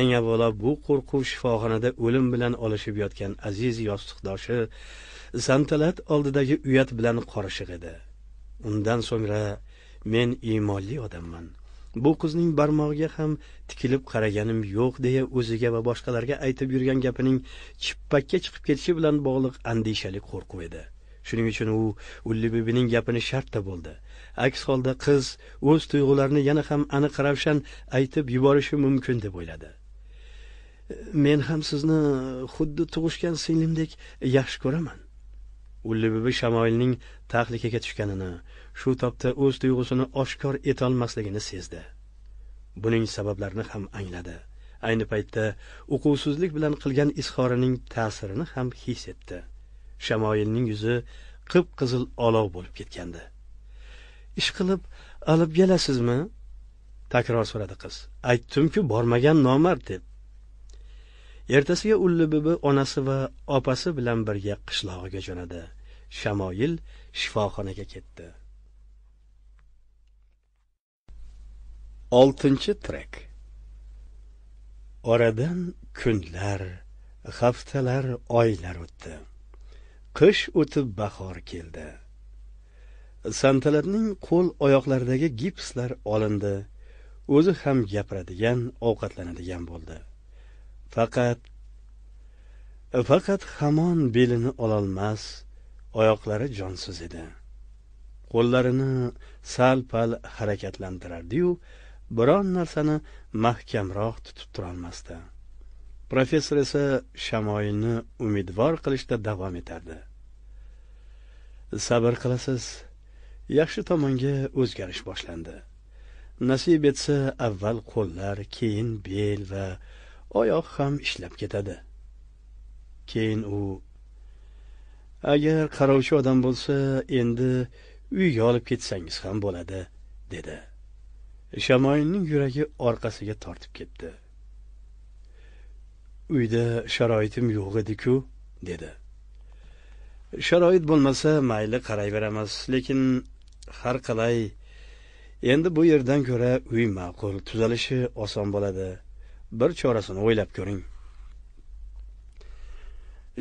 eng avvalo bu qo'rquv shifoxonada o'lim bilan olishib yotgan aziz yostiqdoshi santalat oldidagi uyat bilan qorishiq edi undan so'ngra men iymonli odamman bu qizning barmog'iga ham tikilib qaraganim yo'q deya o'ziga va boshqalarga aytib yurgan gapining chippakka chiqib ketishi bilan bog'liq andishali qo'rquv edi shuning uchun u ulli bibining gapini shartta bo'ldi aks holda qiz o'z tuyg'ularini yana ham aniq ravshan aytib yuborishi mumkin deb o'yladi men ham sizni xuddi tug'ishgan singlimdek yaxshi ko'raman ulli bibi shamoilning tahlikaga tushganini shu topda o'z tuyg'usini oshkor etolmasligini sezdi buning sabablarini ham angladi ayni paytda uquvsizlik bilan qilgan izhorining ta'sirini ham his etdi shamoilning yuzi qip qizil olov bo'lib ketgandi ishqilib olib kelasizmi takror so'radi qiz aytdimku bormagan nomard deb ertasiga ullibibi onasi va opasi bilan birga qishlog'iga jo'nadi shamoyil shifoxonaga ketdi oltinchi trek oradan kunlar haftalar oylar o'tdi qish o'tib bahor keldi santalatning qo'l oyoqlaridagi gipslar olindi o'zi ham gapiradigan ovqatlanadigan bo'ldi faqat faqat hamon belini ololmas oyoqlari jonsiz edi qo'llarini sal pal harakatlantirardiyu biron narsani mahkamroq tutib turolmasdi professor esa shamoyilni umidvor qilishda davom etardi sabr qilasiz yaxshi tomonga o'zgarish boshlandi nasib etsa avval qo'llar keyin bel va oyoq ham ishlab ketadi keyin u agar qarovchi odam bo'lsa endi uyga olib ketsangiz ham bo'ladi dedi shamoyinning yuragi orqasiga tortib ketdi uyda sharoitim yo'q edi-ku, dedi sharoit bo'lmasa mayli qarayveramiz lekin har qalay endi bu yerdan ko'ra uy ma'qul tuzalishi oson bo'ladi bir chorasini o'ylab ko'ring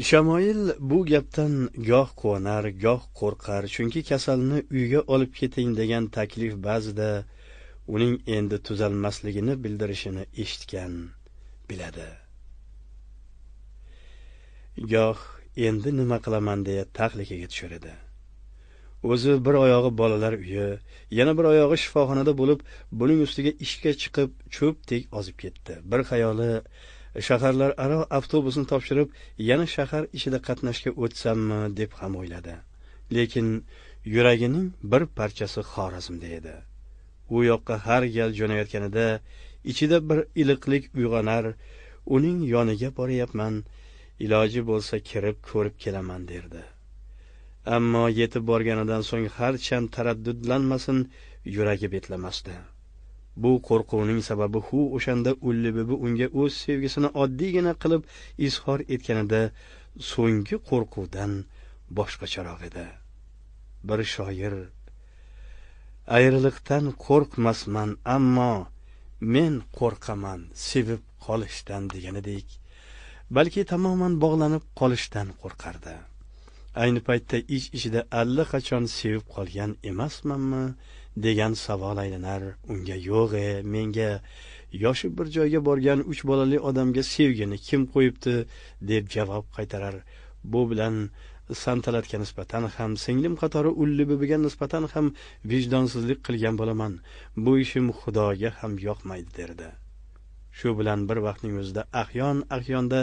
shamoil bu gapdan goh quvonar goh qo'rqar chunki kasalni uyga olib keting degan taklif ba'zida de, uning endi tuzalmasligini bildirishini eshitgan biladi goh endi nima qilaman deya tahlikaga tushar edi o'zi bir oyog'i bolalar uyi yana bir oyog'i shifoxonada bo'lib buning ustiga ishga chiqib cho'pdek ozib ketdi bir xayoli shaharlararo avtobusni topshirib yana shahar ishida qatnashga o'tsammi deb ham o'yladi lekin yuragining bir parchasi xorazmda edi u yoqqa har gal jo'nayotganida ichida bir iliqlik uyg'onar uning yoniga boryapman iloji bo'lsa kirib ko'rib kelaman derdi ammo yetib borganidan so'ng harchand taraddudlanmasin yuragi betlamasdi bu qo'rquvning sababi hu o'shanda ulli bibi unga o'z sevgisini oddiygina qilib izhor etganida so'nggi qo'rquvdan boshqacharoq edi bir shoir ayriliqdan qo'rqmasman ammo men qo'rqaman sevib qolishdan deganidek balki tamoman bog'lanib qolishdan qo'rqardi ayni paytda ich ichida allaqachon sevib qolgan emasmanmi degan savol aylanar unga yo'g' e menga yoshi bir joyga borgan uch bolali odamga sevgini kim qo'yibdi deb javob qaytarar bu bilan santalatga nisbatan ham singlim qatori ulli bibiga nisbatan ham vijdonsizlik qilgan bo'laman bu ishim xudoga ham yoqmaydi derdi shu bilan bir vaqtning o'zida ahyon ahyonda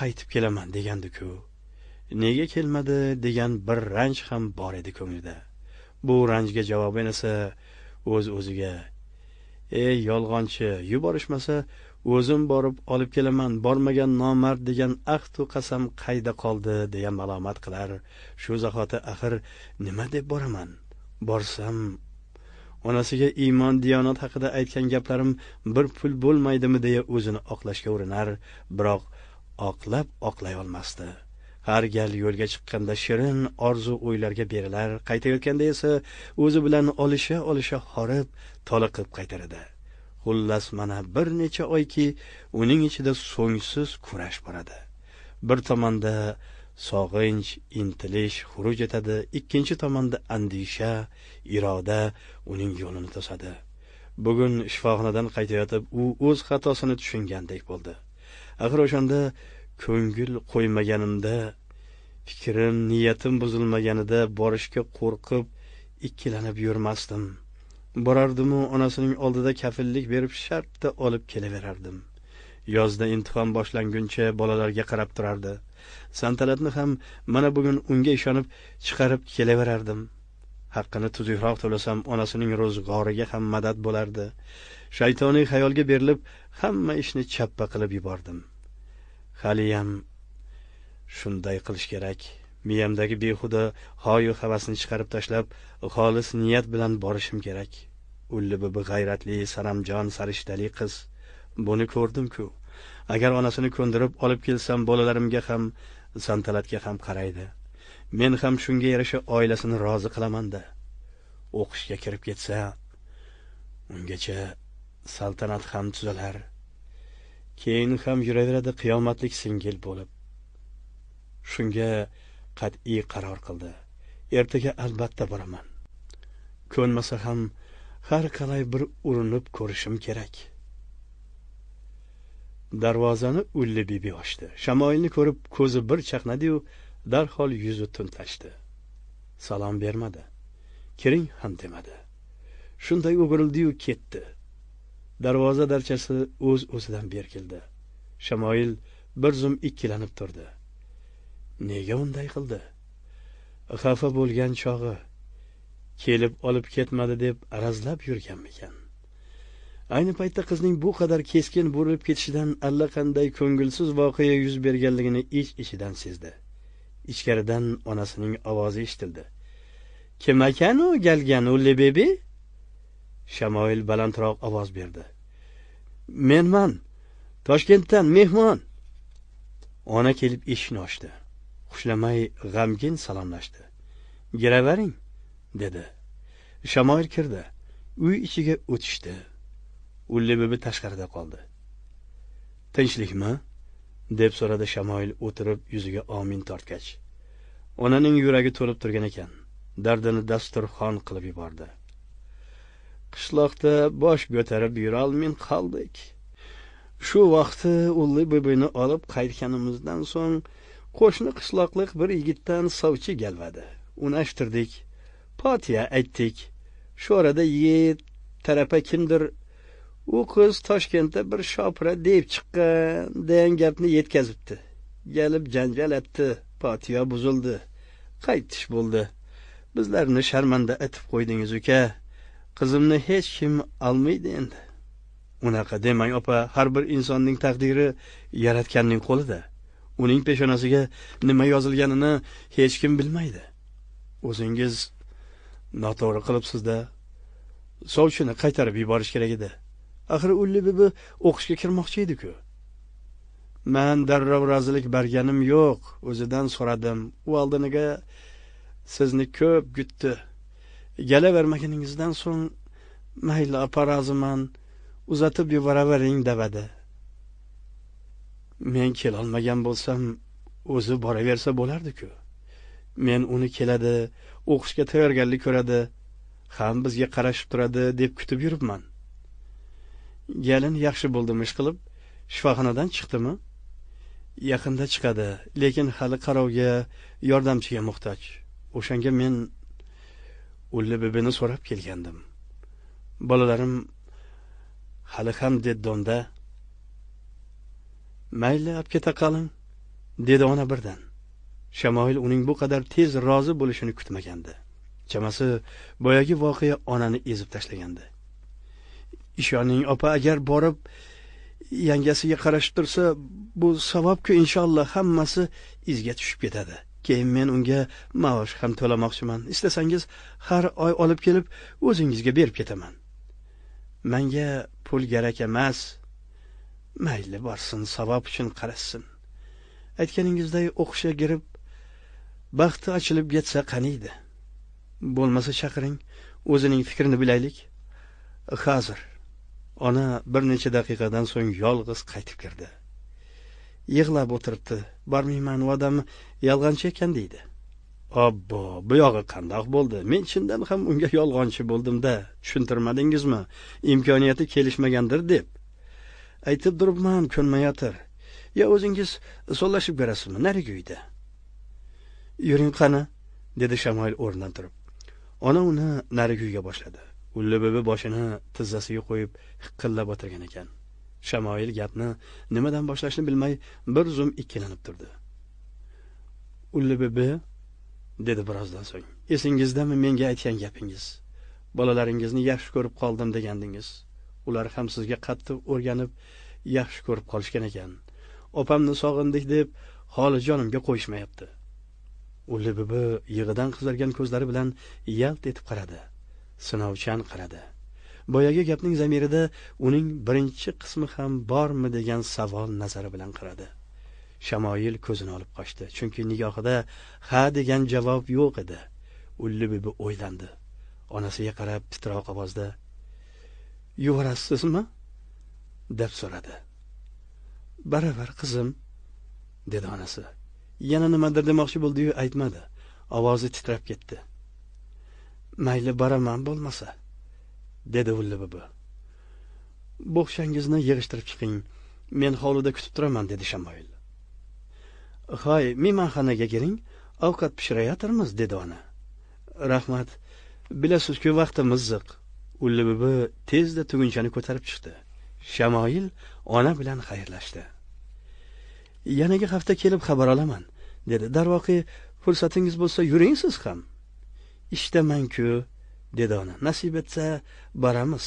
qaytib kelaman degandiku nega kelmadi degan bir ranj ham bor edi ko'nglida bu ranjga javoben esa o'z o'ziga ey yolg'onchi yuborishmasa o'zim borib olib kelaman bormagan nomard degan ahdu qasam qayda qoldi degan malomat qilar shu zahoti axir nima deb boraman borsam onasiga iymon diyonat haqida aytgan gaplarim bir pul bo'lmaydimi deya o'zini oqlashga urinar biroq oqlab oqlay olmasdi har gal yo'lga chiqqanda shirin orzu o'ylarga berilar qaytayotganda esa o'zi bilan olisha olisha horib toliqib qaytar edi xullas mana bir necha oyki uning ichida so'ngsiz kurash boradi bir tomonda sog'inch intilish xuruj etadi ikkinchi tomonda andisha iroda uning yo'lini to'sadi bugun shifoxonadan qaytayotib u o'z xatosini tushungandek bo'ldi axir o'shanda ko'ngil qo'ymaganimda fikrim niyatim buzilmaganida borishga qo'rqib ikkilanib yurmasdim borardimu onasining oldida kafillik berib shartta olib kelaverardim yozda imtihon boshlanguncha bolalarga qarab turardi santalatni ham mana bugun unga ishonib chiqarib kelaverardim haqqini tuzukroq to'lasam onasining ro'zg'origa ham madad bo'lardi shaytoniy xayolga berilib hamma ishni chappa qilib yubordim haliyam shunday qilish kerak miyamdagi behuda hoyu havasni chiqarib tashlab xolis niyat bilan borishim kerak o'lli bibi g'ayratli saramjon sarishtali qiz buni ko'rdim ku agar onasini ko'ndirib olib kelsam bolalarimga ham santalatga ham qaraydi men ham shunga yarasha oilasini rozi qilamanda o'qishga kirib ketsa ungacha saltanat ham tuzalar keyin ham yuraveradi qiyomatlik singil bo'lib shunga qat'iy qaror qildi ertaga albatta boraman ko'nmasa ham har qalay bir urinib ko'rishim kerak darvozani ulli bibi ochdi shamoilni ko'rib ko'zi bir chaqnadiyu darhol yuzi tundlashdi salom bermadi kiring ham demadi shunday o'girildiyu ketdi darvoza darchasi o'z uz o'zidan berkildi shamoil bir zum ikkilanib turdi nega unday qildi xafa bo'lgan chog'i kelib olib ketmadi deb arazlab yurganmikan ayni paytda qizning bu qadar keskin burilib ketishidan allaqanday ko'ngilsiz voqea yuz berganligini ich iç ichidan sezdi ichkaridan onasining ovozi eshitildi kim ekan u galgan u lebebi shamoil balandroq ovoz berdi menman toshkentdan mehmon ona kelib eshikni ochdi xushlamay g'amgin salomlashdi giravering dedi shamoil kirdi uy ichiga o'tishdi ulli tashqarida qoldi tinchlikmi deb so'radi shamoil o'tirib yuziga omin tortgach onaning yuragi to'lib turgan ekan dardini dasturxon qilib yubordi qishloqda bosh ko'tarib yurolmin qoldik shu vaqti ulli bibini olib qaytganimizdan so'ng qo'shni qishloqliq bir yigitdan sovchi galvadi unashtirdik fotiha aytdik shu orada yigit tarafa kimdir u qiz toshkentda bir shopira deb chiqqan degan gapni yetkazibdi kelib janjal etdi, fotiha buzildi qaytish bo'ldi bizlarni sharmanda etib qo'ydingiz uka qizimni hech kim olmaydi endi unaqa demang opa har bir insonning taqdiri yaratganning qo'lida uning peshonasiga nima yozilganini hech kim bilmaydi o'zingiz noto'g'ri qilibsizda sovchini qaytarib yuborish kerak edi axir ulli bibi o'qishga kirmoqchi edi-ku. man darrov rozilik berganim yo'q o'zidan so'radim u oldiniga sizni ko'p gutdi galavermaganingizdan so'ng mayli opa roziman uzatib yuboravering davadi men kelolmagan bo'lsam o'zi boraversa bo'lardi-ku. men uni keladi o'qishga tayyorgarlik ko'radi ham bizga qarashib turadi deb kutib yuribman galin yaxshi bo'ldimi ishqilib qilib shifoxonadan chiqdimi yaqinda chiqadi lekin hali qarovga yordamchiga muhtoj o'shanga men ulli bibini so'rab kelgandim bolalarim hali ham detdonda mayli keta qoling dedi ona birdan shamoil uning bu qadar tez rozi bo'lishini kutmagandi chamasi boyagi voqea onani ezib tashlagandi ishoning opa agar borib yangasiga qarashib tursa bu savobku inshaalloh hammasi izga tushib ketadi keyin men unga maosh ham to'lamoqchiman istasangiz har oy olib kelib o'zingizga berib ketaman manga pul kerak emas mayli borsin savob uchun qarashsin aytganingizday o'qishga kirib baxti ochilib ketsa qaniydi bo'lmasa chaqiring o'zining fikrini bilaylik hozir ona bir necha daqiqadan so'ng yolg'iz qaytib kirdi yig'lab o'tiribdi bormayman u odam yolg'onchi ekan deydi obbo bu yog'i qandoq bo'ldi men chindan ham unga yolg'onchi bo'ldimda tushuntirmadingizmi imkoniyati kelishmagandir deb aytib turibman ko'nmayotir yo o'zingiz so'llashib berasizmi narigi uyda yuring qani dedi shamoil o'rnidan turib ona uni narigi uyga boshladi ulli bibi boshini tizzasiga qo'yib hiqillab o'tirgan ekan shamoil gapni nimadan boshlashni bilmay bir zum ikkilanib turdi ulli bibi dedi birozdan so'ng esingizdami menga aytgan gapingiz bolalaringizni yaxshi ko'rib qoldim degandingiz ular ham sizga qattiq o'rganib yaxshi ko'rib qolishgan ekan opamni sog'indik deb holijonimga qo'yishmayapti u libibi yig'idan qizargan ko'zlari bilan yalt etib qaradi sinovchan qaradi boyagi gapning zamirida uning birinchi qismi ham bormi degan savol nazari bilan qaradi shamoyil ko'zini olib qochdi chunki nigohida ha degan javob yo'q edi u libibi o'ylandi onasiga qarab titroq ovozda yuborasizmi deb so'radi baravar qizim dedi onasi yana nimadir demoqchi bo'ldiyu aytmadi ovozi titrab ketdi mayli boraman bo'lmasa dedi ulli bobo bo'xshangizni yig'ishtirib chiqing men hovlida kutib turaman dedi shamoil hoy mehmonxonaga keling ovqat pishirayotirmiz dedi ona rahmat bilasizku vaqtimiz ziq ulli bobo tezda tugunchani ko'tarib chiqdi shamoil ona bilan xayrlashdi yanagi hafta kelib xabar olaman dedi darvoqe fursatingiz bo'lsa yuring siz ham ishdamanku dedi ona nasib etsa boramiz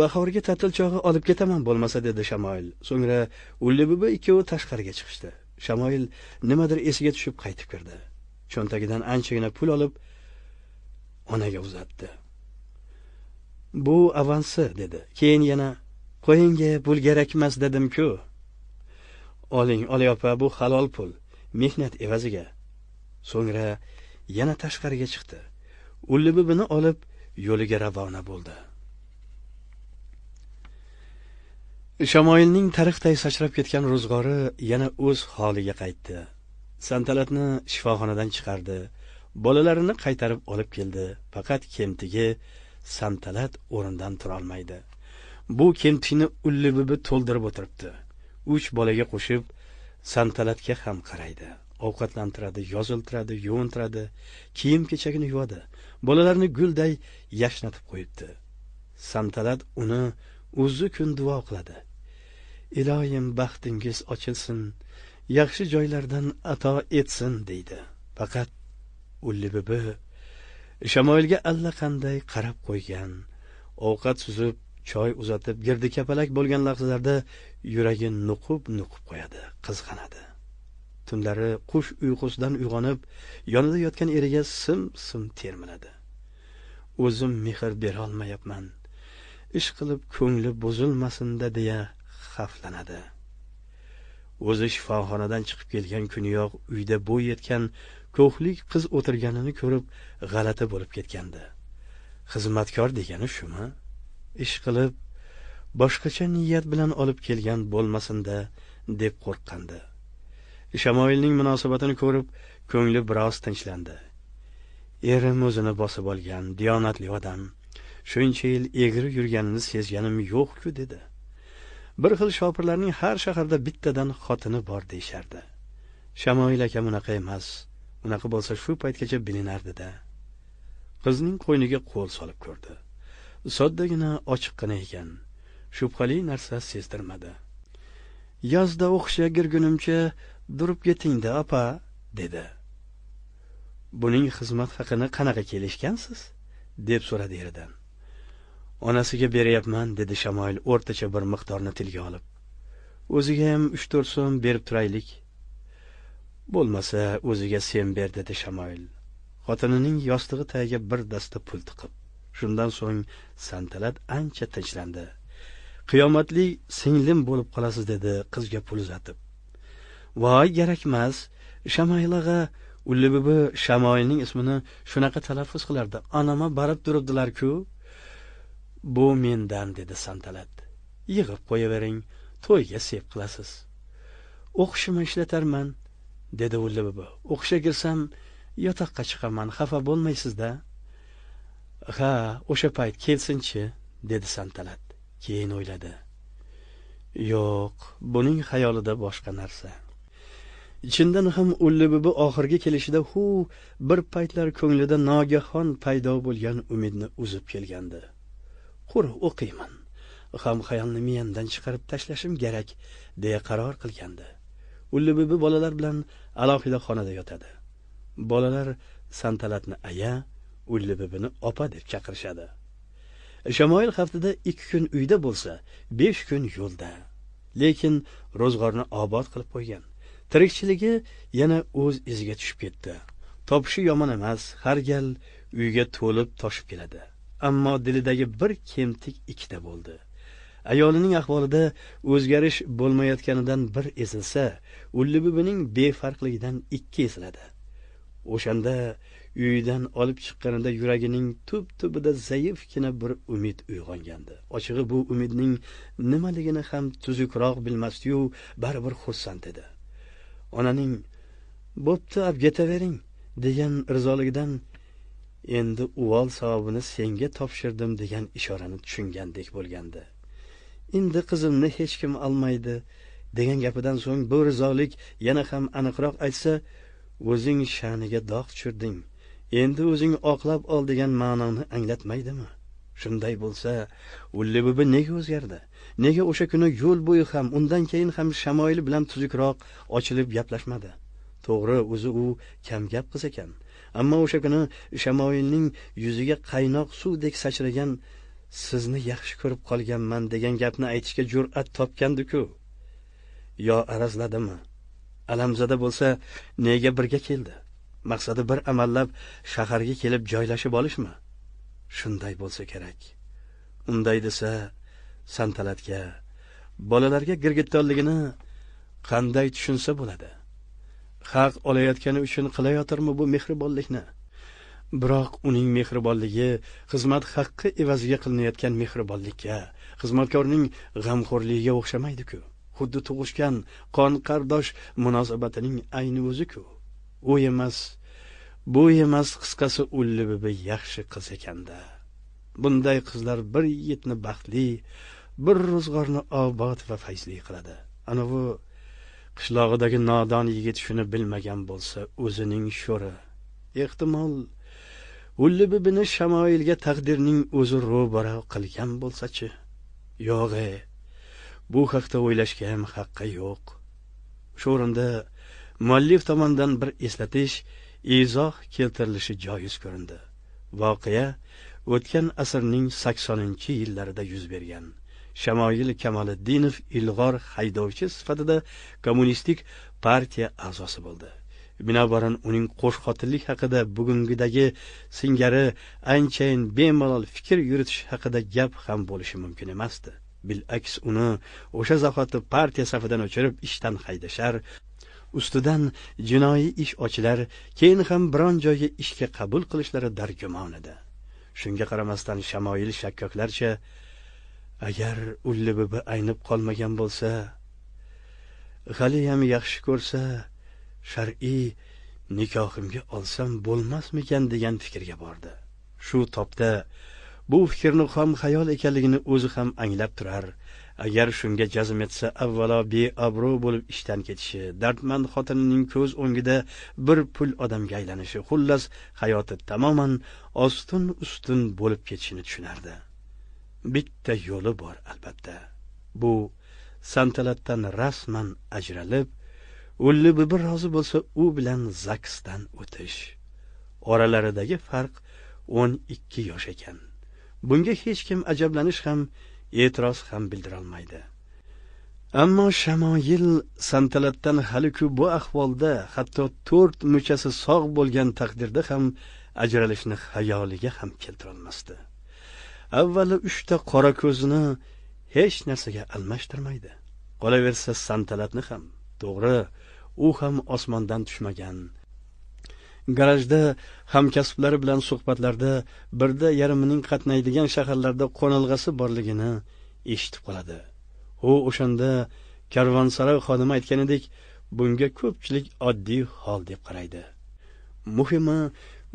bahorga ta'til chog'i olib ketaman bo'lmasa dedi shamoil so'ngra ulli ikkovi tashqariga chiqishdi shamoil nimadir esiga tushib qaytib kirdi cho'ntagidan anchagina pul olib onaga uzatdi bu avansi dedi keyin yana qo'ying pul kerakmas dedimku oling opa bu halol pul mehnat evaziga so'ngra yana tashqariga chiqdi ullibibini olib yo'liga ravona bo'ldi shamoilning tariqday sachrab ketgan ro'zg'ori yana o'z holiga qaytdi santalatni shifoxonadan chiqardi bolalarini qaytarib olib keldi faqat kemtigi santalat o'rnidan turolmaydi bu kemtikni ullibibi to'ldirib o'tiribdi uch bolaga qo'shib santalatga ham qaraydi ovqatlantiradi yoziltiradi yuvintiradi kiyim kechagini yuvadi bolalarni gulday yashnatib qo'yibdi santalat uni o'zi kun duo qiladi iloyim baxtingiz ochilsin yaxshi joylardan ato etsin deydi faqat ulli bibi shamoilga allaqanday qarab qo'ygan ovqat suzib choy uzatib girdi kapalak bo'lgan lahzalarda yuragi nuqib nuqib qo'yadi qizg'anadi tunlari qush uyqusidan uyg'onib yonida yotgan eriga sim sim termiladi o'zim mehr berolmayapman ish qilib ko'ngli buzilmasinda deya xavflanadi o'zi shifoxonadan chiqib kelgan kuniyoq uyda bo'y yetgan ko'hlik qiz o'tirganini ko'rib g'alati bo'lib ketgandi xizmatkor degani shumi ish qilib boshqacha niyat bilan olib kelgan bo'lmasinda deb qo'rqqandi shamoilning munosabatini ko'rib ko'ngli biroz tinchlandi erim o'zini bosib olgan diyonatli odam shuncha yil egri yurganini sezganim yo'q-ku dedi bir xil shopirlarning har shaharda bittadan xotini bor deyishardi shamoil aka unaqa emas unaqa bo'lsa shu paytgacha bilinardida qizning qo'yniga qo'l solib ko'rdi soddagina ochiqqina ekan shubhali narsa sezdirmadi yozda o'qishga kirgunimcha durib ketingda opa dedi buning xizmat haqini qanaqa kelishgansiz deb so'radi eridan onasiga beryapman dedi shamoil o'rtacha bir miqdorni tilga olib o'ziga ham uch to'rt so'm berib turaylik bo'lmasa o'ziga sen ber dedi shamoil xotinining yostig'i tagiga bir dasta pul tiqib shundan so'ng santalat ancha tinchlandi qiyomatli singlim bo'lib qolasiz dedi qizga pul uzatib voy kerakmas shamoyil ag'a ulli shamoyilning ismini shunaqa talaffuz qilardi onama borib turibdilar ku bu mendan dedi santalat yig'ib qo'yavering to'yga sep qilasiz o'qishimni ishlatarman dedi ulibibi o'qishga kirsam yotoqqa chiqaman xafa bo'lmaysizda ha o'sha payt kelsinchi dedi santalat keyin o'yladi yo'q buning xayolida boshqa narsa chindan ham ullibibi oxirgi kelishida hu bir paytlar ko'nglida nogahon paydo bo'lgan umidni uzib kelgandi qur o'qiyman ham xayolni miyamdan chiqarib tashlashim kerak deya qaror qilgandi ullibibi bolalar bilan alohida xonada yotadi bolalar santalatni aya ullibibini opa deb chaqirishadi shamoil haftada ikki kun uyda bo'lsa besh kun yo'lda lekin ro'zg'orni obod qilib qo'ygan tirikchiligi yana o'z iziga tushib ketdi topishi yomon emas har gal uyga to'lib toshib keladi ammo dilidagi bir kemtik ikkita bo'ldi ayolining ahvolida o'zgarish bo'lmayotganidan bir ezilsa ulli befarqligidan ikki eziladi o'shanda uyidan olib chiqqanida yuragining tub tubida zaifgina bir umid uyg'ongandi ochig'i bu umidning nimaligini ham tuzukroq bilmasdiyu baribir xursand edi onaning bo'pti ab ketavering degan rizoligidan endi uvol savobini senga topshirdim degan ishorani tushungandek bo'lgandi endi qizimni hech kim olmaydi degan gapidan so'ng bu rizolik yana ham aniqroq aytsa o'zing sha'niga dog' tushirding endi o'zing oqlab ol degan ma'noni anglatmaydimi shunday bo'lsa ulli nega o'zgardi nega o'sha kuni yo'l bo'yi ham undan keyin ham shamoyil bilan tuzukroq ochilib gaplashmadi to'g'ri o'zi u kam gap qiz ekan ammo o'sha kuni shamoyilning yuziga qaynoq suvdek sachragan sizni yaxshi ko'rib qolganman degan gapni aytishga jur'at topgandiku yo arazladimi alamzada bo'lsa nega birga keldi maqsadi bir amallab shaharga kelib joylashib olishmi shunday bo'lsa kerak unday desa santalatga bolalarga girgittonligini qanday tushunsa bo'ladi haq olayotgani uchun qilayotirmi bu mehribonlikni biroq uning mehribonligi xizmat haqqi evaziga qilinayotgan mehribonlikka xizmatkorning g'amxo'rligiga o'xshamaydiku xuddi tug'ishgan qon qardosh munosabatining ayni o'ziku u emas bu emas qisqasi ullibibi yaxshi qiz ekanda bunday qizlar bir yigitni baxtli bir ro'zg'orni obod va fayzli qiladi ana bu qishlog'idagi nodon yigit shuni bilmagan bo'lsa o'zining sho'ri ehtimol ullibibini shamoilga taqdirning o'zi ro'baro qilgan bo'lsachi yo'g'e bu haqda o'ylashga ham haqqi yo'q shu o'rinda muallif tomonidan bir eslatish izoh keltirilishi joiz ko'rindi voqea o'tgan asrning saksoninchi yillarida yuz bergan shamoyil kamoliddinov ilg'or haydovchi sifatida kommunistik partiya a'zosi bo'ldi binobaran uning qo'shqotillik haqida bugungidagi singari anchayin bemalol fikr yuritish haqida gap ham bo'lishi mumkin emasdi bilaks uni o'sha zahoti partiya safidan o'chirib ishdan haydashar ustidan jinoiy ish ochilar keyin ham biron joyga ishga qabul qilishlari dargumon edi shunga qaramasdan shamoyil shakkoklarcha agar ullibibi aynib qolmagan bo'lsa g'aliyam yaxshi ko'rsa shar'iy nikohimga olsam bo'lmasmikan degan fikrga bordi shu topda bu fikrni xom xayol ekanligini o'zi ham anglab turar agar shunga jazm etsa avvalo beobro' bo'lib ishdan ketishi dardmand xotinining ko'z o'ngida bir pul odamga aylanishi xullas hayoti tamoman ostin ustun bo'lib ketishini tushunardi bitta yo'li bor albatta bu santalatdan rasman ajralib o'lli bibi rozi bo'lsa u bilan zaksdan o'tish oralaridagi farq o'n ikki yosh ekan bunga hech kim ajablanish ham e'tiroz ham bildirolmaydi ammo shamoyil santalatdan haliku bu ahvolda hatto to'rt muchasi sog' bo'lgan taqdirda ham ajralishni xayoliga ham keltirolmasdi avvalo uchta qora ko'zini hech narsaga almashtirmaydi qolaversa santalatni ham to'g'ri u ham osmondan tushmagan garajda hamkasblari bilan suhbatlarda birda yarimining qatnaydigan shaharlarda qo'nalg'asi borligini eshitib qoladi u o'shanda karvonsaroy xodimi aytganidek bunga ko'pchilik oddiy hol deb qaraydi muhimi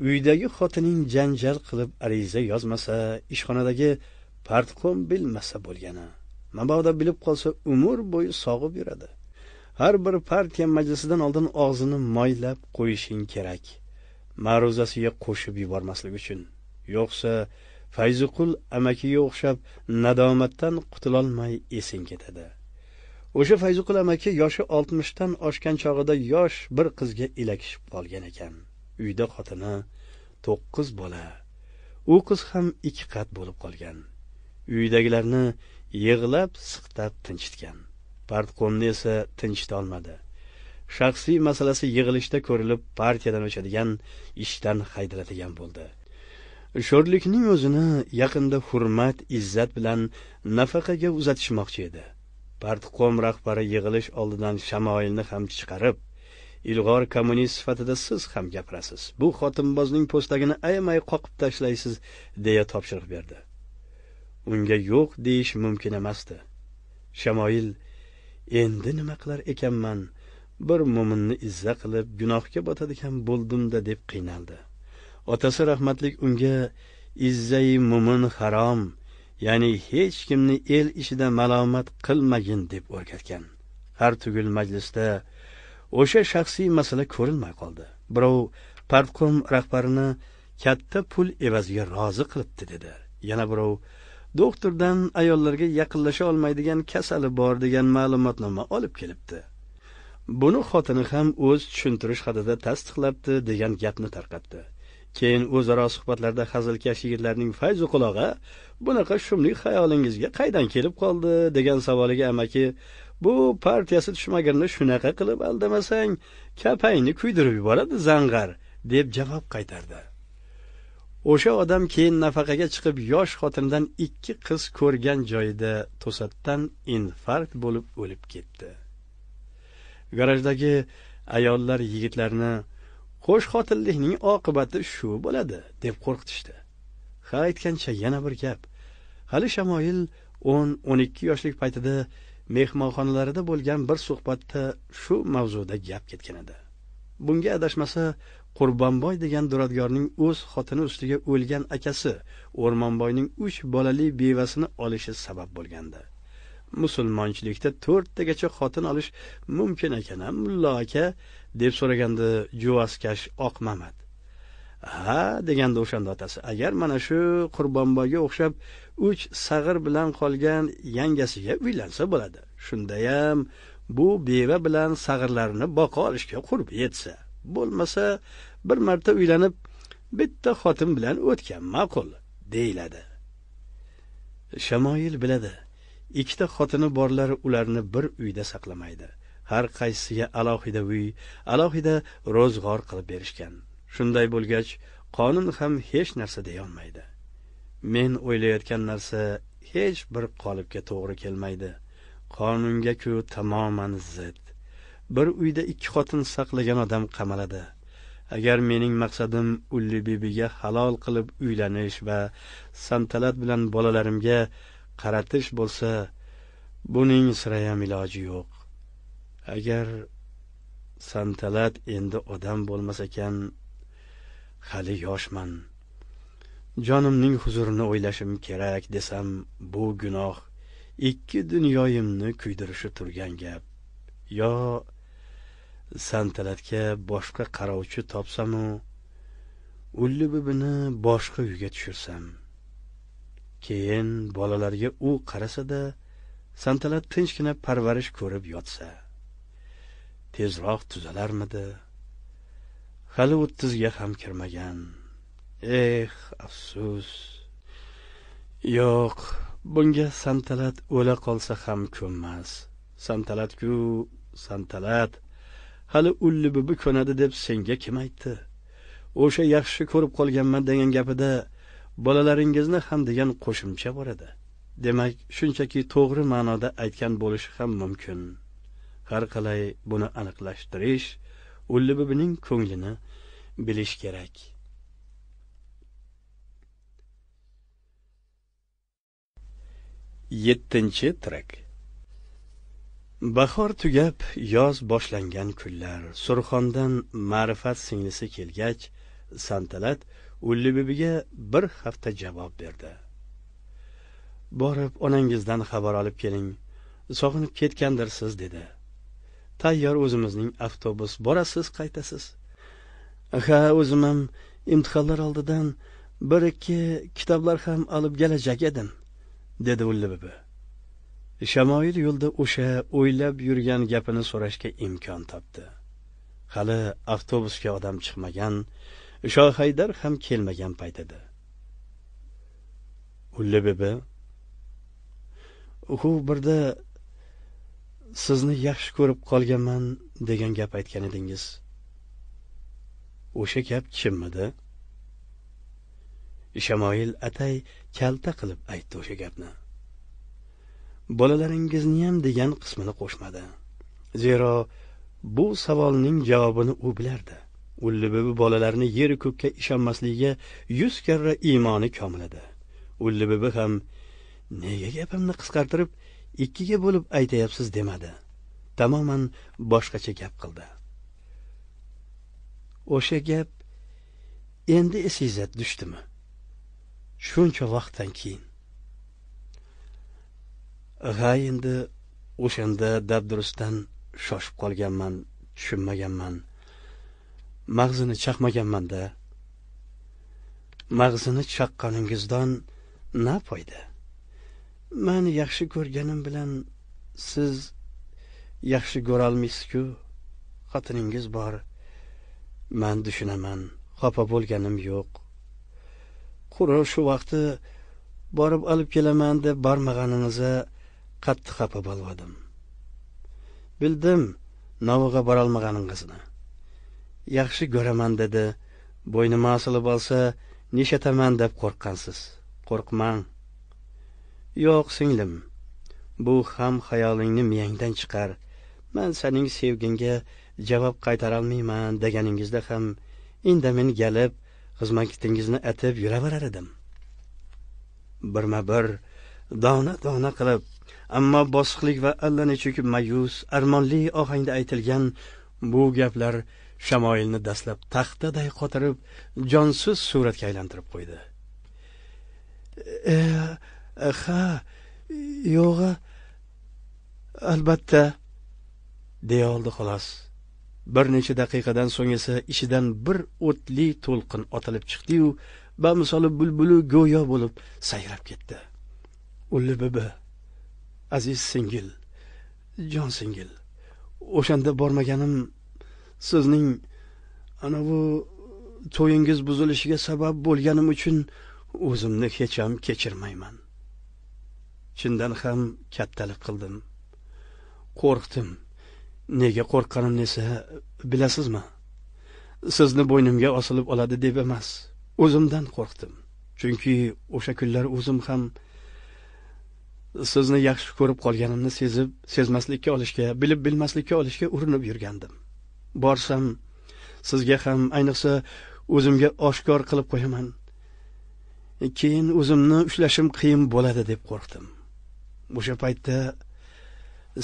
uydagi xotining janjal qilib ariza yozmasa ishxonadagi partqom bilmasa bo'lgani mabodo bilib qolsa umr bo'yi sog'ib yuradi har bir partiya majlisidan oldin og'zini moylab qo'yishing kerak ma'ruzasiga qo'shib yubormaslik uchun yo'qsa fayzuqul amakiga o'xshab nadomatdan qutulolmay esing ketadi o'sha fayzuqul amaki yoshi oltmishdan oshgan chog'ida yosh bir qizga ilakishib qolgan ekan uyda xotini to'qqiz bola u qiz ham ikki qat bo'lib qolgan uydagilarni yig'lab siqtab tinchitgan partqo'mni esa tinchitolmadi shaxsiy masalasi yig'ilishda ko'rilib partiyadan o'chadigan ishdan haydaladigan bo'ldi sho'rlikning o'zini yaqinda hurmat izzat bilan nafaqaga uzatishmoqchi edi partqom rahbari yig'ilish oldidan shamoilni ham chiqarib ilg'or kommunist sifatida siz ham gapirasiz bu xotinbozning po'stagini ayamay qoqib tashlaysiz deya topshiriq berdi unga yo'q deyish mumkin emasdi shamoil endi nima qilar ekanman bir mo'minni izza qilib gunohga botadigan bo'ldimda deb qiynaldi otasi rahmatlik unga izzai mo'min harom ya'ni hech kimni el ishida malomat qilmagin deb o'rgatgan har tugul majlisda o'sha shaxsiy masala ko'rinmay qoldi birov partqum rahbarini katta pul evaziga rozi qilibdi dedi yana birov doktordan ayollarga yaqinlasha olmaydigan kasali bor degan ma'lumotnoma olib kelibdi buni xotini ham o'z tushuntirish xatida tasdiqlabdi degan gapni tarqatdi keyin o'zaro suhbatlarda hazilkash yigitlarning fayzu qulog'a bunaqa shumlik xayolingizga qaydan kelib qoldi degan savoliga amaki bu partiyasi tushmagirni shunaqa qilib aldamasang kapangni kuydirib yuboradi zang'ar deb javob qaytardi o'sha odam keyin nafaqaga chiqib yosh xotinidan ikki qiz ko'rgan joyida to'satdan infarkt bo'lib o'lib ketdi garajdagi ayollar yigitlarni xotinlikning oqibati shu bo'ladi deb qo'rqitishdi ha aytgancha yana bir gap hali shamoil o'n o'n ikki yoshlik paytida mehmonxonalarida bo'lgan bir suhbatda shu mavzuda gap ketgan edi bunga adashmasa qurbonboy degan duradgorning o'z xotini ustiga o'lgan akasi o'rmonboyning uch bolali bevasini olishi sabab bo'lgandi musulmonchilikda to'rttagacha xotin olish mumkin ekan a mullo aka deb so'raganda juvaskash oq mamat ha deganda o'shanda otasi agar mana shu qurbonboyga o'xshab uch sag'ir bilan qolgan yangasiga uylansa bo'ladi shundayam bu beva bilan sag'irlarini boqa olishga qurbi yetsa bo'lmasa bir marta uylanib bitta xotin bilan o'tgan ma'qul deyiladi shamoil biladi ikkita xotini borlar ularni bir uyda saqlamaydi har qaysisiga alohida uy alohida ro'zg'or qilib berishgan shunday bo'lgach qonun ham hech narsa deyolmaydi men o'ylayotgan narsa hech bir qolipga to'g'ri kelmaydi qonunga tamoman zid bir uyda ikki xotin saqlagan odam qamaladi agar mening maqsadim ulli bibiga halol qilib uylanish va santalat bilan bolalarimga qaratish bo'lsa buning sirayam iloji yo'q agar santalat endi odam bo'lmas ekan hali yoshman jonimning huzurini o'ylashim kerak desam bu gunoh ikki dunyoyimni kuydirishi turgan gap yo santalatga boshqa qarovchi topsamu ulli bibini boshqa uyga tushirsam keyin bolalarga u qarasada santalat tinchgina parvarish ko'rib yotsa tezroq tuzalarmidi hali o'ttizga ham kirmagan eh afsus yo'q bunga santalat o'la qolsa ham ko'nmas santalatku santalat hali ulli bubi ko'nadi deb senga kim aytdi o'sha yaxshi ko'rib qolganman degan gapida bolalaringizni ham degan qo'shimcha boradi demak shunchaki to'g'ri ma'noda aytgan bo'lishi ham mumkin har qalay buni aniqlashtirish ullibibining ko'nglini bilish kerak yettinchi trak bahor tugab yoz boshlangan kunlar surxondan ma'rifat singlisi kelgach santalat ullibibiga bir hafta javob berdi borib onangizdan xabar olib keling sog'inib ketgandirsiz dedi tayyor o'zimizning avtobus borasiz qaytasiz ha o'zim ham imtihonlar oldidan bir ikki kitoblar ham olib kelajak edim dedi ullibibi Shamoyil shamoil yo'lda o'sha o'ylab yurgan gapini so'rashga imkon topdi hali avtobusga odam chiqmagan shohaydar ham kelmagan paytida edi bibi u birda sizni yaxshi ko'rib qolganman degan gap aytgan edingiz o'sha gap kimmidi shamoil atay kalta qilib aytdi o'sha gapni bolalaringizniyam degan qismini qo'shmadi zero bu savolning javobini u bilardi ulli buvi bolalarni yeru ko'kka ishonmasligiga yuz karra iymoni komil edi ulli ham nega gapimni qisqartirib ikkiga bo'lib aytayapsiz demadi tamoman boshqacha gap qildi o'sha gap endi esingizga tushdimi shuncha vaqtdan keyin ha endi o'shanda dabdurustdan shoshib qolganman tushunmaganman mag'zini chaqmaganmanda mag'zini chaqqaningizdan na foyda man yaxshi ko'rganim bilan siz yaxshi ko'rolmaysiz-ku xotiningiz bor man tushunaman xafa bo'lganim yo'q qurib shu vaqti borib olib kelaman deb bormaganiniza qattiq xafa bo'lvadim bildim novug'a borolmaganingizni yaxshi ko'raman dedi bo'ynima osilib olsa neshataman deb qo'rqqansiz qo'rqmang yo'q singlim bu ham xayolingni miyangdan chiqar man sening sevgingga javob olmayman deganingizda ham indamin kelib xizmatingizni atab yuraverar edim birma bir dona dona qilib ammo bosiqlik va allanechuk mayus armonli ohangda aytilgan bu gaplar shamoilni dastlab taxtaday qotirib jonsiz suratga aylantirib qo'ydi e ha yo'g'a albatta deya oldi xolos bir necha daqiqadan so'ng esa ichidan bir o'tli to'lqin otilib chiqdiyu bamisoli bulbuli go'yo bo'lib sayrab ketdi ulli bibi aziz singil jon singil o'shanda bormaganim sizning ana bu to'yingiz buzilishiga sabab bo'lganim uchun o'zimni hech ham kechirmayman chindan ham kattalik qildim qo'rqdim nega qo'rqqanimni esa bilasizmi sizni bo'ynimga osilib oladi deb emas o'zimdan qo'rqdim chunki o'sha kunlar o'zim ham sizni yaxshi ko'rib qolganimni sezib sezmaslikka olishga bilib bilmaslikka olishga urinib yurgandim borsam sizga ham ayniqsa o'zimga oshkor qilib qo'yaman keyin o'zimni ushlashim qiyin bo'ladi deb qo'rqdim o'sha paytda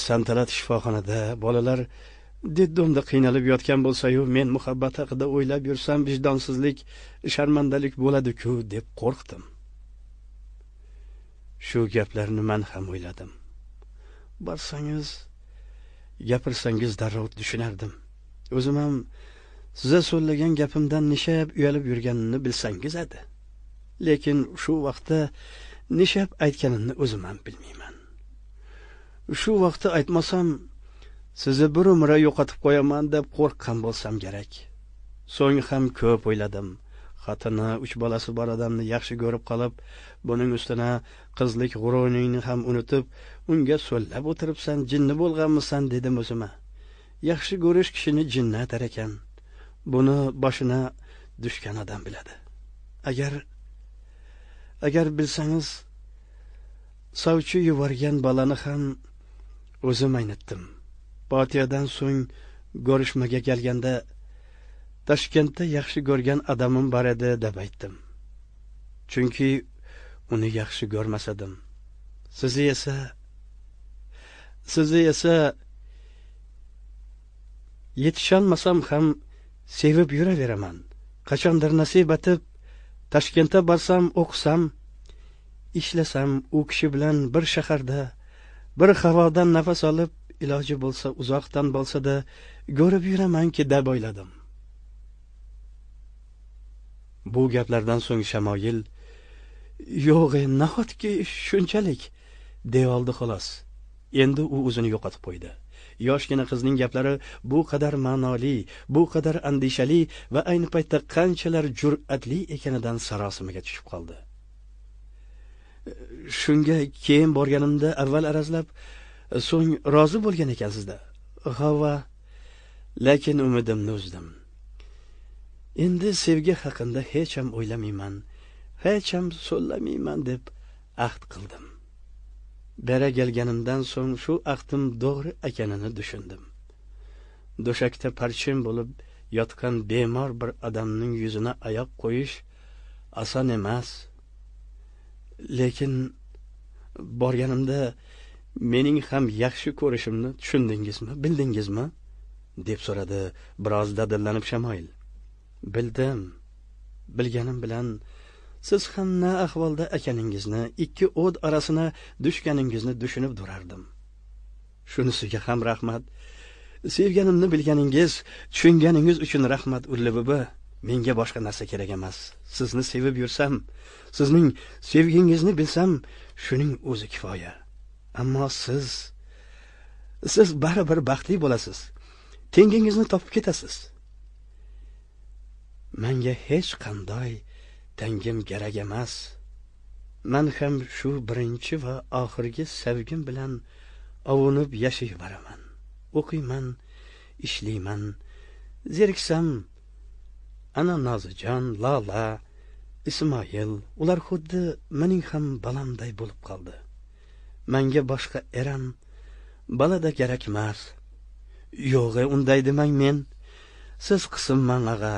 santalat shifoxonada bolalar detdomda qiynalib yotgan bo'lsayu men muhabbat haqida o'ylab yursam vijdonsizlik sharmandalik bo'ladiku deb qo'rqdim shu gaplarni man ham o'yladim borsangiz gapirsangiz darrov tushunardim o'zim ham siza so'llagan gapimdan nishab uyalib yurganimni bilsangiz edi lekin shu vaqtda nishab aytganimni o'zim ham bilmayman shu vaqtda aytmasam sizni bir umra yo'qotib qo'yaman deb qo'rqqan bo'lsam kerak so'ng ham ko'p o'yladim xotini uch bolasi bor odamni yaxshi ko'rib qolib buning ustuna qizlik g'ururingni ham unutib unga so'llab o'tiribsan jinni bo'lganmisan dedim o'zima yaxshi ko'rish kishini atar ekan buni boshina tushgan odam biladi agar agar bilsangiz sovchi yuborgan bolani ham o'zim aynitdim potiyadan so'ng ko'rishmaga kelganda toshkentda yaxshi ko'rgan odamim bor edi deb aytdim chunki uni yaxshi ko'rmas edim sizni esa sizni esa yetisholmasam ham sevib yuraveraman qachondir nasib etib toshkentga borsam o'qisam ishlasam u kishi bilan bir shaharda bir havodan nafas olib iloji bo'lsa uzoqdan bo'lsada ko'rib yuramanki deb o'yladim bu gaplardan so'ng shamoyil yo'q e nahotki shunchalik deya oldi xolos endi u o'zini yo'qotib qo'ydi yoshgina qizning gaplari bu qadar ma'noli bu qadar andishali va ayni paytda qanchalar jur'atli ekanidan sarosimaga tushib qoldi shunga keyin borganimda avval arazlab so'ng rozi bo'lgan ekansizda g'avva lekin umidimni uzdim endi sevgi haqida hech ham o'ylamayman hech ham so'llamayman deb ahd qildim bera kelganimdan so'ng shu ahdim to'g'ri ekanini tushundim do'shakda parchin bo'lib yotgan bemor bir odamning yuzini oyoq qo'yish oson emas lekin borganimda mening ham yaxshi ko'rishimni tushundingizmi bildingizmi deb so'radi biroz dadillanib shamoil bildim bilganim bilan siz na ahvolda ekaningizni ikki o't orasini tushganingizni tushunib durardim shunisiga ham rahmat sevganimni bilganingiz tushunganingiz uchun rahmat ulla menga boshqa narsa kerak emas sizni sevib yursam sizning sevgingizni bilsam shuning o'zi kifoya ammo siz siz baribir baxtli bo'lasiz tengingizni topib ketasiz manga hech qanday tangim kerak emas man ham shu birinchi va oxirgi sevgim bilan ovunib boraman o'qiyman ishlayman zeriksam ana nozijon lola ismoil ular xuddi mening ham balamday bo'lib qoldi manga boshqa eram balada kerakmas yo'g'e unday demang men siz qismman ag'a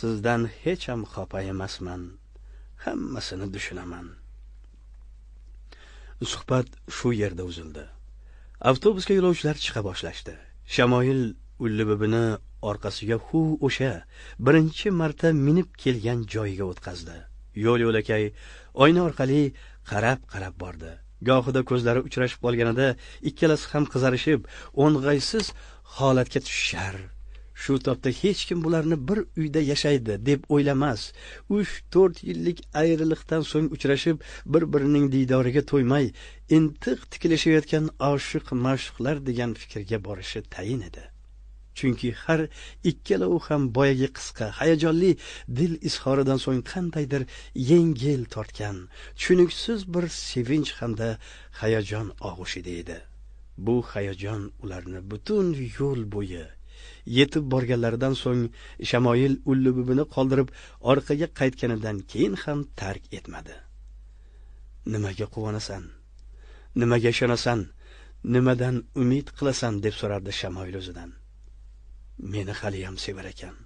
sizdan hech ham xafa emasman hammasini tushunaman suhbat shu yerda uzildi avtobusga yo'lovchilar chiqa boshlashdi shamoil ullibibini orqasiga hu o'sha birinchi marta minib kelgan joyiga o'tkazdi yo'l yo'lakay oyna orqali qarab qarab bordi gohida ko'zlari uchrashib qolganida ikkalasi ham qizarishib o'ng'aysiz holatga tushishar shu topda hech kim bularni bir uyda yashaydi deb o'ylamas uch to'rt yillik ayriliqdan so'ng uchrashib bir birining diydoriga to'ymay intiq tikilishayotgan oshiq ma'shuqlar degan fikrga borishi tayin edi chunki har ikkalovi ham boyagi qisqa hayajonli dil izhoridan so'ng qandaydir yengil tortgan tushuniksiz bir sevinch hamda hayajon og'ushida edi bu hayajon ularni butun yo'l bo'yi yetib borganlaridan so'ng shamoil ullububini qoldirib orqaga qaytganidan keyin ham tark etmadi nimaga quvonasan nimaga ishonasan nimadan umid qilasan deb so'rardi shamoil o'zidan meni haliyam sevar ekan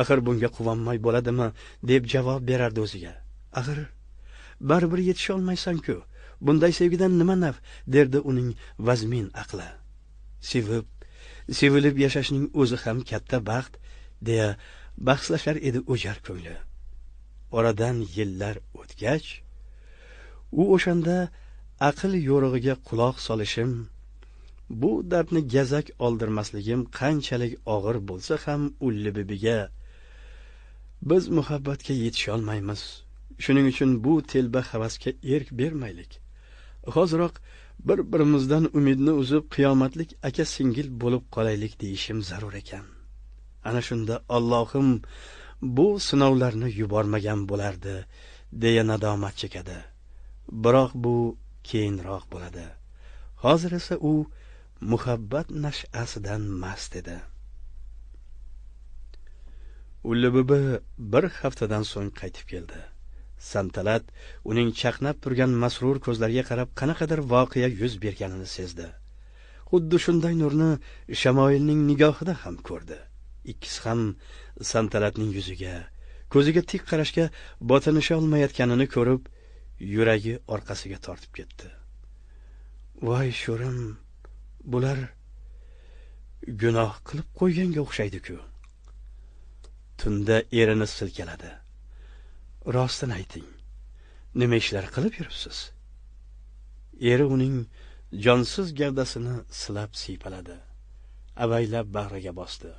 axir bunga quvonmay bo'ladimi deb javob berardi o'ziga axir baribir yetisholmaysanku bunday sevgidan nima naf derdi uning vazmin aqli sevib sevilib yashashning o'zi ham katta baxt deya bahslashar edi o'jar ko'ngli oradan yillar o'tgach u o'shanda aql yo'rig'iga quloq solishim bu dardni gazak oldirmasligim qanchalik og'ir bo'lsa ham ulli bibiga biz muhabbatga yetisholmaymiz shuning uchun bu telba havasga erk bermaylik hoziroq bir birimizdan umidni uzib qiyomatlik aka singil bo'lib qolaylik deyishim zarur ekan ana shunda ollohim bu sinovlarni yubormagan bo'lardi deya nadomat chekadi biroq bu keyinroq bo'ladi hozir esa u muhabbat nash'asidan mast edi ulibibi bir haftadan so'ng qaytib keldi santalat uning chaqnab turgan masrur ko'zlariga qarab qanaqadir voqea yuz berganini sezdi xuddi shunday nurni shamoilning nigohida ham ko'rdi ikkisi ham santalatning yuziga ko'ziga tik qarashga botinisha olmayotganini ko'rib yuragi orqasiga tortib ketdi voy sho'rim bular gunoh qilib qo'yganga o'xshaydi ku tunda erini silkaladi rostini ayting nima ishlar qilib yuribsiz eri uning jonsiz gavdasini silab siypaladi avaylab bag'riga bosdi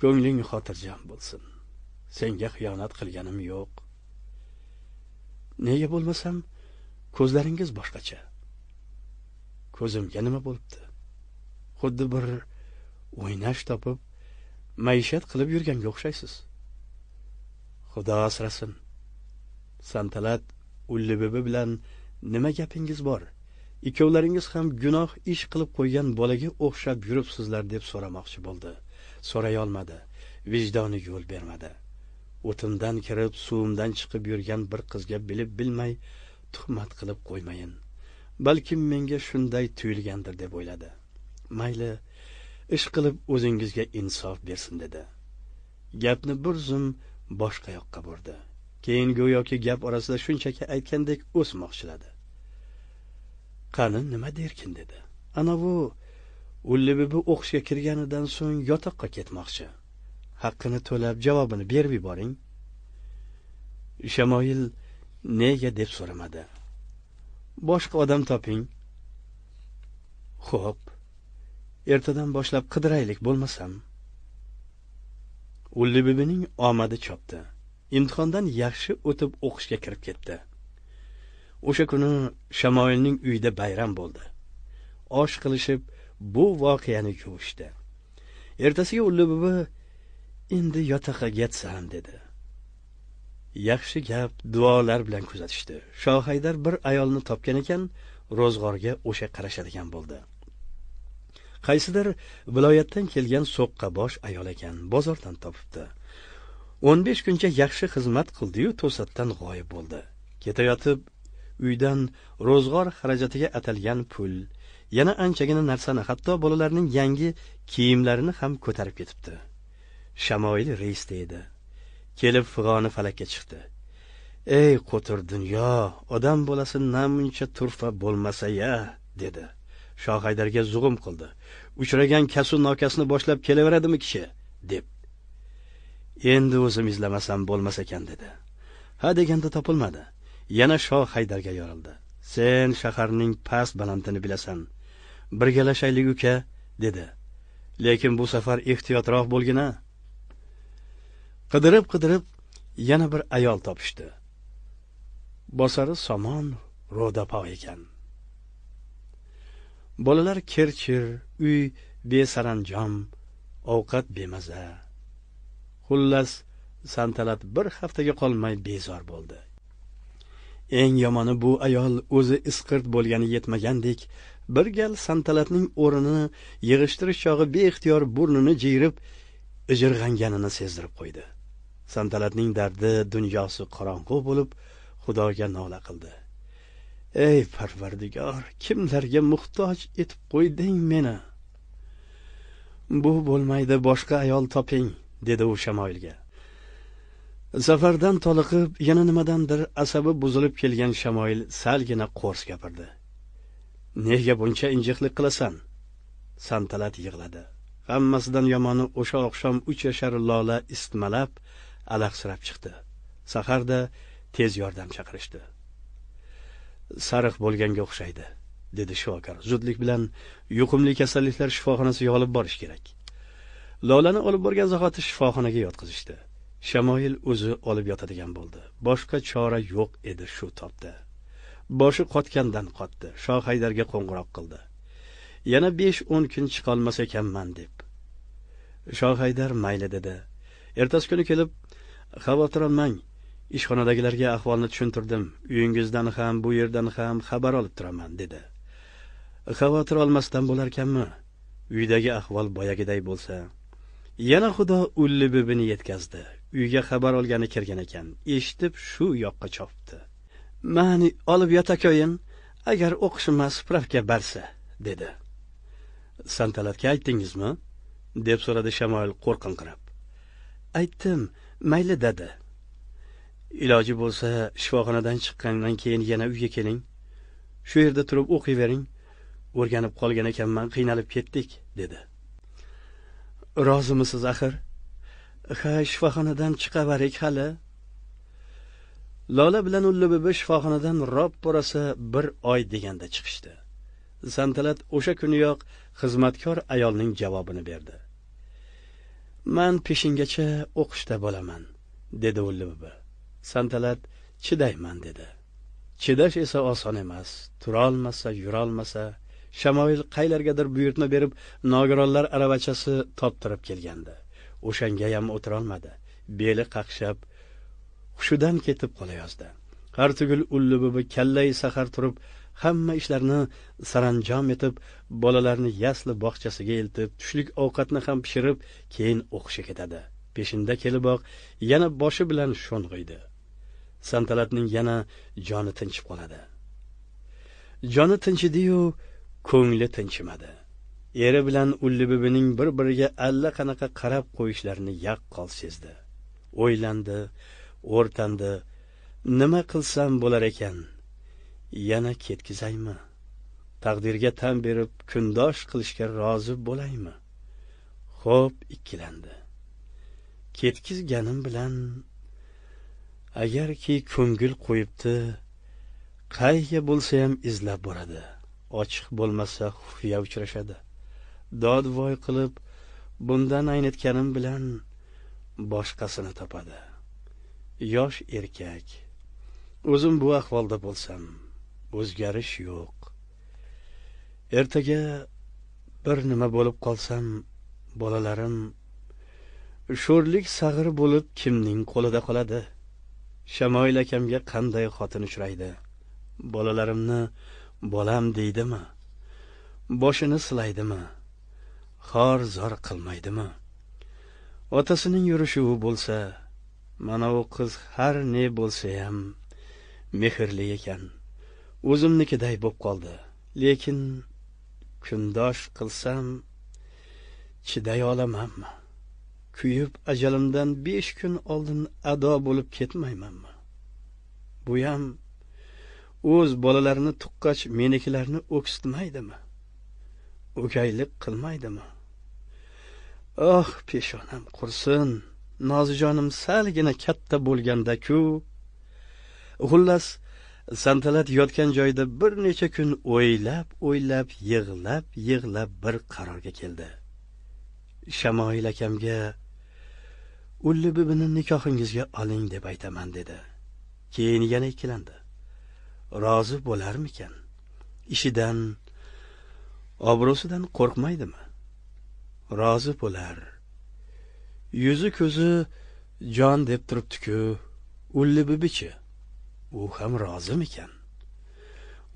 ko'ngling xotirjam bo'lsin senga xiyonat qilganim yo'q nega bo'lmasam ko'zlaringiz boshqacha ko'zimga nima bo'libdi xuddi bir o'ynash topib maishat qilib yurganga o'xshaysiz xudo asrasin santalat ullibibi bilan nima gapingiz bor ikkovlaringiz ham gunoh ish qilib qo'ygan bolaga o'xshab yuribsizlar deb so'ramoqchi bo'ldi so'rayolmadi vijdoni yo'l bermadi o'timdan kirib suvimdan chiqib yurgan bir qizga bilib bilmay tuhmat qilib qo'ymayin balkim menga shunday tuyulgandir deb o'yladi mayli ish qilib o'zingizga insof bersin dedi gapni bir zum boshqa yoqqa burdi keyin go'yoki gap orasida shunchaki aytgandek o'smoqchiladi qani nima derkin dedi anavu ullibibi o'qishga kirganidan so'ng yotoqqa ketmoqchi haqqini to'lab javobini berib yuboring shamoil nega deb so'ramadi boshqa odam toping xo'p ertadan boshlab qidiraylik bo'lmasam o'lli omadi chopdi imtihondan yaxshi o'tib o'qishga kirib ketdi o'sha kuni shamoilning uyida bayram bo'ldi osh qilishib bu voqeani yuvishdi ertasiga ulli endi yotoqqa yatsam dedi yaxshi gap duolar bilan kuzatishdi shohaydar bir ayolni topgan ekan ro'zg'orga o'sha qarashadigan bo'ldi qaysidir viloyatdan kelgan so'qqabosh ayol ekan bozordan topibdi o'n besh kuncha yaxshi xizmat qildiyu to'satdan g'oyib bo'ldi ketayotib uydan ro'zg'or xarajatiga atalgan pul yana anchagina narsani hatto bolalarning yangi kiyimlarini ham ko'tarib ketibdi shamoil reysda edi kelib fig'oni falakka chiqdi ey qo'tir dunyo odam bolasi namuncha turfa bo'lmasa ya dedi shoh haydarga zug'um qildi uchragan kasu nokasni boshlab kelaveradimi kishi deb endi o'zim izlamasam bo'lmas ekan dedi ha deganda topilmadi yana shoh haydarga yorildi sen shaharning past balandini bilasan birgalashaylik uka dedi lekin bu safar ehtiyotroq bo'lgin a qidirib qidirib yana bir ayol topishdi bosari somon ro'dapo ekan bolalar kirchir, uy besaranjom ovqat bemaza xullas santalat bir haftaga qolmay bezor bo'ldi eng yomoni bu ayol o'zi isqirt bo'lgani yetmagandek bir gal santalatning o'rnini yig'ishtirish chog'i beixtiyor burnini jiyrib ijirg'anganini sezdirib qo'ydi santalatning dardi dunyosi qorong'u bo'lib xudoga nola qildi ey parvardigor kimlarga muhtoj etib qo'yding meni bu bo'lmaydi boshqa ayol toping dedi u shamoilga safardan toliqib yana nimadandir asabi buzilib kelgan shamoil salgina qo'rs gapirdi nega buncha injiqlik qilasan santalat yig'ladi hammasidan yomoni o'sha oqshom uch yashar lola istmalab alahsirab chiqdi saharda tez yordam chaqirishdi sariq bo'lganga o'xshaydi dedi shifokor zudlik bilan yuqumli kasalliklar shifoxonasiga olib borish kerak lolani olib borgan zahoti shifoxonaga yotqizishdi shamoil o'zi olib yotadigan bo'ldi boshqa chora yo'q edi shu topda boshi qotgandan qotdi shoh haydarga qo'ng'iroq qildi yana besh o'n kun chiqolmas ekanman deb shoh haydar mayli dedi ertasi kuni kelib xavotir olmang ishxonadagilarga ahvolni tushuntirdim uyingizdan ham bu yerdan ham xabar olib turaman dedi xavotir olmasdan bo'larkanmi uydagi ahvol boyagiday bo'lsa yana xudo ulli bibini yetkazdi uyga xabar olgani kirgan ekan eshitib shu yoqqa chopdi mani olib yotakoyin agar o'qishima spravka barsa dedi santalatga aytdingizmi deb so'radi shamoil qo'rqinqirab aytdim mayli dadi iloji bo'lsa shifoxonadan chiqqandan keyin yana uyga keling shu yerda turib o'qiyvering o'rganib qolgan ekanman qiynalib ketdik dedi rozimisiz axir ha shifoxonadan chiqavarik hali lola bilan ulla buvi shifoxonadan roppa rosa bir oy deganda chiqishdi santalat o'sha kuniyoq xizmatkor ayolning javobini berdi man peshingacha o'qishda bo'laman dedi ulla buvi santalat chidayman dedi chidash esa oson emas turolmasa yurolmasa shamoil qaylargadir buyurtma berib nogironlar aravachasi toptirib kelgandi o'shangayam o'tirolmadi beli qaqshab hushidan ketib qolayozdi har tugul ulli buvi kallai sahar turib hamma ishlarni saranjom etib bolalarni yasli bog'chasiga eltib tushlik ovqatni ham pishirib keyin o'qishga ketadi peshinda keliboq yana boshi bilan sho'ng'iydi santalatning yana joni tinchib qoladi joni tinchidiyu ko'ngli tinchimadi eri bilan ullibibining bir biriga allaqanaqa qarab qo'yishlarini yaqqol sezdi o'ylandi o'rtandi nima qilsam bo'lar ekan yana ketkizaymi taqdirga tan berib kundosh qilishga rozi bo'laymi xo'p ikkilandi ketkizganim bilan agarki ko'ngil qo'yibdi qayga bo'lsa ham izlab boradi ochiq bo'lmasa xufiya uchrashadi dodvoy qilib bundan aynitganim bilan boshqasini topadi yosh erkak o'zim bu ahvolda bo'lsam o'zgarish yo'q ertaga bir nima bo'lib qolsam bolalarim sho'rlik sag'ir bo'lib kimning qo'lida qoladi shamoil akamga qanday xotin uchraydi bolalarimni bolam deydimi boshini silaydimi xor zor qilmaydimi otasining yurishuvi bo'lsa mana u qiz har ne bo'lsayam mehrli ekan o'zimnikiday bo'lib qoldi lekin kundosh qilsam chiday olamanmi kuyib ajalimdan besh kun oldin ado bo'lib ketmaymanmi bu ham o'z bolalarini tuqqach menikilarni o'ksitmaydimi o'gaylik qilmaydimi oh ah, peshonam qursin nozijonim salgina katta bo'lgandaku xullas santalat yotgan joyida bir necha kun o'ylab o'ylab yig'lab yig'lab bir qarorga keldi shamoil akamga ulli bibini nikohingizga oling deb aytaman dedi keyin yana ikkilandi rozi bo'larmikan ishidan obro'sidan qo'rqmaydimi rozi bo'lar yuzi ko'zi jon deb turibdiku ulli bibichi u ham rozimikan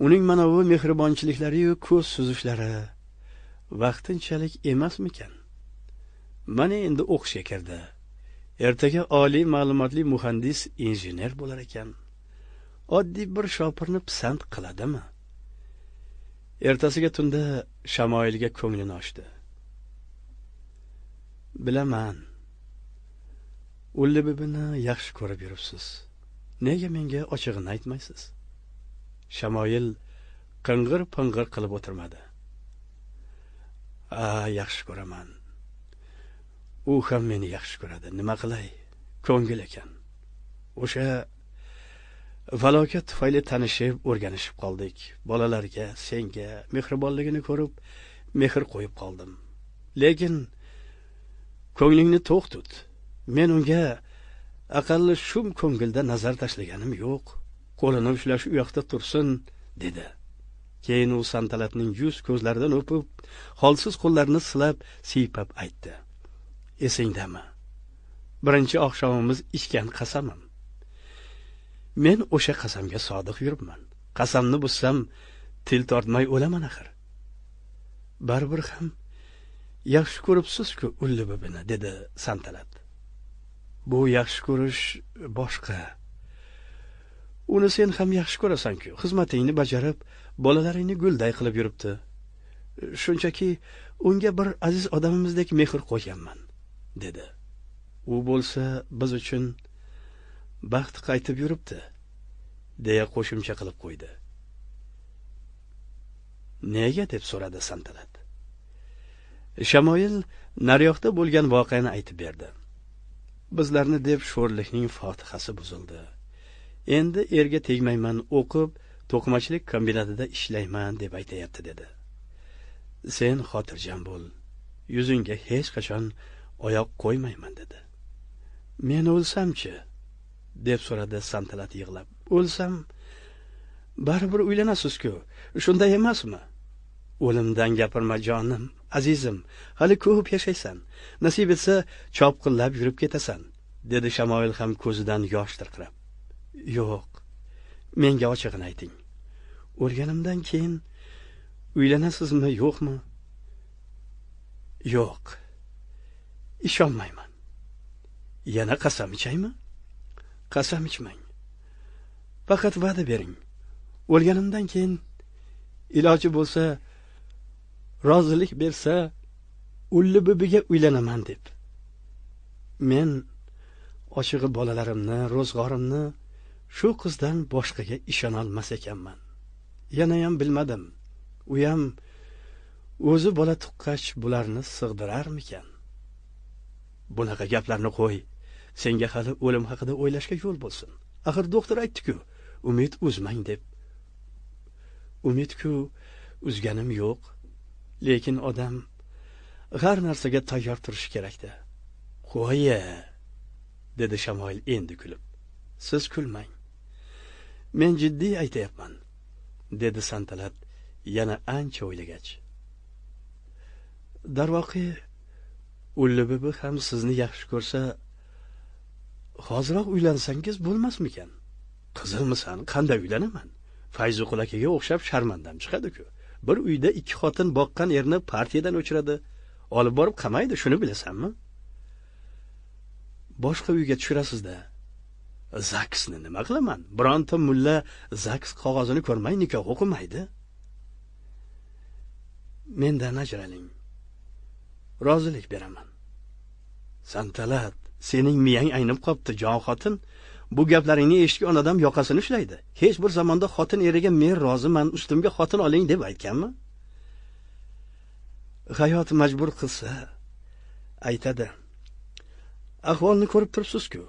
uning mana bu mehribonchiliklariyu ko'z suzishlari vaqtinchalik emasmikan mana endi o'qishga kirdi ertaga oliy ma'lumotli muhandis injener bo'lar ekan oddiy bir shopirni pisand qiladimi ertasiga tunda shamoilga ko'nglini ochdi bilaman ullibibini yaxshi ko'rib yuribsiz nega menga ochig'ini aytmaysiz shamoil qing'ir ping'ir qilib o'tirmadi a yaxshi ko'raman u ham meni yaxshi ko'radi nima qilay ko'ngil ekan o'sha falokat tufayli tanishib o'rganishib qoldik bolalarga senga mehribonligini ko'rib mehr qo'yib qoldim lekin ko'nglingni to'q tut men unga aqalli shum ko'ngilda nazar tashlaganim yo'q qo'lini ushlash u yoqda tursin dedi keyin u santalatning yuz ko'zlaridan o'pib holsiz qo'llarini silab siypab aytdi esingdami birinchi oqshomimiz ichgan qasamim men o'sha qasamga sodiq yuribman qasamni buzsam til tortmay o'laman axir baribir ham yaxshi ko'ribsizku ulli bibini dedi santalab bu yaxshi ko'rish boshqa uni sen ham yaxshi ko'rasanku xizmatingni bajarib bolalaringni gulday qilib yuribdi shunchaki unga bir aziz odamimizdek mehr qo'yganman dedi u bo'lsa biz uchun baxt qaytib yuribdi deya qo'shimcha qilib qo'ydi nega deb so'radi santalat shamoil naryoqda bo'lgan voqeani aytib berdi bizlarni deb sho'rlikning fotihasi buzildi endi erga tegmayman o'qib to'qimachilik kombinatida ishlayman deb aytayapti dedi sen xotirjam bo'l yuzingga hech qachon oyoq qo'ymayman dedi men o'lsamchi deb so'radi santalat yig'lab o'lsam baribir uylanasiz-ku, shunday emasmi o'limdan gapirma jonim azizim hali ko'p yashaysan nasib etsa chopqillab yurib ketasan dedi shamoil ham ko'zidan yosh tirqirab yo'q menga ochig'ini ayting o'lganimdan keyin uylanasizmi yo'qmi yo'q ishonmayman yana qasam ichaymi qasam ichmang faqat va'da bering o'lganimdan keyin iloji bo'lsa rozilik bersa ulli bibiga uylanaman deb men ochig'i bolalarimni ro'zg'orimni shu qizdan boshqaga ishonolmas ekanman yanayam bilmadim u ham o'zi bola tuqqach bularni sig'dirarmikan bunaqa gaplarni qo'y senga hali o'lim haqida o'ylashga yo'l bo'lsin axir doktor aytdi-ku, umid uzmang deb umidku uzganim yo'q lekin odam har narsaga tayyor turishi kerakda qo'ya dedi shamoil endi kulib siz kulmang men jiddiy aytayapman dedi santalat yana ancha o'ylagach darvoqe ullibibi ham sizni yaxshi ko'rsa hoziroq uylansangiz bo'lmasmikan qizilmisan qanday uylanaman Fayzu akaga o'xshab sharmandam chiqadi-ku. bir uyda ikki xotin boqqan erni partiyadan o'chiradi olib borib qamaydi shuni bilasanmi boshqa uyga tushirasiz-da. zaksni nima qilaman bironta mulla zaks qog'ozini ko'rmay nikoh o'qimaydi mendan ajraling rozilik beraman santalat sening miyang aynib qopti jon xotin bu gaplaringni eshitgan odam yoqasini ushlaydi hech bir zamonda xotin eriga men roziman ustimga xotin oling deb aytganmi hayot majbur qilsa aytadi ahvolni ko'rib turibsizku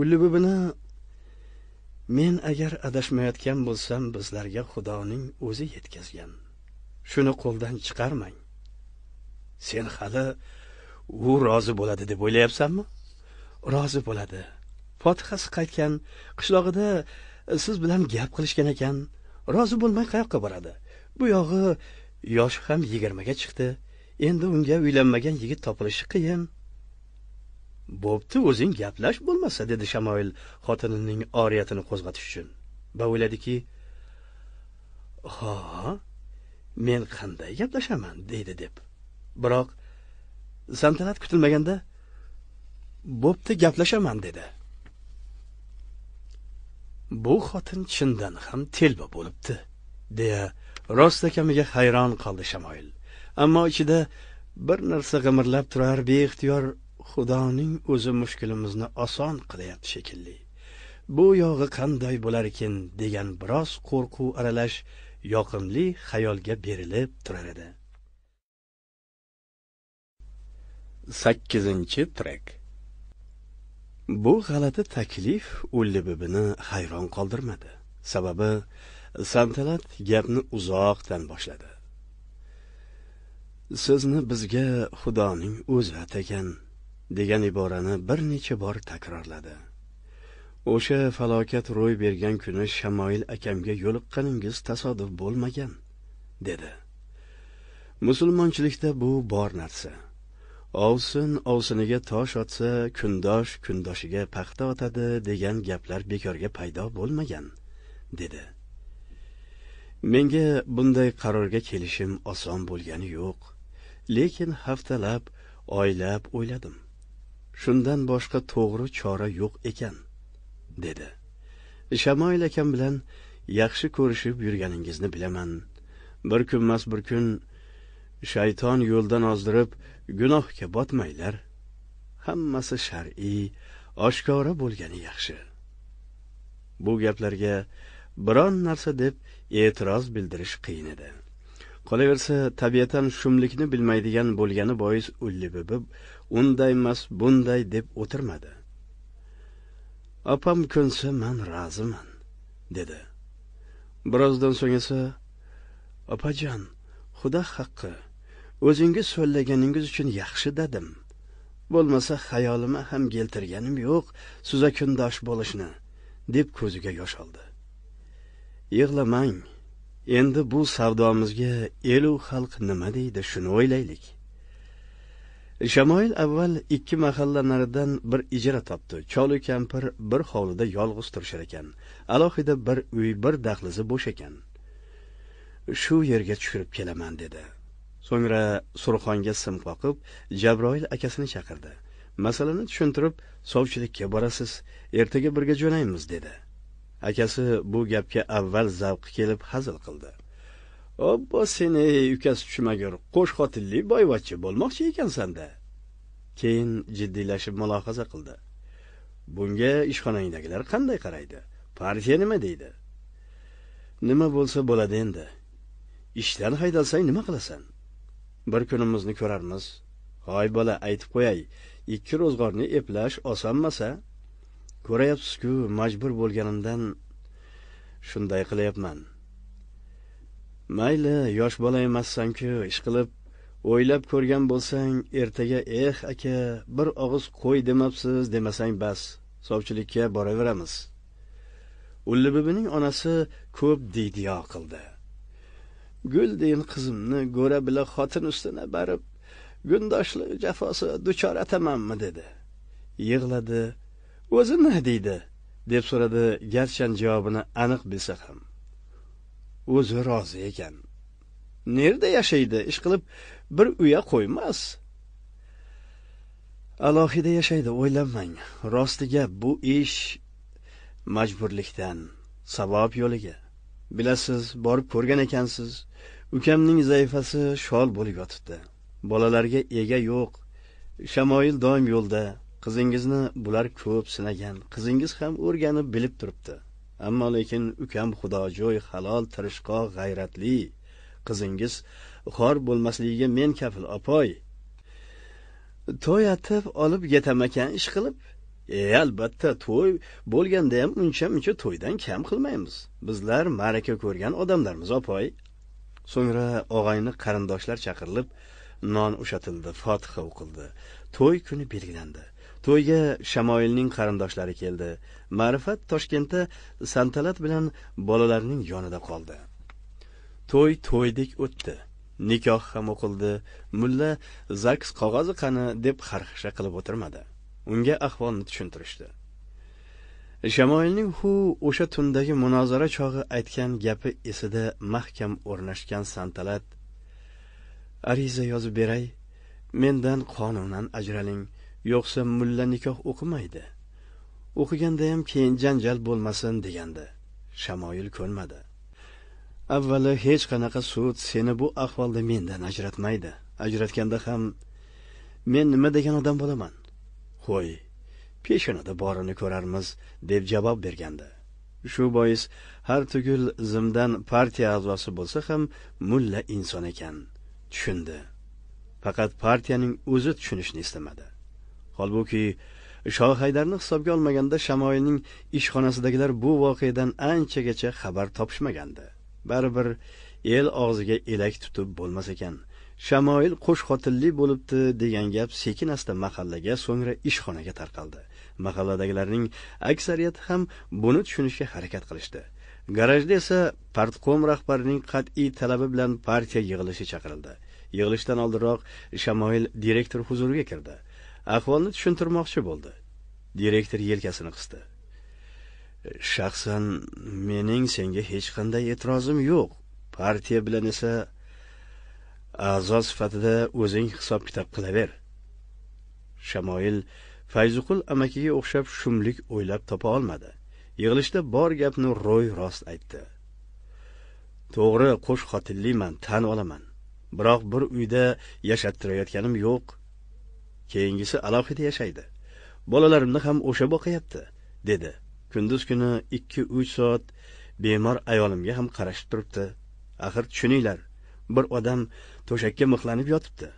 ulli bibini men agar adashmayotgan bo'lsam bizlarga xudoning o'zi yetkazgan shuni qo'ldan chiqarmang sen hali u rozi bo'ladi deb o'ylayapsanmi rozi bo'ladi fotihasi qaytgan qishlog'ida e, siz bilan gap qilishgan ekan rozi bo'lmay qayoqqa boradi bu yog'i yoshi ham yigirmaga chiqdi endi unga uylanmagan yigit topilishi qiyin bo'pti o'zing gaplash bo'lmasa dedi shamoil xotinining oriyatini qo'zg'atish uchun va o'yladiki ho men qanday gaplashaman deydi deb biroq saltanat kutilmaganda bo'pti gaplashaman dedi bu xotin chindan ham telba bo'libdi deya rostakamiga hayron qoldi shamoil ammo ichida bir narsa g'imirlab turar beixtiyor xudoning o'zi mushkulimizni oson qilyapti shekilli bu yog'i qanday bo'larkin degan biroz qo'rquv aralash yoqimli xayolga berilib turar edi sakkizinchi trek bu g'alati taklif ulli hayron qoldirmadi sababi santalat gapni uzoqdan boshladi sizni bizga xudoning o'zi atagan degan iborani bir necha bor takrorladi o'sha falokat ro'y bergan kuni shamoil akamga yo'liqqaningiz tasodif bo'lmagan dedi musulmonchilikda bu bor narsa ovsin ovsiniga tosh otsa kundosh kundoshiga paxta otadi degan gaplar bekorga paydo bo'lmagan dedi menga bunday qarorga kelishim oson bo'lgani yo'q lekin haftalab oylab o'yladim shundan boshqa to'g'ri chora yo'q ekan dedi shamoil akam bilan yaxshi ko'rishib yurganingizni bilaman bir kunmas bir kun shayton yo'ldan ozdirib gunohga botmanglar hammasi shar'iy oshkora bo'lgani yaxshi bu gaplarga biron narsa deb e'tiroz bildirish qiyin edi qolaversa tabiatan shumlikni bilmaydigan bo'lgani bois ulli undaymas bunday deb o'tirmadi opam ko'nsa man raziman dedi birozdan so'ng esa opajon xudo haqqi o'zingiz so'llaganingiz uchun yaxshi dedim bo'lmasa xayolimga ham keltirganim yo'q kundosh bo'lishni deb ko'ziga yosh oldi yig'lamang endi bu savdomizga elu xalq nima deydi shuni o'ylaylik shamoil avval ikki mahalla naridan bir ijara topdi cholu kampir bir hovlida yolg'iz turishar ekan alohida bir uy bir dahlizi bo'sh ekan shu yerga tushirib kelaman dedi so'ngra surxonga sim qoqib jabroil akasini chaqirdi masalani tushuntirib sovchilikka borasiz ertaga birga jo'naymiz dedi akasi bu gapga avval zavqi kelib hazil qildi obbo seni ukasi tushmagur qo'sh xotinli boyvachcha bo'lmoqchi ekansanda keyin jiddiylashib mulohaza qildi bunga ishxonangdagilar qanday qaraydi partiya nima deydi nima bo'lsa bo'ladi endi ishdan haydalsang nima qilasan bir kunimizni ko'rarmiz hoy bola aytib qo'yay ikki ro'zg'orni eplash osonmasa ko'rayapsiz-ku, majbur bo'lganimdan shunday qilyapman mayli yosh bola emassanku ishqilib o'ylab ko'rgan bo'lsang ertaga eh aka bir og'iz qo'y demabsiz demasang bas sovchilikka boraveramiz ullibibining onasi ko'p diydiyo qildi gul deyin qizimni go'ra bila xotin ustini barib gundoshlik jafosi duchor atamanmi dedi yig'ladi o'zi nima deydi deb so'radi garchan javobini aniq bilsa ham o'zi rozi ekan nerda yashaydi ishqilib bir uya qo'ymas alohida yashaydi o'ylanmang rostiga bu ish majburlikdan savob yo'liga bilasiz borib ko'rgan ekansiz ukamning zaifasi shol bo'lib yotibdi bolalarga ega yo'q shamoil doim yo'lda qizingizni bular ko'p sinagan qizingiz ham o'rganib bilib turibdi ammo lekin ukam xudojo'y halol tirishqoq g'ayratli qizingiz xor bo'lmasligiga men kafil opoy to'y atib olib yetamakan ish qilib E, albatta, to'y bo'lganda ham uncha muncha to'ydan kam qilmaymiz. Bizlar ma'raka ko'rgan odamlarmiz, opoy. So'ngra og'ayni qarindoshlar chaqirilib, non ushatildi, fotiha o'qildi. To'y kuni belgilandi. To'yga Shamoilning qarindoshlari keldi. Ma'rifat Toshkentda santalat bilan bolalarning yonida qoldi. To'y to'ydek o'tdi. Nikoh ham o'qildi. Mulla zaks qog'ozi qani deb xarxisha qilib o'tirmadi. unga ahvolni tushuntirishdi shamoilning hu o'sha tundagi munozara chog'i aytgan gapi esida mahkam o'rnashgan santalat ariza yozib beray mendan qonunan ajraling yo'qsa mulla nikoh o'qimaydi o'qiganda ham keyin janjal bo'lmasin degandi shamoil ko'nmadi avvalo hech qanaqa sud seni bu ahvolda mendan ajratmaydi ajratganda ham men nima degan odam bo'laman qo'y peshonada borini ko'rarmiz deb javob bergandi shu bois har tugul zimdan partiya a'zosi bo'lsa ham mulla inson ekan tushundi faqat partiyaning o'zi tushunishni istamadi holbuki shoh haydarni hisobga olmaganda shamoilning ishxonasidagilar bu voqeadan anchagacha xabar topishmagandi baribir el og'ziga elak tutib bo'lmas ekan shamoil qo'sh xotinli bo'libdi degan gap sekin asta mahallaga so'ngra ishxonaga tarqaldi mahalladagilarning aksariyati ham buni tushunishga harakat qilishdi garajda esa partkom rahbarining qat'iy talabi bilan partiya yig'ilishi chaqirildi yig'ilishdan oldinroq shamoil direktor huzuriga kirdi ahvolni tushuntirmoqchi bo'ldi direktor yelkasini qisdi shaxsan mening senga hech qanday e'tirozim yo'q partiya bilan esa a'zo sifatida o'zing hisob kitob qilaver shamoil fayzuqul amakiga o'xshab shumlik o'ylab topa olmadi yig'ilishda bor gapni ro'y rost aytdi to'g'ri qo'sh xotinliman tan olaman biroq bir uyda yashattirayotganim yo'q keyingisi alohida yashaydi bolalarimni ham o'sha boqyapti dedi kunduz kuni ikki uch soat bemor ayolimga ham qarashib turibdi axir tushuninglar bir odam to'shakka mixlanib yotibdi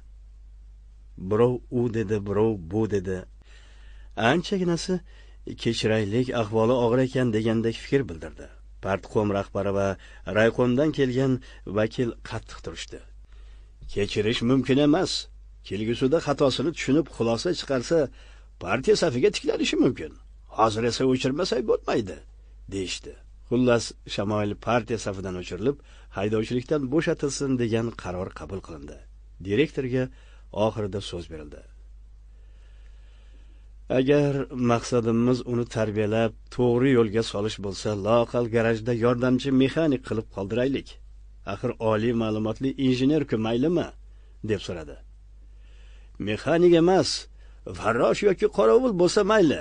birov u dedi birov bu dedi anchaginasi kechiraylik ahvoli og'ir ekan degandek fikr bildirdi partqom rahbari va rayqo'mdan kelgan vakil qattiq turishdi kechirish mumkin emas kelgusida xatosini tushunib xulosa chiqarsa partiya safiga tiklanishi mumkin hozir esa o'chirmasak bo'lmaydi deyishdi xullas shamoil partiya safidan o'chirilib haydovchilikdan bo'shatilsin degan qaror qabul qilindi direktorga oxirida so'z berildi agar maqsadimiz uni tarbiyalab to'g'ri yo'lga solish bo'lsa loaqal garajda yordamchi mexanik qilib qoldiraylik axir oliy ma'lumotli injenerku maylimi deb so'radi mexanik emas farrosh yoki qorovul bo'lsa mayli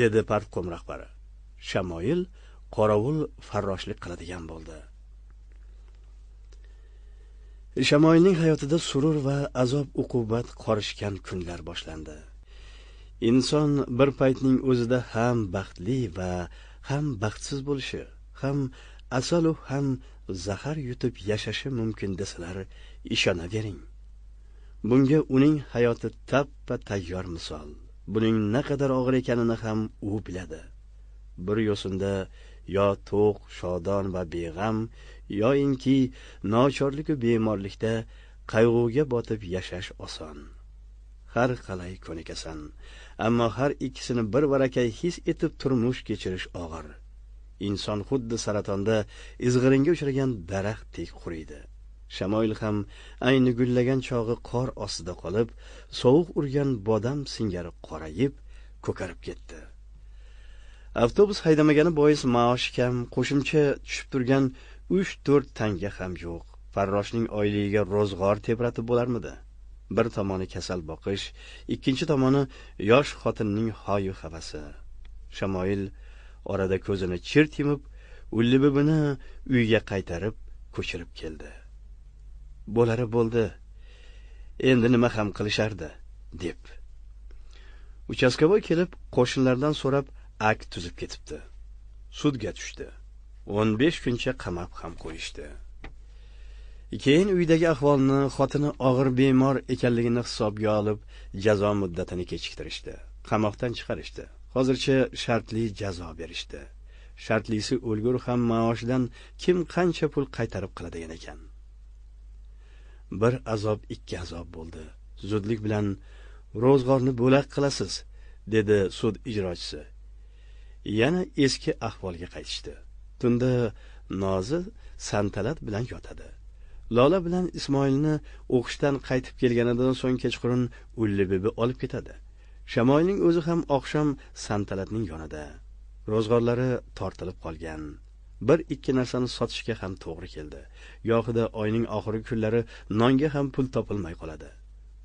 dedi partkom rahbari shamoil qorovul farroshlik qiladigan bo'ldi shamoilning hayotida surur va azob uqubat qorishgan kunlar boshlandi inson bir paytning o'zida ham baxtli va ham baxtsiz bo'lishi ham asalu ham zahar yutib yashashi mumkin desalar ishonavering bunga uning hayoti tappa tayyor misol buning naqadar og'ir ekanini ham u biladi bir yo'sinda yo to'q shodon va beg'am yoyinki nochorliku bemorlikda qayg'uga botib yashash oson har qalay ko'nikasan ammo har ikkisini bir varakay his etib turmush kechirish og'ir inson xuddi saratonda izg'iringa uchragan daraxtdek quriydi shamoyil ham ayni gullagan chog'i qor ostida qolib sovuq urgan bodam singari qorayib ko'karib ketdi avtobus haydamagani bois maoshi kam qo'shimcha tushib turgan uch to'rt tanga ham yo'q farroshning oyligiga ro'zg'or tebratib bo'larmidi bir tomoni kasal boqish ikkinchi tomoni yosh xotinning hoyu havasi shamoil orada ko'zini chirt yumib ulibibini uyga qaytarib ko'chirib keldi bo'lari bo'ldi endi nima ham qilishardi deb uchastkavoy kelib qo'shnilardan so'rab akt tuzib ketibdi sudga tushdi 15 kuncha qamab ham qo'yishdi keyin uydagi ahvolni xotini og'ir bemor ekanligini hisobga olib jazo muddatini kechiktirishdi qamoqdan chiqarishdi hozircha shartli jazo berishdi shartlisi o'lgur ham maoshidan kim qancha pul qaytarib qiladigan ekan bir azob ikki azob bo'ldi zudlik bilan ro'zg'orni bo'lak qilasiz dedi sud ijrochisi yana eski ahvolga qaytishdi ustunda nozi santalat bilan yotadi lola bilan ismoilni o'qishdan qaytib kelganidan so'ng kechqurun ulli bibi olib ketadi shamoilning o'zi ham oqshom santalatning yonida ro'zg'orlari tortilib qolgan bir ikki narsani sotishga ham to'g'ri keldi gohida oyning oxirgi kunlari nonga ham pul topilmay qoladi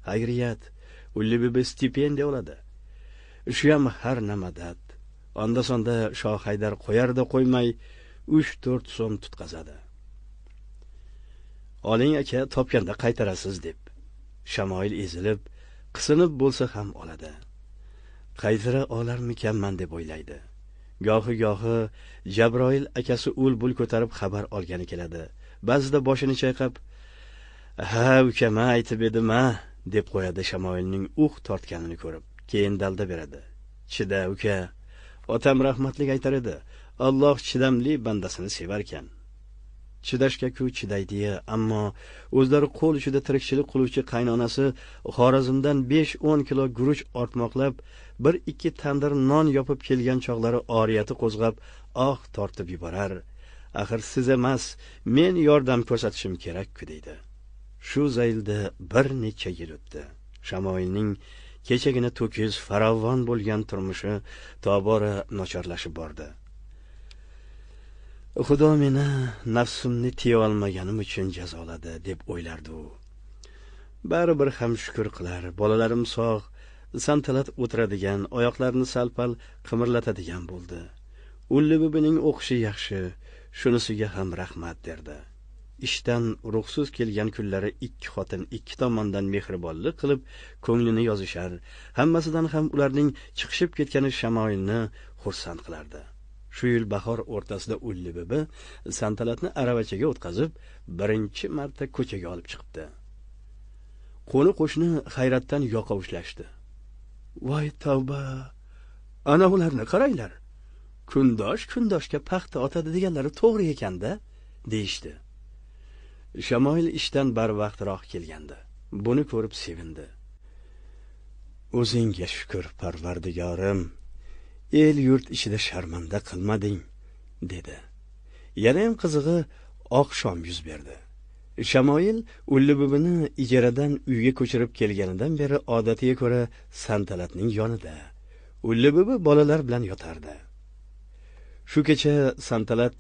xayriyat ulli bibi stipendiya oladi shuyam har nima dad onda sonda shohaydar qo'yarda qo'ymay 3-4 so'm tutqazadi. Oling aka, topganda qaytarasiz deb. Shamoil ezilib, qisinib bo'lsa ham oladi. Qaytara olarmikanman deb o'ylaydi. Gohi-gohi Jabroil akasi ul-bul ko'tarib xabar olgani keladi. Ba'zida boshini chayqab, "Ha, ukama aytib edim-a" deb qo'yadi Shamoilning uh tortganini ko'rib. Keyin dalda beradi. "Chida, uka, otam rahmatlik aytar edi. Alloh chidamli bandasini sevarkan. Chidashga-ku chidaydi, ammo o'zlari qo'l uchida tirikchilik qiluvchi qaynonasi Xorazmdan 5-10 kilo guruch ortmoqlab, bir ikki tandir non yopib kelgan chog'lari oriyati qo'zg'ab, oh tortib yuborar. Axir siz emas, men yordam ko'rsatishim kerak-ku deydi. Shu zaylda bir necha yil o'tdi. Shamoilning kechagina to'kis farovon bo'lgan turmushi tobora nochorlashib bordi xudo meni nafsimni olmaganim uchun jazoladi deb o'ylardi u baribir ham shukur qilar bolalarim sog' santalab o'tiradigan oyoqlarini sal pal qimirlatadigan bo'ldi ulli bubining o'qishi yaxshi shunisiga ham rahmat derdi ishdan ruxsiz kelgan kunlari ikki xotin ikki tomondan mehribonlik qilib ko'nglini yozishar hammasidan ham ularning chiqishib ketgani shamoilni xursand qilardi shu yil bahor o'rtasida ulli bibi santalatni aravachaga o'tkazib birinchi marta ko'chaga olib chiqibdi qo'ni qo'shni hayratdan ushlashdi voy tavba ana ularni qaranglar kundosh kundoshga paxta otadi deganlari to'g'ri ekanda deyishdi shamoil ishdan barvaqtroq kelgandi buni ko'rib sevindi o'zingga shukur parvardigorim el yurt ishida sharmanda qilmading dedi yanayam qizig'i oqshom yuz berdi shamoil ullibibini ijaradan uyga ko'chirib kelganidan beri odatiga ko'ra santalatning yonida ullibibi bolalar bilan yotardi shu kecha santalat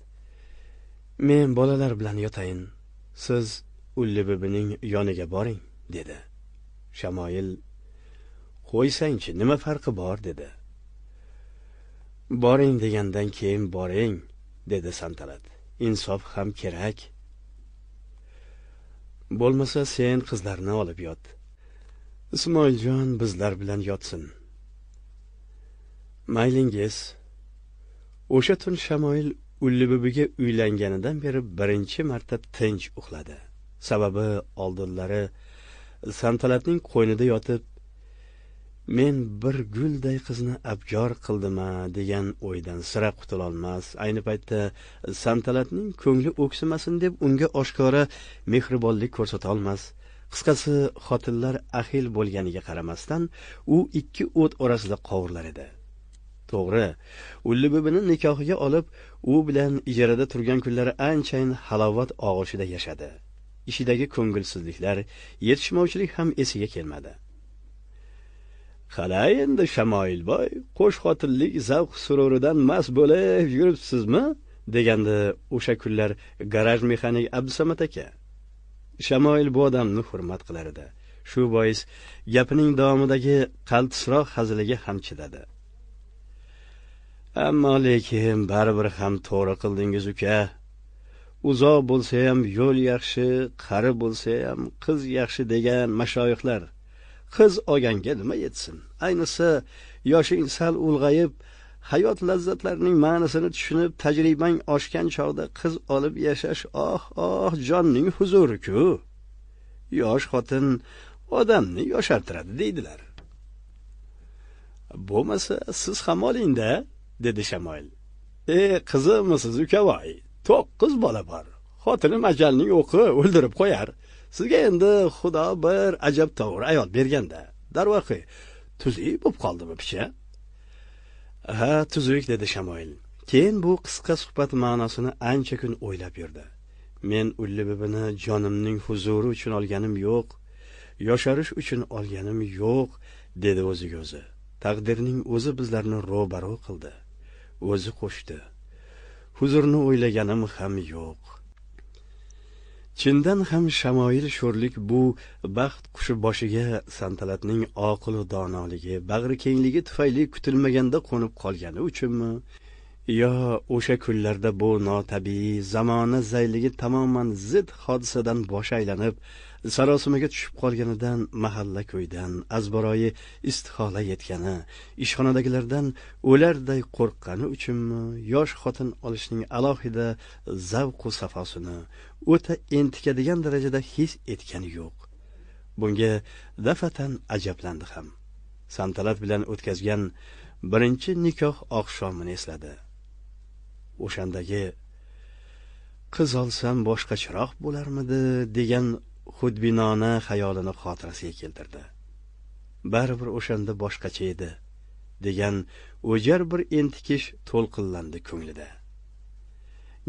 men bolalar bilan yotayin siz ullibibining yoniga boring dedi shamoil qo'ysangchi nima farqi bor dedi boring degandan keyin boring dedi santalat insof ham kerak bo'lmasa sen qizlarni olib yot ismoiljon bizlar bilan yotsin maylingiz o'sha tun shamoil ullibibiga uylanganidan beri birinchi marta tinch uxladi sababi oldinlari santalatning qo'ynida yotib men bir gulday qizni abjor qildima degan o'ydan sira qutulolmas ayni paytda santalatning ko'ngli o'ksimasin deb unga oshkora mehribonlik ko'rsatolmas qisqasi xotinlar ahil bo'lganiga qaramasdan u ikki o't orasida qovurlar edi to'g'ri ullibibini nikohiga olib u bilan ijarada turgan kunlari anchayin halovat og'ushida yashadi ishidagi ko'ngilsizliklar yetishmovchilik ham esiga kelmadi Qara endi Shamoilboy, qo'sh xotinlik zavq sururidan mast bo'lib yuribsizmi? deganda o'sha kunlar garaj mexanik Abdusamat aka. Shamoil bu odamni hurmat qilar edi. Shu bois gapining davomidagi qaltisroq hazilaga ham chidadi. Ammo lekin baribir ham to'g'ri qildingiz uka. Uzoq bo'lsa ham yo'l yaxshi, qari bo'lsa ham qiz yaxshi degan mashoyihlar qiz olganga nima yetsin ayniqsa yoshing sal ulg'ayib hayot lazzatlarining ma'nisini tushunib tajribang oshgan chog'da qiz olib yashash oh oh jonning huzuri ku yosh xotin odamni yoshartiradi deydilar bo'lmasa siz ham olingda dedi shamoil e qizimisiz ukavoy to'qqiz bola bor xotinim ajalning o'qi o'ldirib qo'yar sizga endi xudo bir ajab to'g'ri ayol berganda darvoqe tuzuk bo'lib qoldimi picha ha tuzuk dedi shamoil keyin bu qisqa suhbat ma'nosini ancha kun o'ylab yurdi men ullibibini jonimning huzuri uchun olganim yo'q yosharish uchun olganim yo'q dedi o'ziga o'zi taqdirning o'zi bizlarni ro'baro qildi o'zi qo'shdi huzurni o'ylaganim ham yo'q chindan ham shamoil sho'rlik bu baxt qushi boshiga santalatning oqilu donoligi bag'ri kengligi tufayli kutilmaganda qo'nib qolgani uchunmi yo o'sha kunlarda bu notabiiy zamona zayligi tamoman zid hodisadan bosh aylanib sarosimaga tushib qolganidan mahalla ko'ydan azboroyi istihola yetgani ishxonadagilardan o'larday qo'rqqani uchunmi yosh xotin olishning alohida zavqu safosini o'ta entikadigan darajada his etgani yo'q bunga dafatan ajablandi ham santalat bilan o'tkazgan birinchi nikoh oqshomini esladi o'shandagi qiz olsam boshqacharoq bo'larmidi degan xudbinona xayolini xotirasiga keltirdi baribir o'shanda boshqacha edi degan o'jar bir entikish to'lqinlandi ko'nglida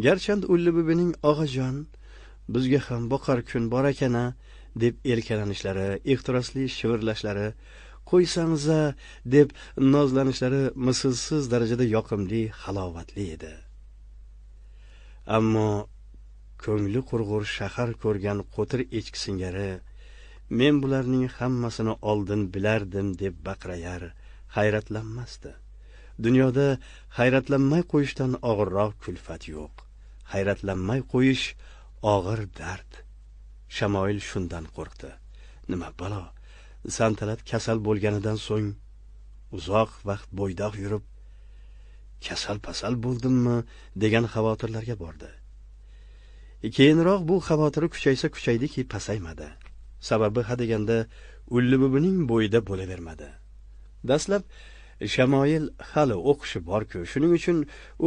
garchand ullibibining og'ajon bizga ham boqar kun bor ekana deb erkalanishlari ehtirosli shivirlashlari qo'ysangiza deb nozlanishlari mislsiz darajada yoqimli halovatli edi ammo ko'ngli qurg'ur shahar ko'rgan qo'tir echki singari men bularning hammasini oldin bilardim deb baqrayar hayratlanmasdi dunyoda hayratlanmay qo'yishdan og'irroq kulfat yo'q hayratlanmay qo'yish og'ir dard shamoil shundan qo'rqdi nima balo santalat kasal bo'lganidan so'ng uzoq vaqt bo'ydoq yurib kasal pasal bo'ldimmi degan xavotirlarga bordi keyinroq bu xavotiri kuchaysa kuchaydiki pasaymadi sababi hadeganda ulli buvining bo'yida bo'lavermadi dastlab shamoil hali o'qishi borku shuning uchun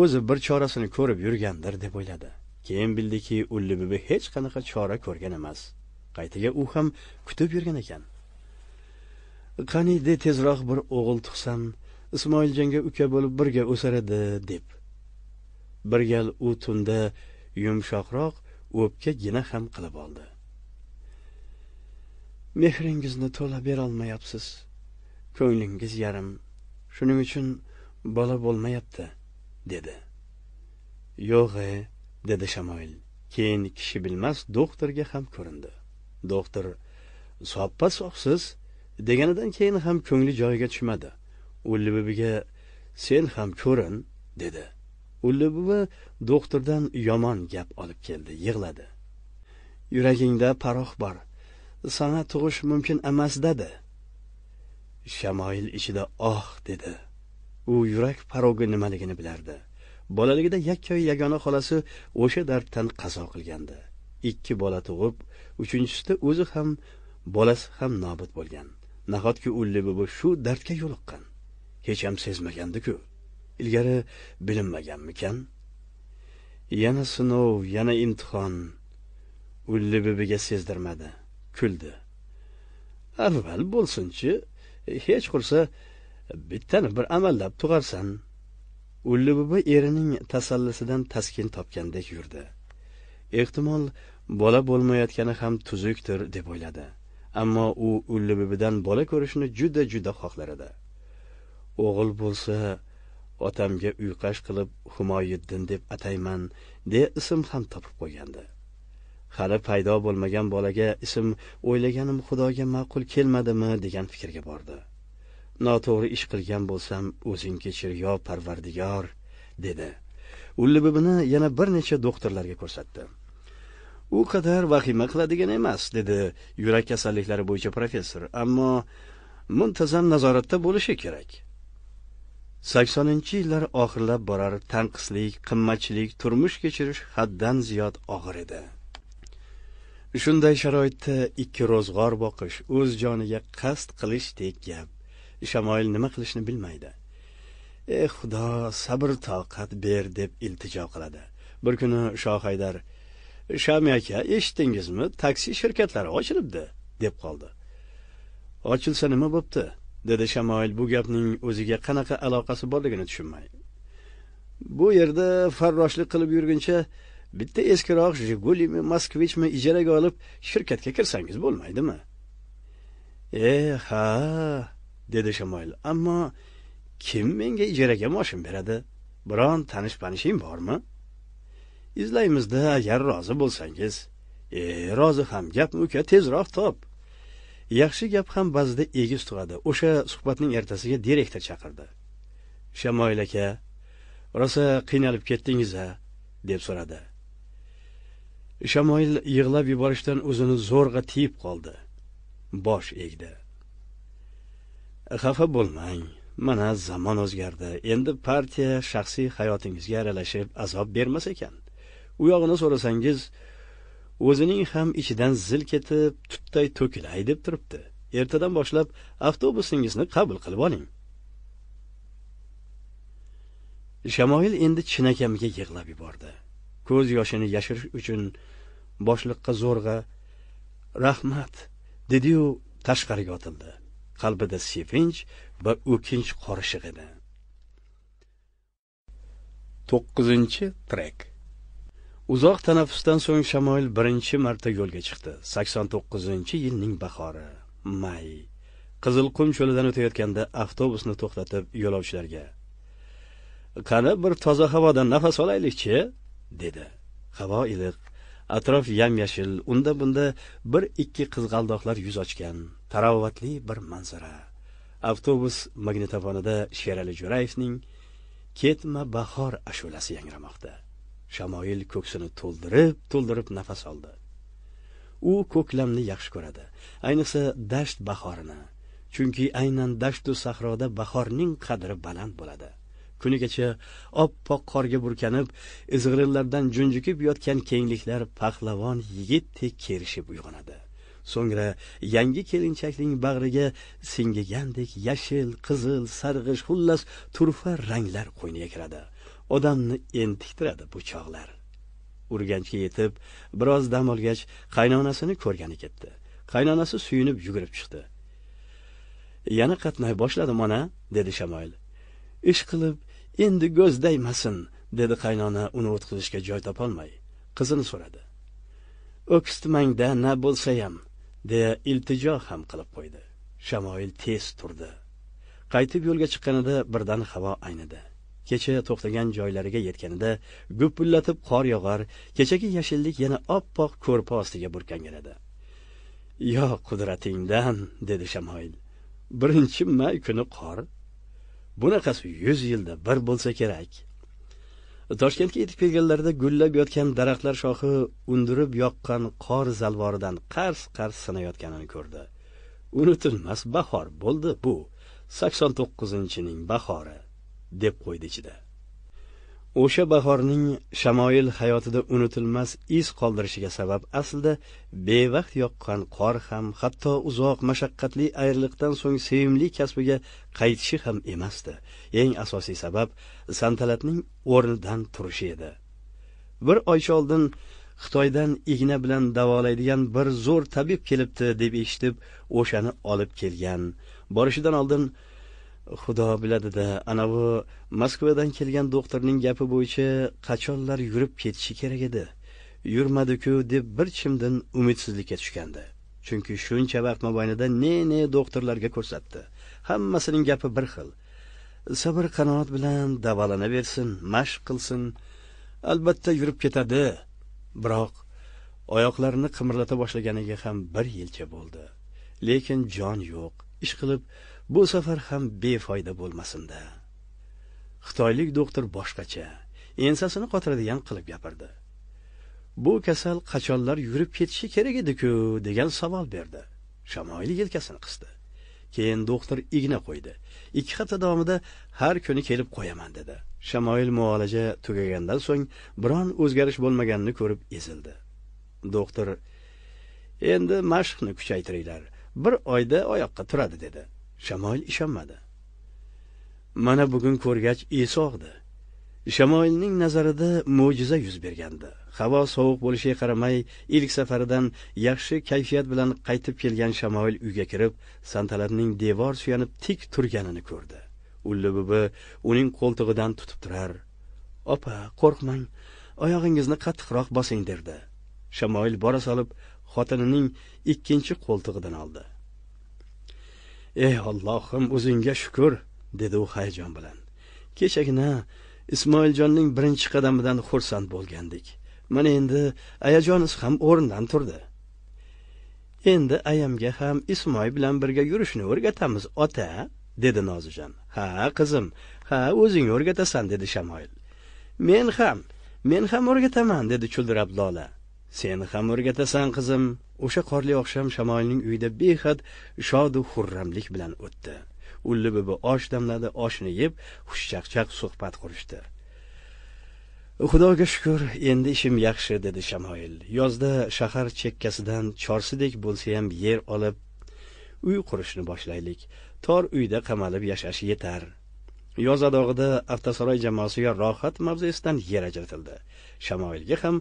o'zi bir chorasini ko'rib yurgandir deb o'yladi keyin bildiki ullibibi hech qanaqa chora ko'rgan emas qaytaga u ham kutib yurgan ekan qaniydi tezroq bir o'g'il tug'sam ismoiljonga uka bo'lib birga o'sar edi deb bir gal u tunda yumshoqroq o'pkagina ham qilib oldi mehringizni to'la berolmayapsiz ko'nglingiz yarim shuning uchun bola bo'lmayapti dedi yo'g' e dedi shamoil keyin kishi bilmas doktorga ham ko'rindi doktor soppa soqsiz deganidan keyin ham ko'ngli joyiga tushmadi u libibiga sen ham ko'rin dedi o'lli buvi do'xtirdan yomon gap olib keldi yig'ladi yuragingda paroh bor sana tug'ish mumkin emas dedi shamoil ichida oh dedi u yurak parogi nimaligini bilardi bolaligida yakkoy yagona xolasi o'sha darddan qazo qilgandi ikki bola tug'ib uchinchisida o'zi ham bolasi ham nobud bo'lgan nahotki o'lli buvi shu dardga yo'liqqan hech ham sezmagandiku ilgari bilinmaganmikan yana sinov yana imtihon u libibiga sezdirmadi kuldi avval bo'lsinchi hech qursa bittani bir amallab tug'arsan ulli buva erining tasallisidan taskin topgandek yurdi ehtimol bola bo'lmayotgani ham tuzukdir deb o'yladi ammo u ulli buvidan bola ko'rishni juda juda xohlar edi o'g'il bo'lsa otamga uyqash qilib humoyiddin deb atayman deya ism ham topib qo'ygandi hali paydo bo'lmagan bolaga ism o'ylaganim xudoga ma'qul kelmadimi degan fikrga bordi noto'g'ri ish qilgan bo'lsam o'zing kechir yo parvardigor dedi ullibibini yana bir necha doktorlarga ko'rsatdi u qadar vahima qiladigan emas dedi yurak kasalliklari bo'yicha professor ammo muntazam nazoratda bo'lishi kerak saksoninchi yillar oxirlab borar tanqislik qimmatchilik turmush kechirish haddan ziyod og'ir edi shunday sharoitda ikki ro'zg'or boqish o'z joniga qasd qilishdek gap shamoil nima qilishni bilmaydi e xudo sabr toqat ber deb iltijo qiladi bir kuni shoh haydar shami aka eshitdingizmi taksi shirkatlari ochilibdi deb qoldi ochilsa nima bo'pti dedi shamoil bu gapning o'ziga qanaqa aloqasi borligini tushunmay bu yerda farroshlik qilib yurguncha bitta eskiroq jigulimi moskvichmi ijaraga olib shirkatga kirsangiz bo'lmaydimi e ha dedi shamoil ammo kim menga ijaraga moshin beradi biron tanish panishing bormi izlaymizda agar rozi bo'lsangiz e rozi ham gapmi uka tezroq top yaxshi gap ham ba'zida egiz tug'adi o'sha suhbatning ertasiga direktor chaqirdi shamoil aka rosa qiynalib ketdingiz a deb so'radi shamoil yig'lab yuborishdan o'zini zo'rg'a tiyib qoldi bosh egdi xafa bo'lmang mana zamon o'zgardi endi partiya shaxsiy hayotingizga aralashib azob bermas ekan u yog'ini so'rasangiz o'zining ham ichidan zil ketib tutday to'kilay deb turibdi ertadan boshlab avtobusingizni qabul qilib oling shamoil endi chinakamiga yig'lab yubordi ko'z yoshini yashirish uchun boshliqqa zo'rg'a rahmat dediyu tashqariga otildi qalbida sevinch va o'kinch qorishiq edi to'qqizinchi trek uzoq tanaffusdan so'ng shamoil birinchi marta yo'lga chiqdi sakson to'qqizinchi yilning bahori may qizilqum cho'lidan o'tayotganda avtobusni to'xtatib yo'lovchilarga qani bir toza havodan nafas olaylikchi dedi havo iliq atrof yam yashil unda bunda bir ikki qizg'aldoqlar yuz ochgan tarovatli bir manzara avtobus magnitofonida sherali jo'rayevning ketma bahor ashulasi yangramoqda shamoil ko'ksini to'ldirib to'ldirib nafas oldi u ko'klamni yaxshi ko'radi ayniqsa dasht bahorini chunki aynan dashtu sahroda bahorning qadri baland bo'ladi kunigacha oppoq qorga burkanib izg'irinlardan junjikib yotgan kengliklar pahlavon yigitdek kerishib uyg'onadi so'ngra yangi kelinchakning bag'riga singigandek yashil qizil sarg'ish xullas turfa ranglar qo'yniga kiradi odamni entiktiradi bu chog'lar urganchga yetib biroz dam olgach qaynonasini ko'rgani ketdi qaynonasi suyunib yugurib chiqdi yana qatnay boshladim ona dedi shamoil ish qilib endi go'zdaymasin dedi qaynona uni o'tqizishga joy topolmay qizini so'radi o'kis tumangda na bo'lsayam deya iltijo ham qilib qo'ydi shamoil tez turdi qaytib yo'lga chiqqanida birdan havo aynidi kecha to'xtagan joylariga yetganida gupillatib qor yog'ar kechagi yashillik yana oppoq ko'rpa ostiga burkangan edi yo qudratingdan dedi shamoil birinchi may kuni qor bunaqasi yuz yilda bir bo'lsa kerak toshkentga yetib kelganlarida gullab yotgan daraxtlar shoxi undirib yoqqan qor zalvoridan qars qars sinayotganini ko'rdi unutilmas bahor bo'ldi bu sakson to'qqizinchining bahori deb qo'ydi ichida o'sha bahorning shamoyil hayotida unutilmas iz qoldirishiga sabab aslida bevaqt yoqqan qor ham hatto uzoq mashaqqatli ayriliqdan so'ng sevimli kasbiga qaytishi ham emasdi eng asosiy sabab santalatning o'rnidan turishi edi bir oycha oldin xitoydan igna bilan davolaydigan bir zo'r tabib kelibdi deb eshitib o'shani olib kelgan borishidan oldin xudo biladida anavi moskvadan kelgan doktorning gapi bo'yicha qachonlar yurib ketishi kerak edi yurmadiku deb bir chimdin umidsizlikka tushgandi chunki shuncha vaqt mobaynida ne ne doktorlarga ko'rsatdi hammasining gapi bir xil sabr qanoat bilan davolanaversin mashq qilsin albatta yurib ketadi biroq oyoqlarini qimirlata boshlaganiga ham bir yilcha bo'ldi lekin jon yo'q ishqilib bu safar ham befoyda bo'lmasinda xitoylik doktor boshqacha ensasini qotiradigan qilib gapirdi bu kasal qachonlar yurib ketishi kerak edi-ku degan savol berdi shamoil yelkasini qisdi keyin doktor igna qo'ydi ikki hafta davomida har kuni kelib qo'yaman dedi shamoil muolaja tugagandan so'ng biron o'zgarish bo'lmaganini ko'rib ezildi doktor endi mashqni kuchaytiringlar bir oyda oyoqqa turadi dedi shamoil ishonmadi mana bugun ko'rgach esog'di shamoilning nazarida mo'jiza yuz bergandi havo sovuq bo'lishiga qaramay ilk safaridan yaxshi kayfiyat bilan qaytib kelgan shamoil uyga kirib santalarning devor suyanib tik turganini ko'rdi ulli uning qo'ltig'idan tutib turar opa qo'rqmang oyog'ingizni qattiqroq bosing derdi shamoil bora solib xotinining ikkinchi qo'ltig'idan oldi ey ollohim o'zingga shukur dedi u hayajon bilan kechagina ismoiljonning birinchi qadamidan xursand bo'lgandik mana endi ayajonimiz ham o'rnidan turdi endi ayamga ham ismoil bilan birga yurishni o'rgatamiz ota dedi nozijon ha qizim ha o'zing o'rgatasan dedi shamoil men ham men ham o'rgataman dedi chuldirab lola sen ham o'rgatasan qizim o'sha qorli oqshom shamoilning uyida behad shodu xurramlik bilan o'tdi u libibi osh damladi oshni yeb xushchaqchaq suhbat qurishdi xudoga shukur endi ishim yaxshi dedi shamoil yozda shahar chekkasidan chorsidek bo'lsayam yer olib uy qurishni boshlaylik tor uyda qamalib yashash yetar yoz adog'ida avtosaroy jamoasiga rohat mavzesidan yer ajratildi shamoilga ham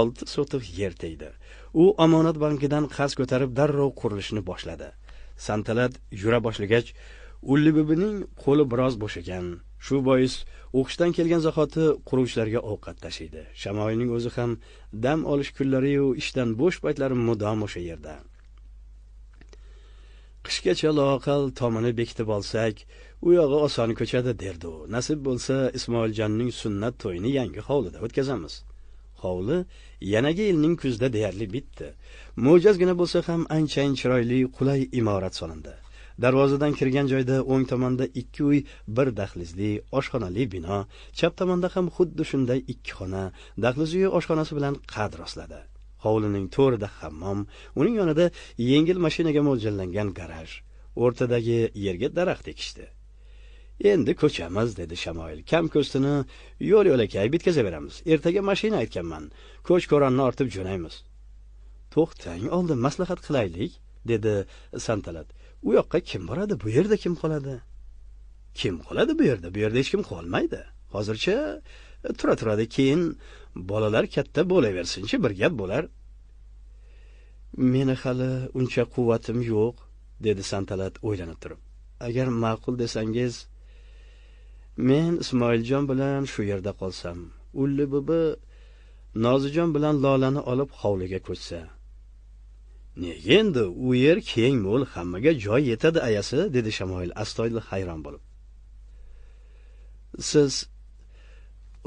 olti sotix yer tegdi u omonat bankidan qarz ko'tarib darrov qurilishni boshladi santalat yura boshlagach ullibibining qo'li biroz bo'shagan shu bois o'qishdan kelgan zahoti quruvchilarga ovqat tashiydi shamoilning o'zi ham dam olish kunlariyu ishdan bo'sh paytlari mudom o'sha yerda qishgacha loaqal tomini bekitib olsak u yog'i oson ko'chadi derdi u nasib bo'lsa ismoiljonning sunnat to'yini yangi hovlida o'tkazamiz hovli yanagi yilning kuzida deyarli bitdi mo'jazgina bo'lsa ham anchayin chiroyli qulay imorat solindi darvozadan kirgan joyda o'ng tomonda ikki uy bir dahlizli oshxonali bino chap tomonda ham xuddi shunday ikki xona dahliz uyi oshxonasi bilan qad rostladi hovlining to'rida hammom uning yonida yengil mashinaga mo'ljallangan garaj o'rtadagi yerga daraxt ekishdi endi ko'chamiz dedi shamoil kam ko'stini yo'l yo'lakay bitkazaveramiz ertaga mashina aytganman ko'ch ko'ronni ortib jo'naymiz to'xtang oldin maslahat qilaylik dedi santalat u yoqqa kim boradi bu yerda kim qoladi kim qoladi bu yerda bu yerda hech kim qolmaydi hozircha e, tura turadi keyin bolalar katta bo'laversinchi bir gap bo'lar meni hali uncha quvvatim yo'q dedi santalat o'ylanib turib agar ma'qul desangiz men ismoiljon bilan shu yerda qolsam ulli bubi nozijon bilan lolani olib hovliga ko'chsa nega endi u yer keng mo'l hammaga joy yetadi ayasi dedi shamoil astoydil hayron bo'lib siz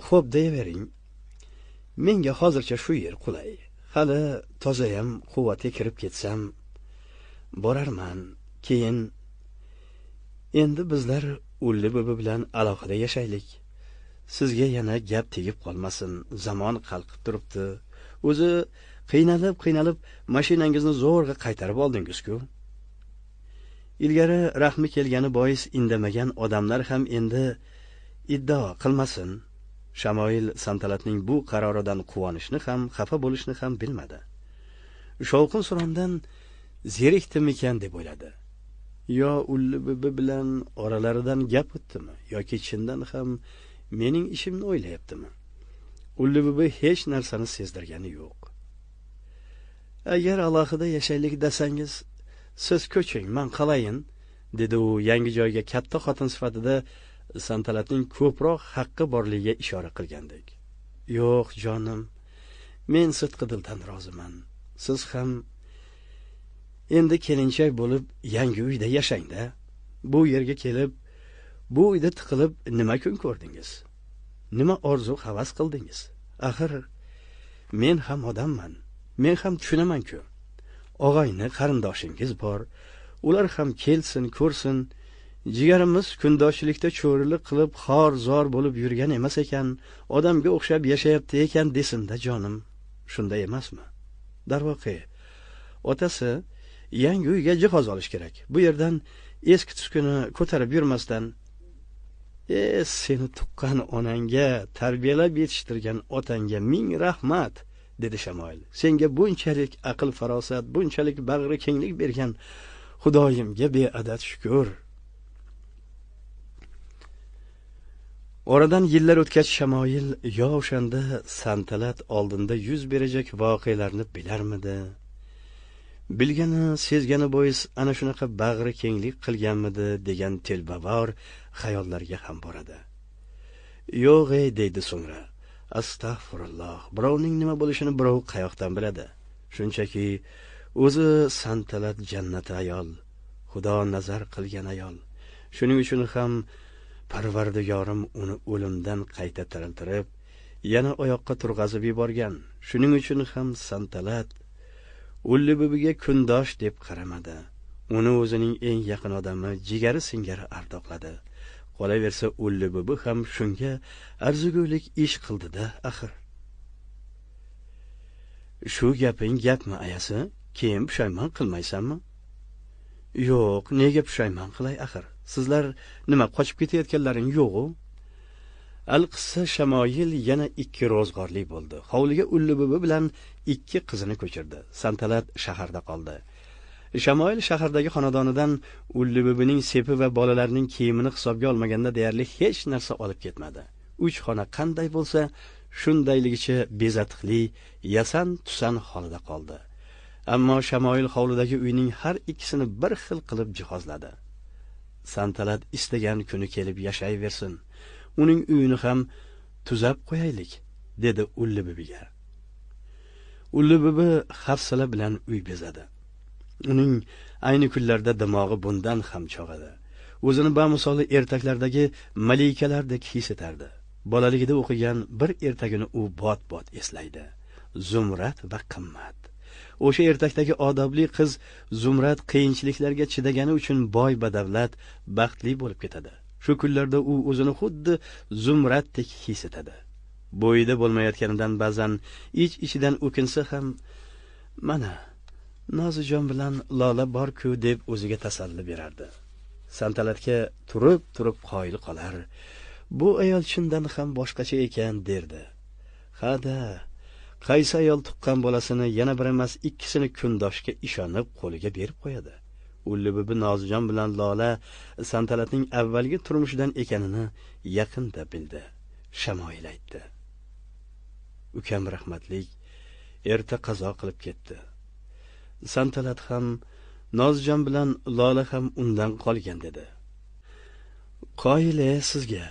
xo'p deyavering menga hozircha shu yer qulay hali tozayam quvvatga kirib ketsam borarman keyin endi bizlar ulli bibi bilan alohida yashaylik sizga yana gap tegib qolmasin zamon qalqib turibdi o'zi qiynalib qiynalib mashinangizni zo'rg'a qaytarib oldingiz-ku. ilgari rahmi kelgani bois indamagan odamlar ham endi iddao qilmasin shamoil santalatning bu qaroridan quvonishni ham xafa bo'lishni ham bilmadi shovqin surondan zerikdimikan deb o'yladi yo ulli bibi bilan oralaridan gap o'tdimi yoki chindan ham mening ishimni o'ylayaptimi ulli buvi hech narsani sezdirgani yo'q agar alohida yashaylik desangiz siz ko'ching man qolayin dedi u yangi joyga katta xotin sifatida santalatning ko'proq haqqi borligiga ishora qilgandek yo'q jonim men sidqi dildan roziman siz ham endi kelinchak bo'lib yangi uyda yashangda bu yerga kelib bu uyda tiqilib nima kun ko'rdingiz nima orzu havas qildingiz axir men ham odamman men ham tushunamanku og'ayni qarindoshingiz bor ular ham kelsin ko'rsin jigarimiz kundoshlikda cho'rilik qilib xor zor bo'lib yurgan emas ekan odamga o'xshab yashayapti ekan desinda jonim shunday emasmi darvoqe otasi yangi uyga jihoz olish kerak bu yerdan eski tuskuni ko'tarib yurmasdan e seni tuqqan onangga tarbiyalab yetishtirgan otangga ming rahmat dedi shamoil senga bunchalik aql farosat bunchalik bag'ri kenglik bergan xudoyimga beadad shukur oradan yillar o'tgach shamoil yo o'shanda santalat oldinda yuz berajak voqealarni bilarmidi bilgani sezgani bois ana shunaqa bag'ri kenglik qilganmidi degan telbavor xayollarga ham boradi yo'g' ey deydi so'ngra astag'firulloh birovning nima bo'lishini birov qayoqdan biladi shunchaki o'zi santalat jannati ayol xudo nazar qilgan ayol shuning uchun ham parvardigorim uni o'limdan qayta tiriltirib yana oyoqqa turg'azib yuborgan shuning uchun ham santalat ullibibiga kundosh deb qaramadi uni o'zining eng yaqin odami jigari singari ardoqladi qolaversa ullibibi ham shunga arzugulik ish qildida axir shu gaping gapmi ayasi keyin pushaymon qilmaysanmi yo'q nega pushaymon qilay axir sizlar nima qochib ketayotganlaring yo'g'u alqissa shamoyil yana ikki ro'zg'orli bo'ldi hovliga ulli bilan ikki qizini ko'chirdi santalat shaharda qoldi shamoil shahardagi xonadonidan ulli sepi va bolalarining kiyimini hisobga olmaganda deyarli hech narsa olib ketmadi uch xona qanday bo'lsa shundayligicha bezatiqli yasan tusan holida qoldi ammo shamoil hovlidagi uyning har ikkisini bir xil qilib jihozladi santalat istagan kuni kelib yashayversin uning uyini ham tuzab qo'yaylik dedi ulli bibiga ulli bibi hafsala bilan uy bezadi uning ayni kunlarda dimog'i bundan ham chog'adi o'zini bamisoli ertaklardagi malikalardek his etardi bolaligida o'qigan bir ertagini u bot bot eslaydi zumrat va qimmat o'sha ertakdagi odobli qiz zumrat qiyinchiliklarga chidagani uchun boy badavlat baxtli bo'lib ketadi shu kunlarda u o'zini xuddi zumraddek his etadi bo'yida bo'lmayotganidan ba'zan ich iç ichidan o'kinsa ham mana nozijon bilan lola borku deb o'ziga tasalli berardi santalatga turib turib qoyil qolar bu ayol chindan ham boshqacha ekan derdi hada qaysi ayol tuqqan bolasini yana bir emas ikkisini kundoshga ishonib qo'liga berib qo'yadi u libibi nozijon bilan lola santalatning avvalgi turmushidan ekanini yaqinda bildi shamoil aytdi ukam rahmatlik erta qazo qilib ketdi santalat ham nozijon bilan lola ham undan qolgan dedi qoyil e sizga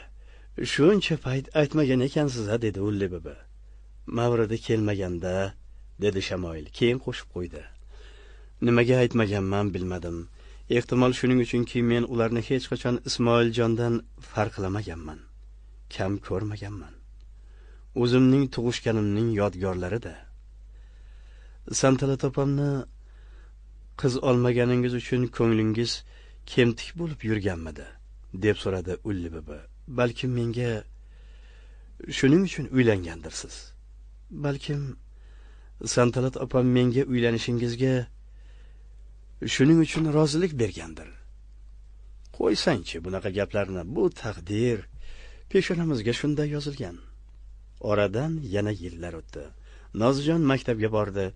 shuncha payt aytmagan ekansiz a dedi ullibibi bibi mavridi kelmaganda dedi shamoil keyin qo'shib qo'ydi nimaga aytmaganman bilmadim ehtimol shuning uchunki men ularni hech qachon ismoiljondan farqlamaganman kam ko'rmaganman o'zimning tug'ishganimning yodgorlarida santala topamni qiz olmaganingiz uchun ko'nglingiz kemtik bo'lib yurganmidi deb so'radi ullibibi balkim menga shuning uchun uylangandirsiz balkim santalat opam menga uylanishingizga shuning uchun rozilik bergandir qo'ysangchi bunaqa gaplarni bu taqdir peshonamizga shunday yozilgan oradan yana yillar o'tdi nozijon maktabga bordi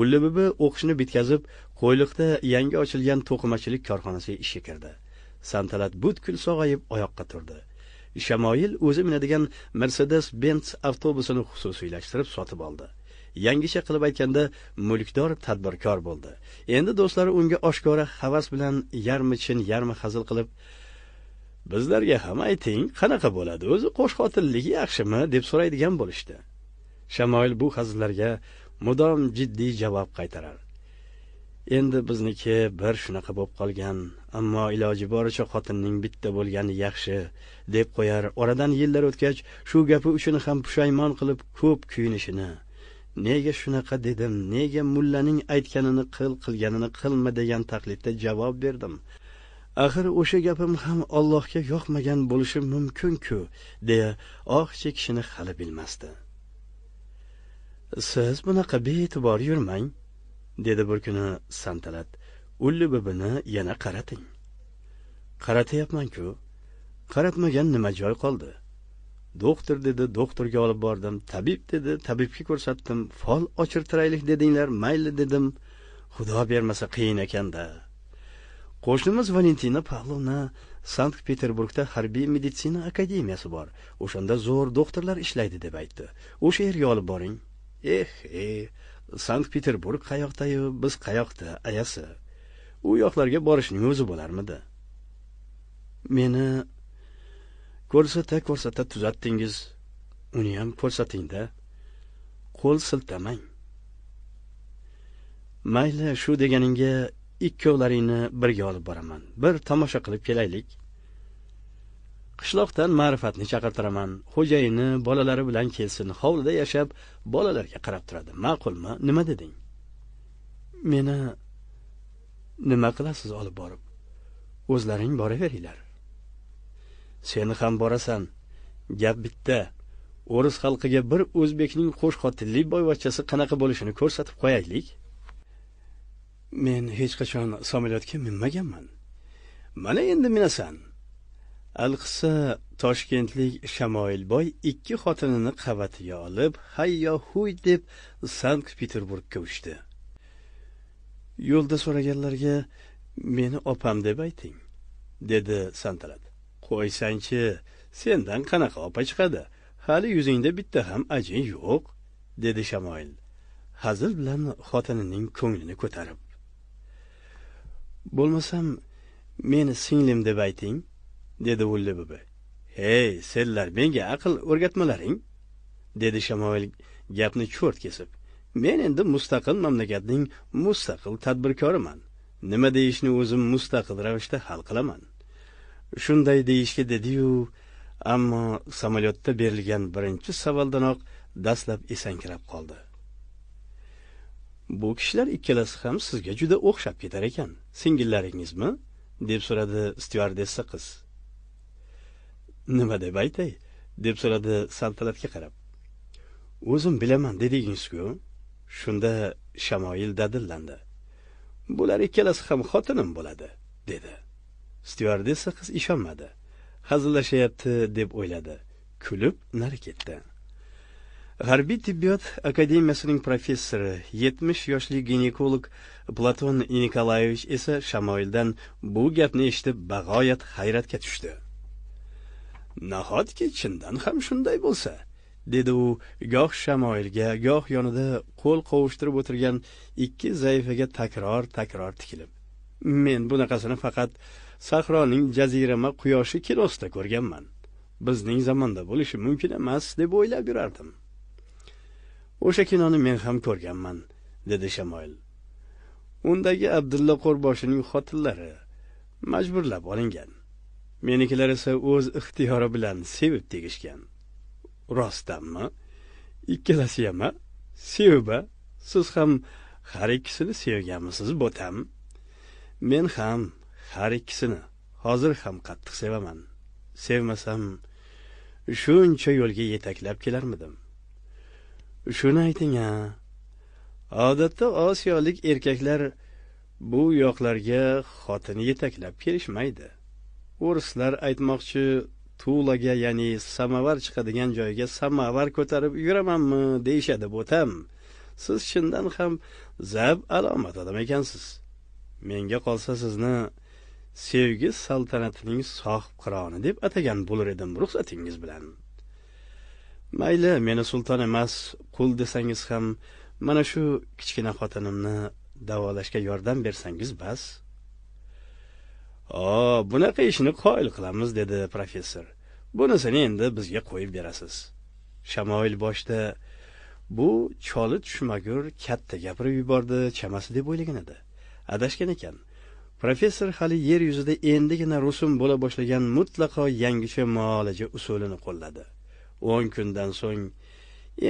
ulli buvi o'qishni bitkazib qo'yliqda yangi ochilgan to'qimachilik korxonasiga ishga kirdi santalat butkul sog'ayib oyoqqa turdi shamoil o'zi minadigan mercedes benz avtobusini xususiylashtirib sotib oldi yangicha qilib aytganda mulkdor tadbirkor bo'ldi endi do'stlari unga oshkora havas bilan yarmi chin yarmi hazil qilib bizlarga ham ayting qanaqa bo'ladi o'zi qo'shxotinlik yaxshimi deb so'raydigan bo'lishdi shamoil bu hazillarga mudom jiddiy javob qaytarar endi bizniki bir shunaqa bo'lib qolgan ammo iloji boricha xotinning bitta bo'lgani yaxshi deb qo'yar oradan yillar o'tgach shu gapi uchun ham pushaymon qilib ko'p kuyinishini nega shunaqa dedim nega mullaning aytganini qil qilganini qilma degan taqlidda javob berdim axir o'sha gapim ham ollohga yoqmagan bo'lishi mumkinku deya oh chekishini hali bilmasdi siz bunaqa bee'tibor yurmang dedi bir kuni santalat ulli bibini yana qarating qaratyapmanku qaratmagan nima joy qoldi doktor dedi doktorga olib bordim tabib dedi tabibga ko'rsatdim fol ochirtiraylik dedinglar mayli dedim xudo bermasa qiyin ekanda qo'shnimiz valentina pavlovna sankt peterburgda harbiy meditsina akademiyasi bor o'shanda zo'r doktorlar ishlaydi deb aytdi o'sha yerga olib boring eh e eh, sankt peterburg qayoqdayu biz qayoqda ayasi u yoqlarga borishning o'zi bo'larmidi meni ko'rsata ko'rsata tuzatdingiz uni ham ko'rsatingda qo'l siltamang mayli shu deganingga ikkovlaringni birga olib boraman bir tomosha qilib kelaylik qishloqdan ma'rifatni chaqirtiraman xo'jayini bolalari bilan kelsin hovlida yashab bolalarga qarab turadi ma'qulmi nima deding meni nima qilasiz olib borib o'zlaring boraveringlar seni ham borasan gap bitta o'ris xalqiga bir o'zbekning qo'shxotinli boyvachchasi qanaqa bo'lishini ko'rsatib qo'yaylik men hech qachon samolyotga minmaganman mana endi minasan alqissa toshkentlik shamoilboy ikki xotinini qavatiga olib hayyo huy deb sankt peterburgga uchdi yo'lda so'raganlarga meni opam deb ayting dedi santalat qo'ysangchi sendan qanaqa opa chiqadi hali yuzingda bitta ham ajin yo'q dedi shamoil hazil bilan xotinining ko'nglini ko'tarib bo'lmasam meni singlim deb ayting dedi ulli buvi hey senlar menga aql o'rgatmalaring dedi shamoil gapni cho'rt kesib men endi mustaqil mamlakatning mustaqil tadbirkoriman nima deyishni o'zim mustaqil ravishda hal qilaman shunday deyishga dediyu ammo samolyotda berilgan birinchi savoldanoq dastlab esankirab qoldi bu kishilar ikkalasi ham sizga juda o'xshab ketar ekan singillaringizmi deb so'radi styuardessa qiz nima deb aytay deb so'radi santalatga qarab o'zim bilaman dedingizku shunda shamoil dadillandi bular ikkalasi ham xotinim bo'ladi dedi styuardessa qiz ishonmadi hazillashyapti deb o'yladi kulib nari ketdi g'arbiy tibbiyot akademiyasining professori yetmish yoshli ginekolog platon nikolayevich esa shamoildan bu gapni eshitib bag'oyat hayratga tushdi nahotki chindan ham shunday bo'lsa dedi u goh shamoilga goh yonida qo'l qovushtirib o'tirgan ikki zaifaga takror takror tikilib men bunaqasini faqat sahroning jazirama quyoshi kinosida ko'rganman bizning zamonda bo'lishi mumkin emas deb o'ylab yurardim o'sha kinoni men ham ko'rganman dedi shamoil undagi abdulla qo'rboshining xotinlari majburlab olingan menikilar esa o'z ixtiyori bilan sevib tegishgan rostdanmi ikkalasiyama sevba siz ham har ikkisini sevganmisiz bo'tam men ham har ikkisini hozir ham qattiq sevaman sevmasam shuncha yo'lga yetaklab kelarmidim shuni ayting a odatda osiyolik erkaklar bu yoqlarga xotin yetaklab kelishmaydi o'rislar aytmoqchi tulaga ya'ni samovar chiqadigan joyga samovar ko'tarib yuramanmi deyishadi bo'tam siz chindan ham zab alomat odam ekansiz menga qolsa sizni sevgi saltanatining sohib qironi deb atagan bo'lar edim ruxsatingiz bilan mayli meni sulton emas qul desangiz ham mana shu kichkina xotinimni davolashga yordam bersangiz bas o bunaqa ishni qoyil qilamiz dedi professor bunisini endi bizga qo'yib berasiz shamoil boshda bu choli tushmagur katta gapirib yubordi chamasi deb o'ylagan edi adashgan ekan professor hali yer yuzida endigina rusum bo'la boshlagan mutlaqo yangicha muolaja usulini qo'lladi o'n kundan so'ng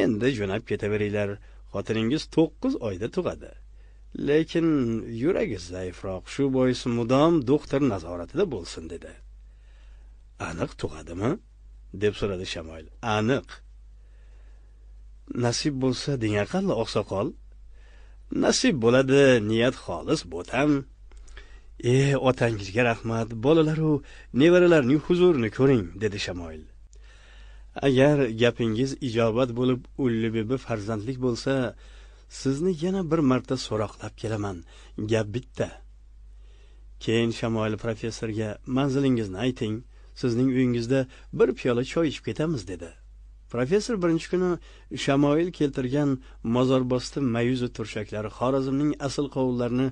endi jo'nab ketaveringlar xotiningiz to'qqiz oyda tug'adi lekin yuragi zaifroq shu bois mudom doktor nazoratida bo'lsin dedi aniq tug'adimi deb so'radi shamoil aniq nasib bo'lsa deng aqalli oqsoqol nasib bo'ladi niyat xolis bo'tam e otangizga rahmat bolalaru nevaralarning huzurini ko'ring dedi shamoil agar gapingiz ijobat bo'lib ulli bebi farzandlik bo'lsa sizni yana bir marta so'roqlab kelaman gap bitta keyin shamoil professorga manzilingizni ayting sizning uyingizda bir piyola choy ichib ketamiz dedi professor birinchi kuni shamoil keltirgan mozorbosdi mayuzi turshaklari xorazmning asl qovullarini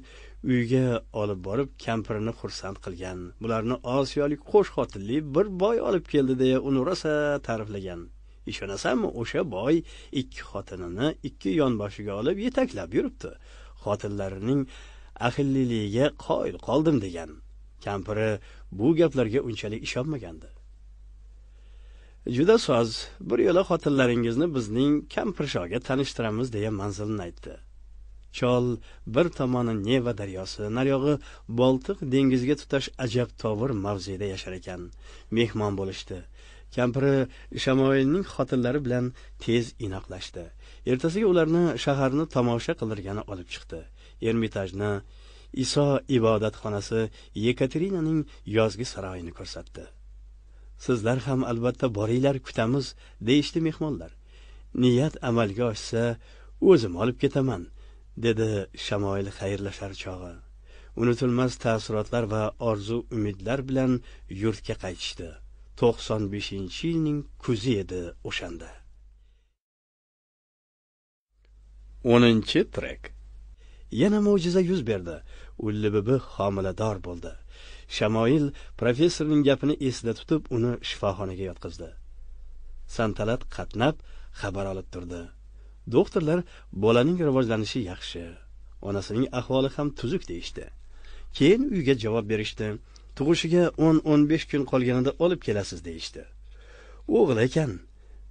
uyga olib borib kampirini xursand qilgan bularni osiyolik qo'sh xotinli bir boy olib keldi deya uni rosa ta'riflagan ishonasanmi o'sha boy ikki xotinini ikki yonboshiga olib yetaklab yuribdi xotinlarining ahilliligiga qoyil qoldim degan kampiri bu gaplarga unchalik ishonmagandi juda soz bir yo'la xotinlaringizni bizning kampirshoga tanishtiramiz deya manzilni aytdi chol bir tomoni neva daryosi naryog'i boltiq dengizga tutash ajab tovur mavzeda yashar ekan mehmon bo'lishdi kampiri shamoilning xotinlari bilan tez inoqlashdi ertasiga ularni shaharni tomosha qildirgani olib chiqdi ermitajni iso ibodatxonasi yekaterinaning yozgi saroyini ko'rsatdi sizlar ham albatta boringlar kutamiz deyishdi mehmonlar niyat amalga oshsa o'zim olib ketaman dedi shamoil xayrlashar chog'i unutilmas taassurotlar va orzu umidlar bilan yurtga qaytishdi to'qson beshinchi yilning kuzi edi o'shanda o'ninchi trek yana mo'jiza yuz berdi ullibibi homilador bo'ldi shamoil professorning gapini esida tutib uni shifoxonaga yotqizdi santalat qatnab xabar olib turdi doktorlar bolaning rivojlanishi yaxshi onasining ahvoli ham tuzuk deyishdi keyin uyga javob berishdi tug'ishiga o'n o'n besh kun qolganida olib kelasiz deyishdi o'g'il ekan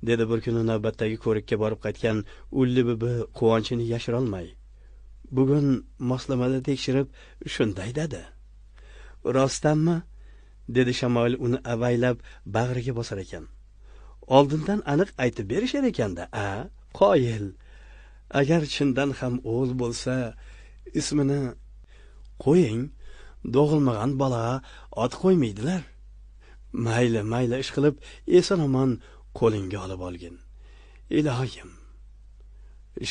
dedi bir kuni navbatdagi ko'rikka borib qaytgan ulli bibi quvonchini yashirolmay bugun moslamada tekshirib shunday dedi rostdanmi dedi shamoil uni avaylab bag'riga bosar ekan oldindan aniq aytib berishar ekanda a qoyil agar chindan ham o'g'il bo'lsa ismini qo'ying do'g'ilmag'an bola ot qo'ymaydilar mayli mayli ish qilib eson omon qo'lingga olib olgin ilohim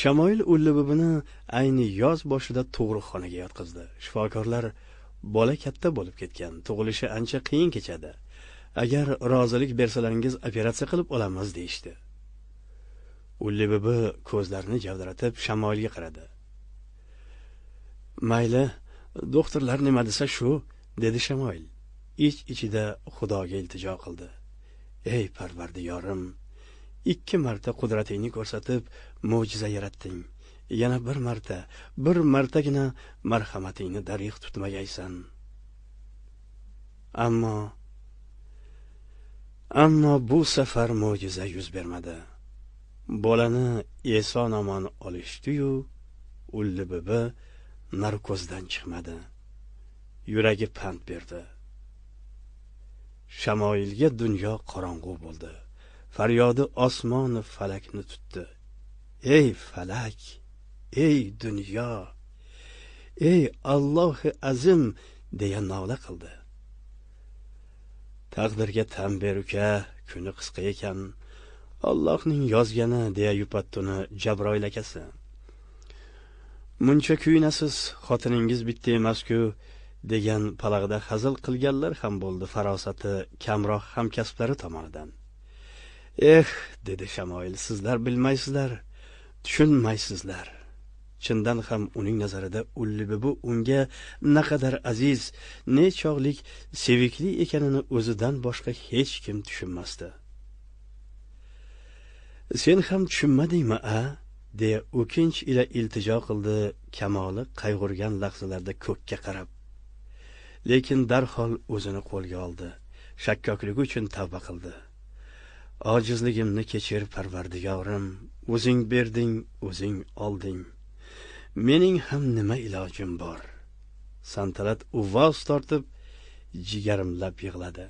shamoil ullibibini ayni yoz boshida tug'ruqxonaga yotqizdi shifokorlar bola katta bo'lib ketgan tug'ilishi ancha qiyin kechadi agar rozilik bersalaringiz operatsiya qilib olamiz deyishdi o'lli ko'zlarini javdiratib shamolga qaradi mayli doktorlar nima desa shu dedi shamoil ich ichida xudoga iltijo qildi ey parvardigorim ikki marta qudratingni ko'rsatib mo'jiza yaratding yana bir marta bir martagina marhamatingni darig' tutmagaysan ammo ammo bu safar mo'jiza yuz bermadi bolani eson omon olishdiyu ulli bibi narkozdan chiqmadi yuragi pand berdi shamoilga dunyo qorong'u bo'ldi faryodi osmonu falakni tutdi ey falak ey dunyo ey allohi azim deya nola qildi taqdirga tan beruka kuni qisqa ekan allohning yozgani deya yupattuni jabroil akasi muncha kuyinasiz xotiningiz bitta emasku degan palag'da hazil qilganlar ham bo'ldi farosati kamroq hamkasblari tomonidan eh dedi shamoil sizlar bilmaysizlar tushunmaysizlar chindan ham uning nazarida ullibibu unga naqadar aziz nechog'lik sevikli ekanini o'zidan boshqa hech kim tushunmasdi sen ham tushunmadingmi a deya o'kinch ila iltijo qildi kamoli qayg'urgan lahzalarda ko'kka qarab lekin darhol o'zini qo'lga oldi shakkokligi uchun tavba qildi ojizligimni kechir parvardigorim o'zing berding o'zing olding mening ham nima ilojim bor santalat uvvos tortib jigarimlab yig'ladi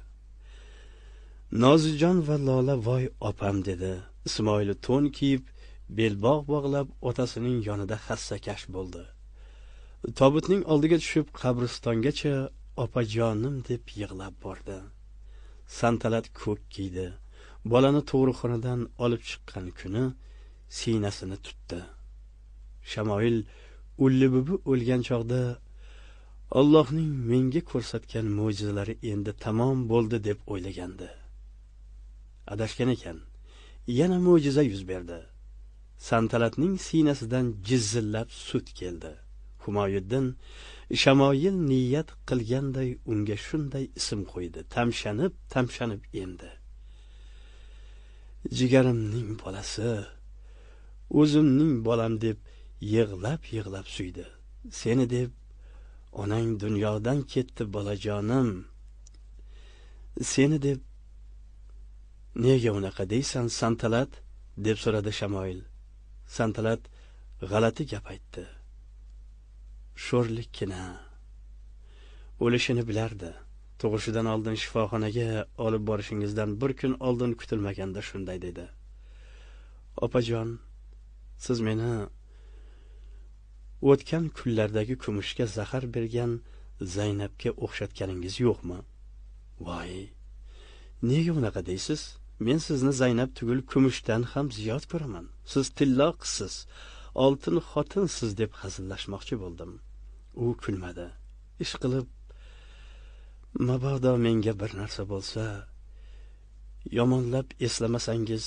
nozijon va lola voy opam dedi ismoil to'n kiyib belbog' bog'lab otasining yonida hassakash bo'ldi tobutning oldiga tushib qabristongacha opajonim deb yig'lab bordi santalat ko'k kiydi bolani tug'ruqxonadan olib chiqqan kuni siynasini tutdi shamoil ullibubi o'lgan chog'da allohning menga ko'rsatgan mo'jizalari endi tamom bo'ldi deb o'ylagandi adashgan ekan yana mo'jiza yuz berdi santalatning siynasidan jizzillab sut keldi humoyiddin shamoyil niyat qilganday unga shunday ism qo'ydi tamshanib tamshanib endi jigarimning bolasi o'zimning bolam deb yig'lab yig'lab suydi seni deb onang dunyodan ketdi bolajonim seni deb nega unaqa deysan santalat deb so'radi shamoil santalat g'alati gap aytdi sho'rlikkina o'lishini bilardi tug'ishidan oldin shifoxonaga olib borishingizdan bir kun oldin kutilmaganda shunday dedi opajon siz meni o'tgan kunlardagi kumushga zahar bergan zaynabga o'xshatganingiz yo'qmi voy nega unaqa deysiz men sizni zaynab tugul kumushdan ham ziyod ko'raman siz tillo qizsiz oltin xotinsiz deb hazillashmoqchi bo'ldim u kulmadi ish qilib mabodo menga bir narsa bo'lsa yomonlab eslamasangiz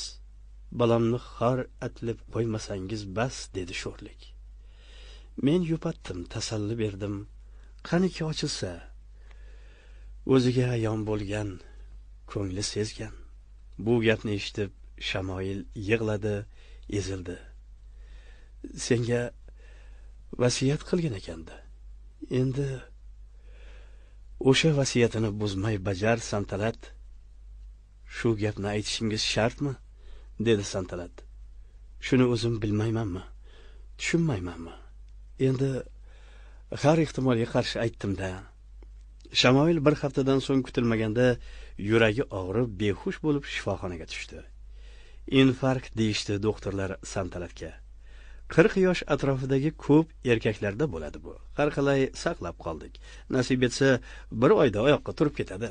bolamni xor atlib qo'ymasangiz bas dedi sho'rlik men yupatdim tasalli berdim qaniki ochilsa o'ziga ayon bo'lgan ko'ngli sezgan bu gapni eshitib shamoil yig'ladi ezildi senga vasiyat qilgan ekanda endi o'sha vasiyatini buzmay bajar santalat shu gapni aytishingiz shartmi dedi santalat shuni o'zim bilmaymanmi tushunmaymanmi endi har ehtimolga qarshi aytdimda shamoil bir haftadan so'ng kutilmaganda yuragi og'rib behush bo'lib shifoxonaga tushdi infarkt deyishdi doktorlar santalatga qirq yosh atrofidagi ko'p erkaklarda bo'ladi bu har qalay saqlab qoldik nasib etsa bir oyda oyoqqa turib ketadi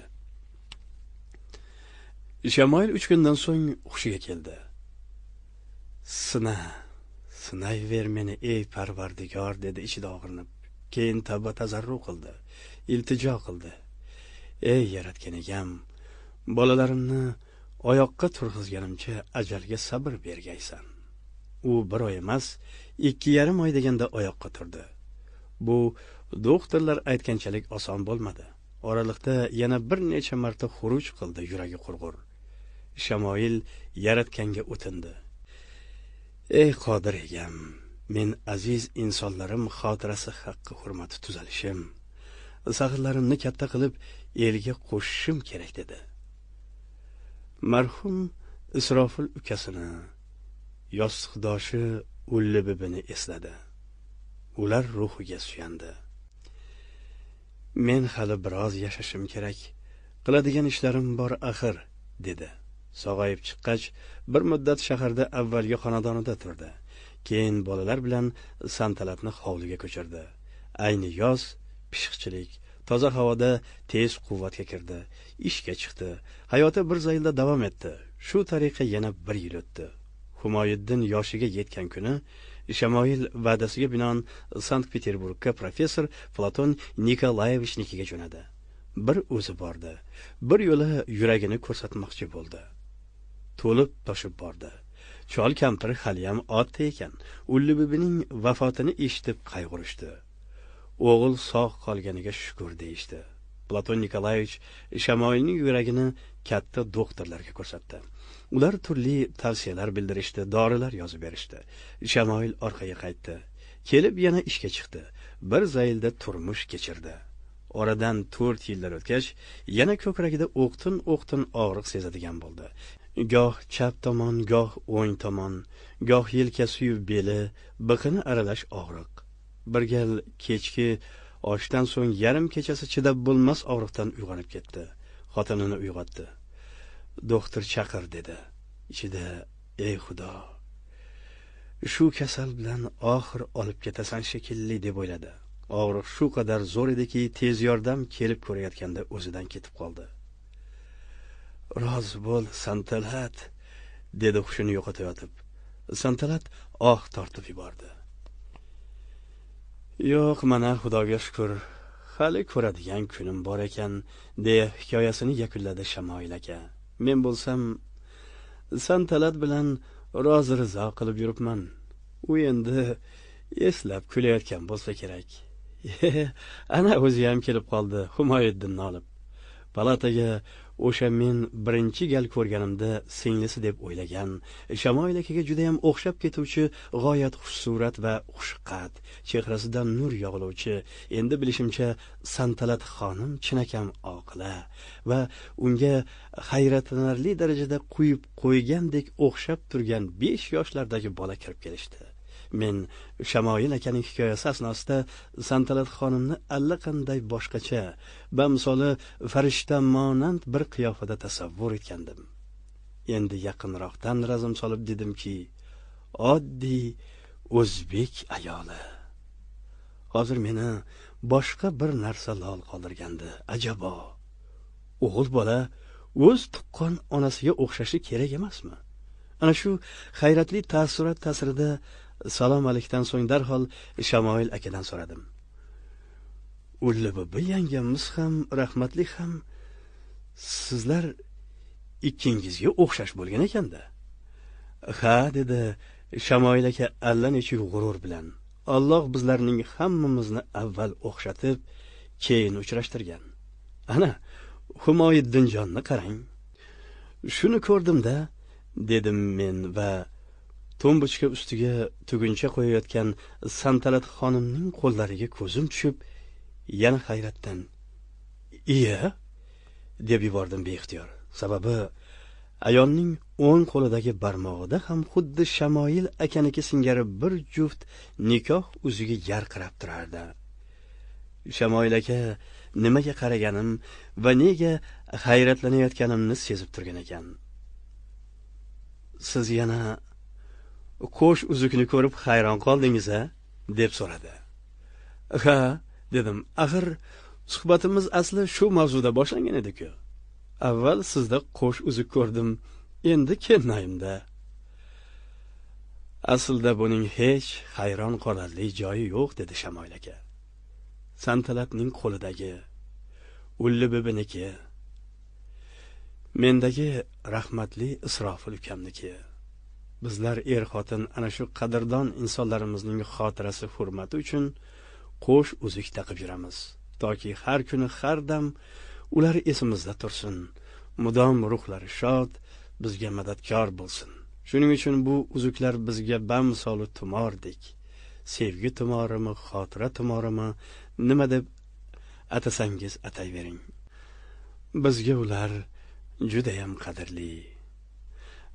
shamoil uch kundan so'ng hushiga keldi sina sinayver meni ey parvardigor dedi ichida og'rinib keyin tavba tazarru qildi iltijo qildi ey yaratgan egam bolalarimni oyoqqa turg'izganimcha ajalga sabr bergaysan u bir oy emas ikki yarim oy deganda oyoqqa turdi bu doktorlar aytganchalik oson bo'lmadi oraliqda yana bir necha marta xuruj qildi yuragi qurg'ur shamoil yaratganga o'tindi ey qodir egam men aziz insonlarim xotirasi haqqi hurmati tuzalishim sag'irlarimni katta qilib elga qo'shishim kerak dedi marhum isrofil ukasini yostiqdoshi ullibibini esladi ular ruhiga suyandi men hali biroz yashashim kerak qiladigan ishlarim bor axir dedi sog'ayib chiqqach bir muddat shaharda avvalgi xonadonida turdi keyin bolalar bilan santalatni hovliga ko'chirdi ayni yoz pishiqchilik toza havoda tez quvvatga kirdi ishga chiqdi hayoti bir zaylda davom etdi shu tariqa yana bir yil o'tdi humoyiddin yoshiga yetgan kuni shamoil va'dasiga binoan sankt peterburgga professor platon nikolayevichnikiga jo'nadi bir o'zi bordi bir yo'la yuragini ko'rsatmoqchi bo'ldi to'lib toshib bordi chol kampir haliyam otda ekan ullibibining vafotini eshitib qayg'urishdi o'g'il sog' qolganiga shukur deyishdi platon nikolayevich shamoilning yuragini katta doktorlarga ko'rsatdi ular turli tavsiyalar bildirishdi dorilar yozib berishdi shamoil orqaga qaytdi kelib yana ishga chiqdi bir zaylda turmush kechirdi oradan to'rt yillar o'tgach yana ko'kragida o'qtin o'qtin og'riq sezadigan bo'ldi goh chap tomon goh o'ng tomon goh yelkasiyu beli biqini aralash og'riq bir gal kechki oshdan so'ng yarim kechasi chidab bo'lmas og'riqdan uyg'onib ketdi xotinini uyg'otdi doktor chaqir dedi ichida ey xudo shu kasal bilan oxir olib ketasan shekilli deb o'yladi og'riq shu qadar zo'r ediki tez yordam kelib ko'rayotganda o'zidan ketib qoldi rozi bo'l santalat dedi hushini yo'qotayotib santalat oh tortib yubordi yo'q mana xudoga shukur hali ko'radigan kunim bor ekan deya hikoyasini yakunladi shamoil aka men bo'lsam san talat bilan rozi rizo qilib yuribman u endi eslab kulayotgan bo'lsa kerak ana o'zi ham kelib qoldi humoyiddinni olib palataga o'sha men birinchi gal ko'rganimda singlisi deb o'ylagan shamoil akaga judayam o'xshab ketuvchi g'oyat xushsurat va xushqat chehrasidan nur yog'iluvchi endi bilishimcha santalat xonim chinakam oqila va unga hayratlanarli darajada quyib qo'ygandek o'xshab turgan besh yoshlardagi bola kirib kelishdi men shamoil akaning hikoyasi asnosida santalat xonimni allaqanday boshqacha bamisoli farishta monand bir qiyofada tasavvur etgandim endi yaqinroqdan razm solib dedimki oddiy o'zbek ayoli hozir meni boshqa bir narsa lol qoldirgandi ajabo o'g'il bola o'z tuqqan onasiga o'xshashi kerak emasmi ana shu hayratli taassurot ta'sirida salom alikdan so'ng darhol shamoil akadan so'radim ulla bubi yangamiz ham rahmatli ham sizlar ikkingizga o'xshash bo'lgan ekanda ha dedi shamoil aka allanechuk g'urur bilan olloh bizlarning hammamizni avval o'xshatib keyin uchrashtirgan ana humoyiddinjonni qarang shuni ko'rdimda dedim men va to'mbichka ustiga tuguncha qo'yayotgan santalat xonimning qo'llariga ko'zim tushib yana hayratdan iya deb yubordim beixtiyor sababi ayolning o'ng qo'lidagi barmog'ida ham xuddi shamoil akaniki singari bir juft nikoh uzugi yarqirab turardi shamoil aka nimaga qaraganim va nega hayratlanayotganimni sezib turgan ekan siz yana qo'sh uzukni ko'rib hayron qoldingiz a deb so'radi ha dedim axir suhbatimiz asli shu mavzuda boshlangan edi-ku. avval sizda qo'sh uzuk ko'rdim endi kelnayimda aslida buning hech hayron qolarli joyi yo'q dedi shamoil aka santalatning qo'lidagi ulli bibiniki mendagi rahmatli isrofil ukamniki bizlar er xotin ana shu qadrdon insonlarimizning xotirasi hurmati uchun qo'sh uzuk taqib yuramiz toki har kuni har dam ular esimizda tursin mudom ruhlari shod bizga madadkor bo'lsin shuning uchun bu uzuklar bizga bamisoli tumordek sevgi tumorimi xotira tumorimi nima deb atasangiz atayvering bizga ular judayam qadrli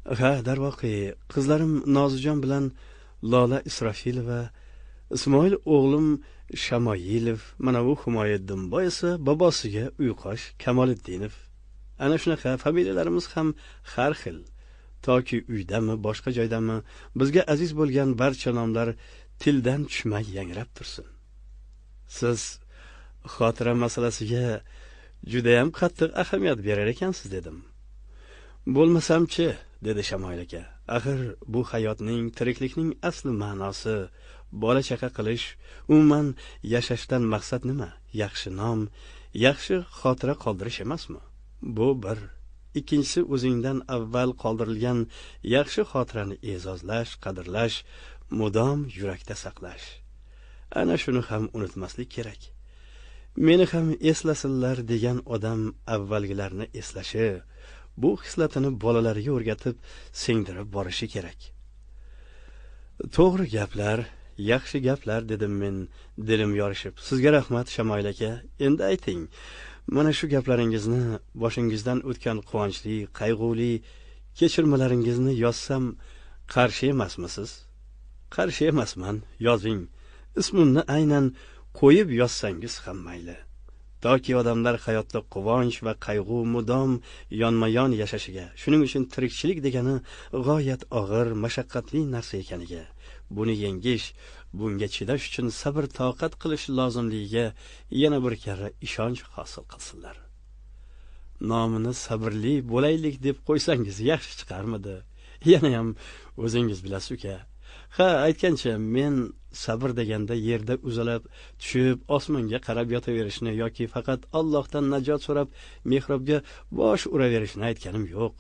ha darvoqe qizlarim nozijon bilan lola isrofilova ismoil o'g'lim shamoyilov mana bu humoyiddinboy esa bobosiga uyqosh kamoliddinov ana shunaqa familiyalarimiz ham har xil toki uydami boshqa joydami bizga aziz bo'lgan barcha nomlar tildan tushmay yangrab tursin siz xotira masalasiga judayam qattiq ahamiyat berar ekansiz dedim bo'lmasamchi dedi shamoil aka axir bu hayotning tiriklikning asli ma'nosi bola chaqa qilish umuman yashashdan maqsad nima yaxshi nom yaxshi xotira qoldirish emasmi bu bir ikkinchisi o'zingdan avval qoldirilgan yaxshi xotirani e'zozlash qadrlash mudom yurakda saqlash ana shuni ham unutmaslik kerak meni ham eslasinlar degan odam avvalgilarni eslashi bu xislatini bolalariga o'rgatib singdirib borishi kerak to'g'ri gaplar yaxshi gaplar dedim men dilim yorishib sizga rahmat shamoil aka endi ayting mana shu gaplaringizni boshingizdan o'tgan quvonchli qayg'uli kechirmalaringizni yozsam qarshi emasmisiz qarshi emasman yozing ismimni aynan qo'yib yozsangiz ham mayli toki odamlar hayotda quvonch va qayg'u mudom yonma yon yashashiga shuning uchun tirikchilik degani g'oyat og'ir mashaqqatli narsa ekaniga buni yengish bunga chidash uchun sabr toqat qilish lozimligiga yana bir karra ishonch hosil qilsinlar nomini sabrli bo'laylik deb qo'ysangiz yaxshi chiqarmidi yanayam o'zingiz bilasiz uka ha aytgancha men sabr deganda yerda uzalib tushib osmonga qarab yotaverishni yoki faqat allohdan najot so'rab mehrobga bosh uraverishni aytganim yo'q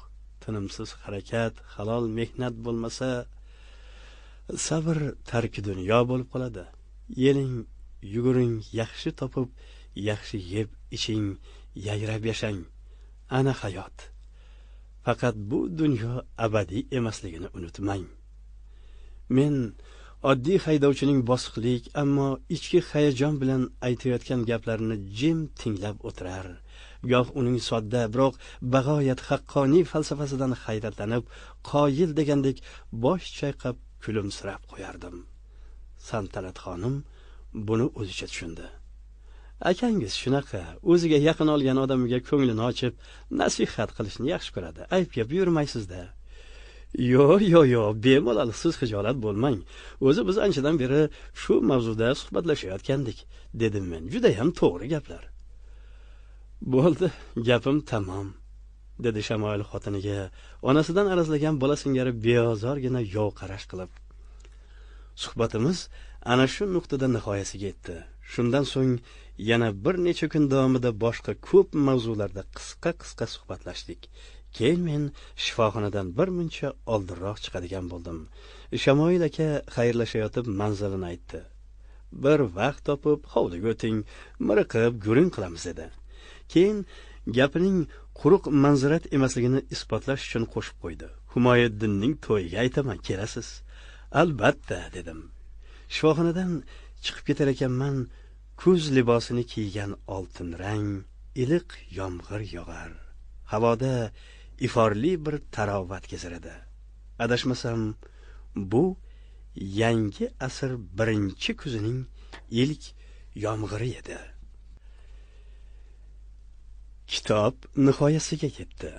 tinimsiz harakat halol mehnat bo'lmasa sabr tarki dunyo bo'lib qoladi yeling yuguring yaxshi topib yaxshi yeb iching yayrab yashang ana hayot faqat bu dunyo abadiy emasligini unutmang men oddiy haydovchining bosiqlik ammo ichki hayajon bilan aytayotgan gaplarini jim tinglab o'tirar goh uning sodda biroq bag'oyat haqqoniy falsafasidan hayratlanib qoyil degandek bosh chayqab kulimsirab qo'yardim santarat xonim buni o'zicha tushundi akangiz shunaqa o'ziga yaqin olgan odamiga ko'nglini ochib nasihat qilishni yaxshi ko'radi aybga buyurmaysizda yo'q yo'q yo'q bemalol siz xijolat bo'lmang o'zi biz anchadan beri shu mavzuda suhbatlashayotgandik dedim men judayam to'g'ri gaplar bo'ldi gapim tamom dedi shamoil xotiniga onasidan arazlagan bola singari beozorgina yov qarash qilib suhbatimiz ana shu nuqtada nihoyasiga yetdi shundan so'ng yana bir necha kun davomida boshqa ko'p mavzularda qisqa qisqa suhbatlashdik keyin men shifoxonadan bir muncha oldinroq chiqadigan bo'ldim shamoil aka xayrlashayotib manzilini aytdi bir vaqt topib hovliga o'ting miriqib guring qilamiz dedi keyin gapining quruq manzirat emasligini isbotlash uchun qo'shib qo'ydi humoyiddinning to'yiga aytaman kelasiz albatta dedim shifoxonadan chiqib ketar ekanman kuz libosini kiygan oltin rang iliq yomg'ir yog'ar havoda iforli bir tarovat keziradi adashmasam bu yangi asr birinchi kuzining ilk yomg'iri edi kitob nihoyasiga yetdi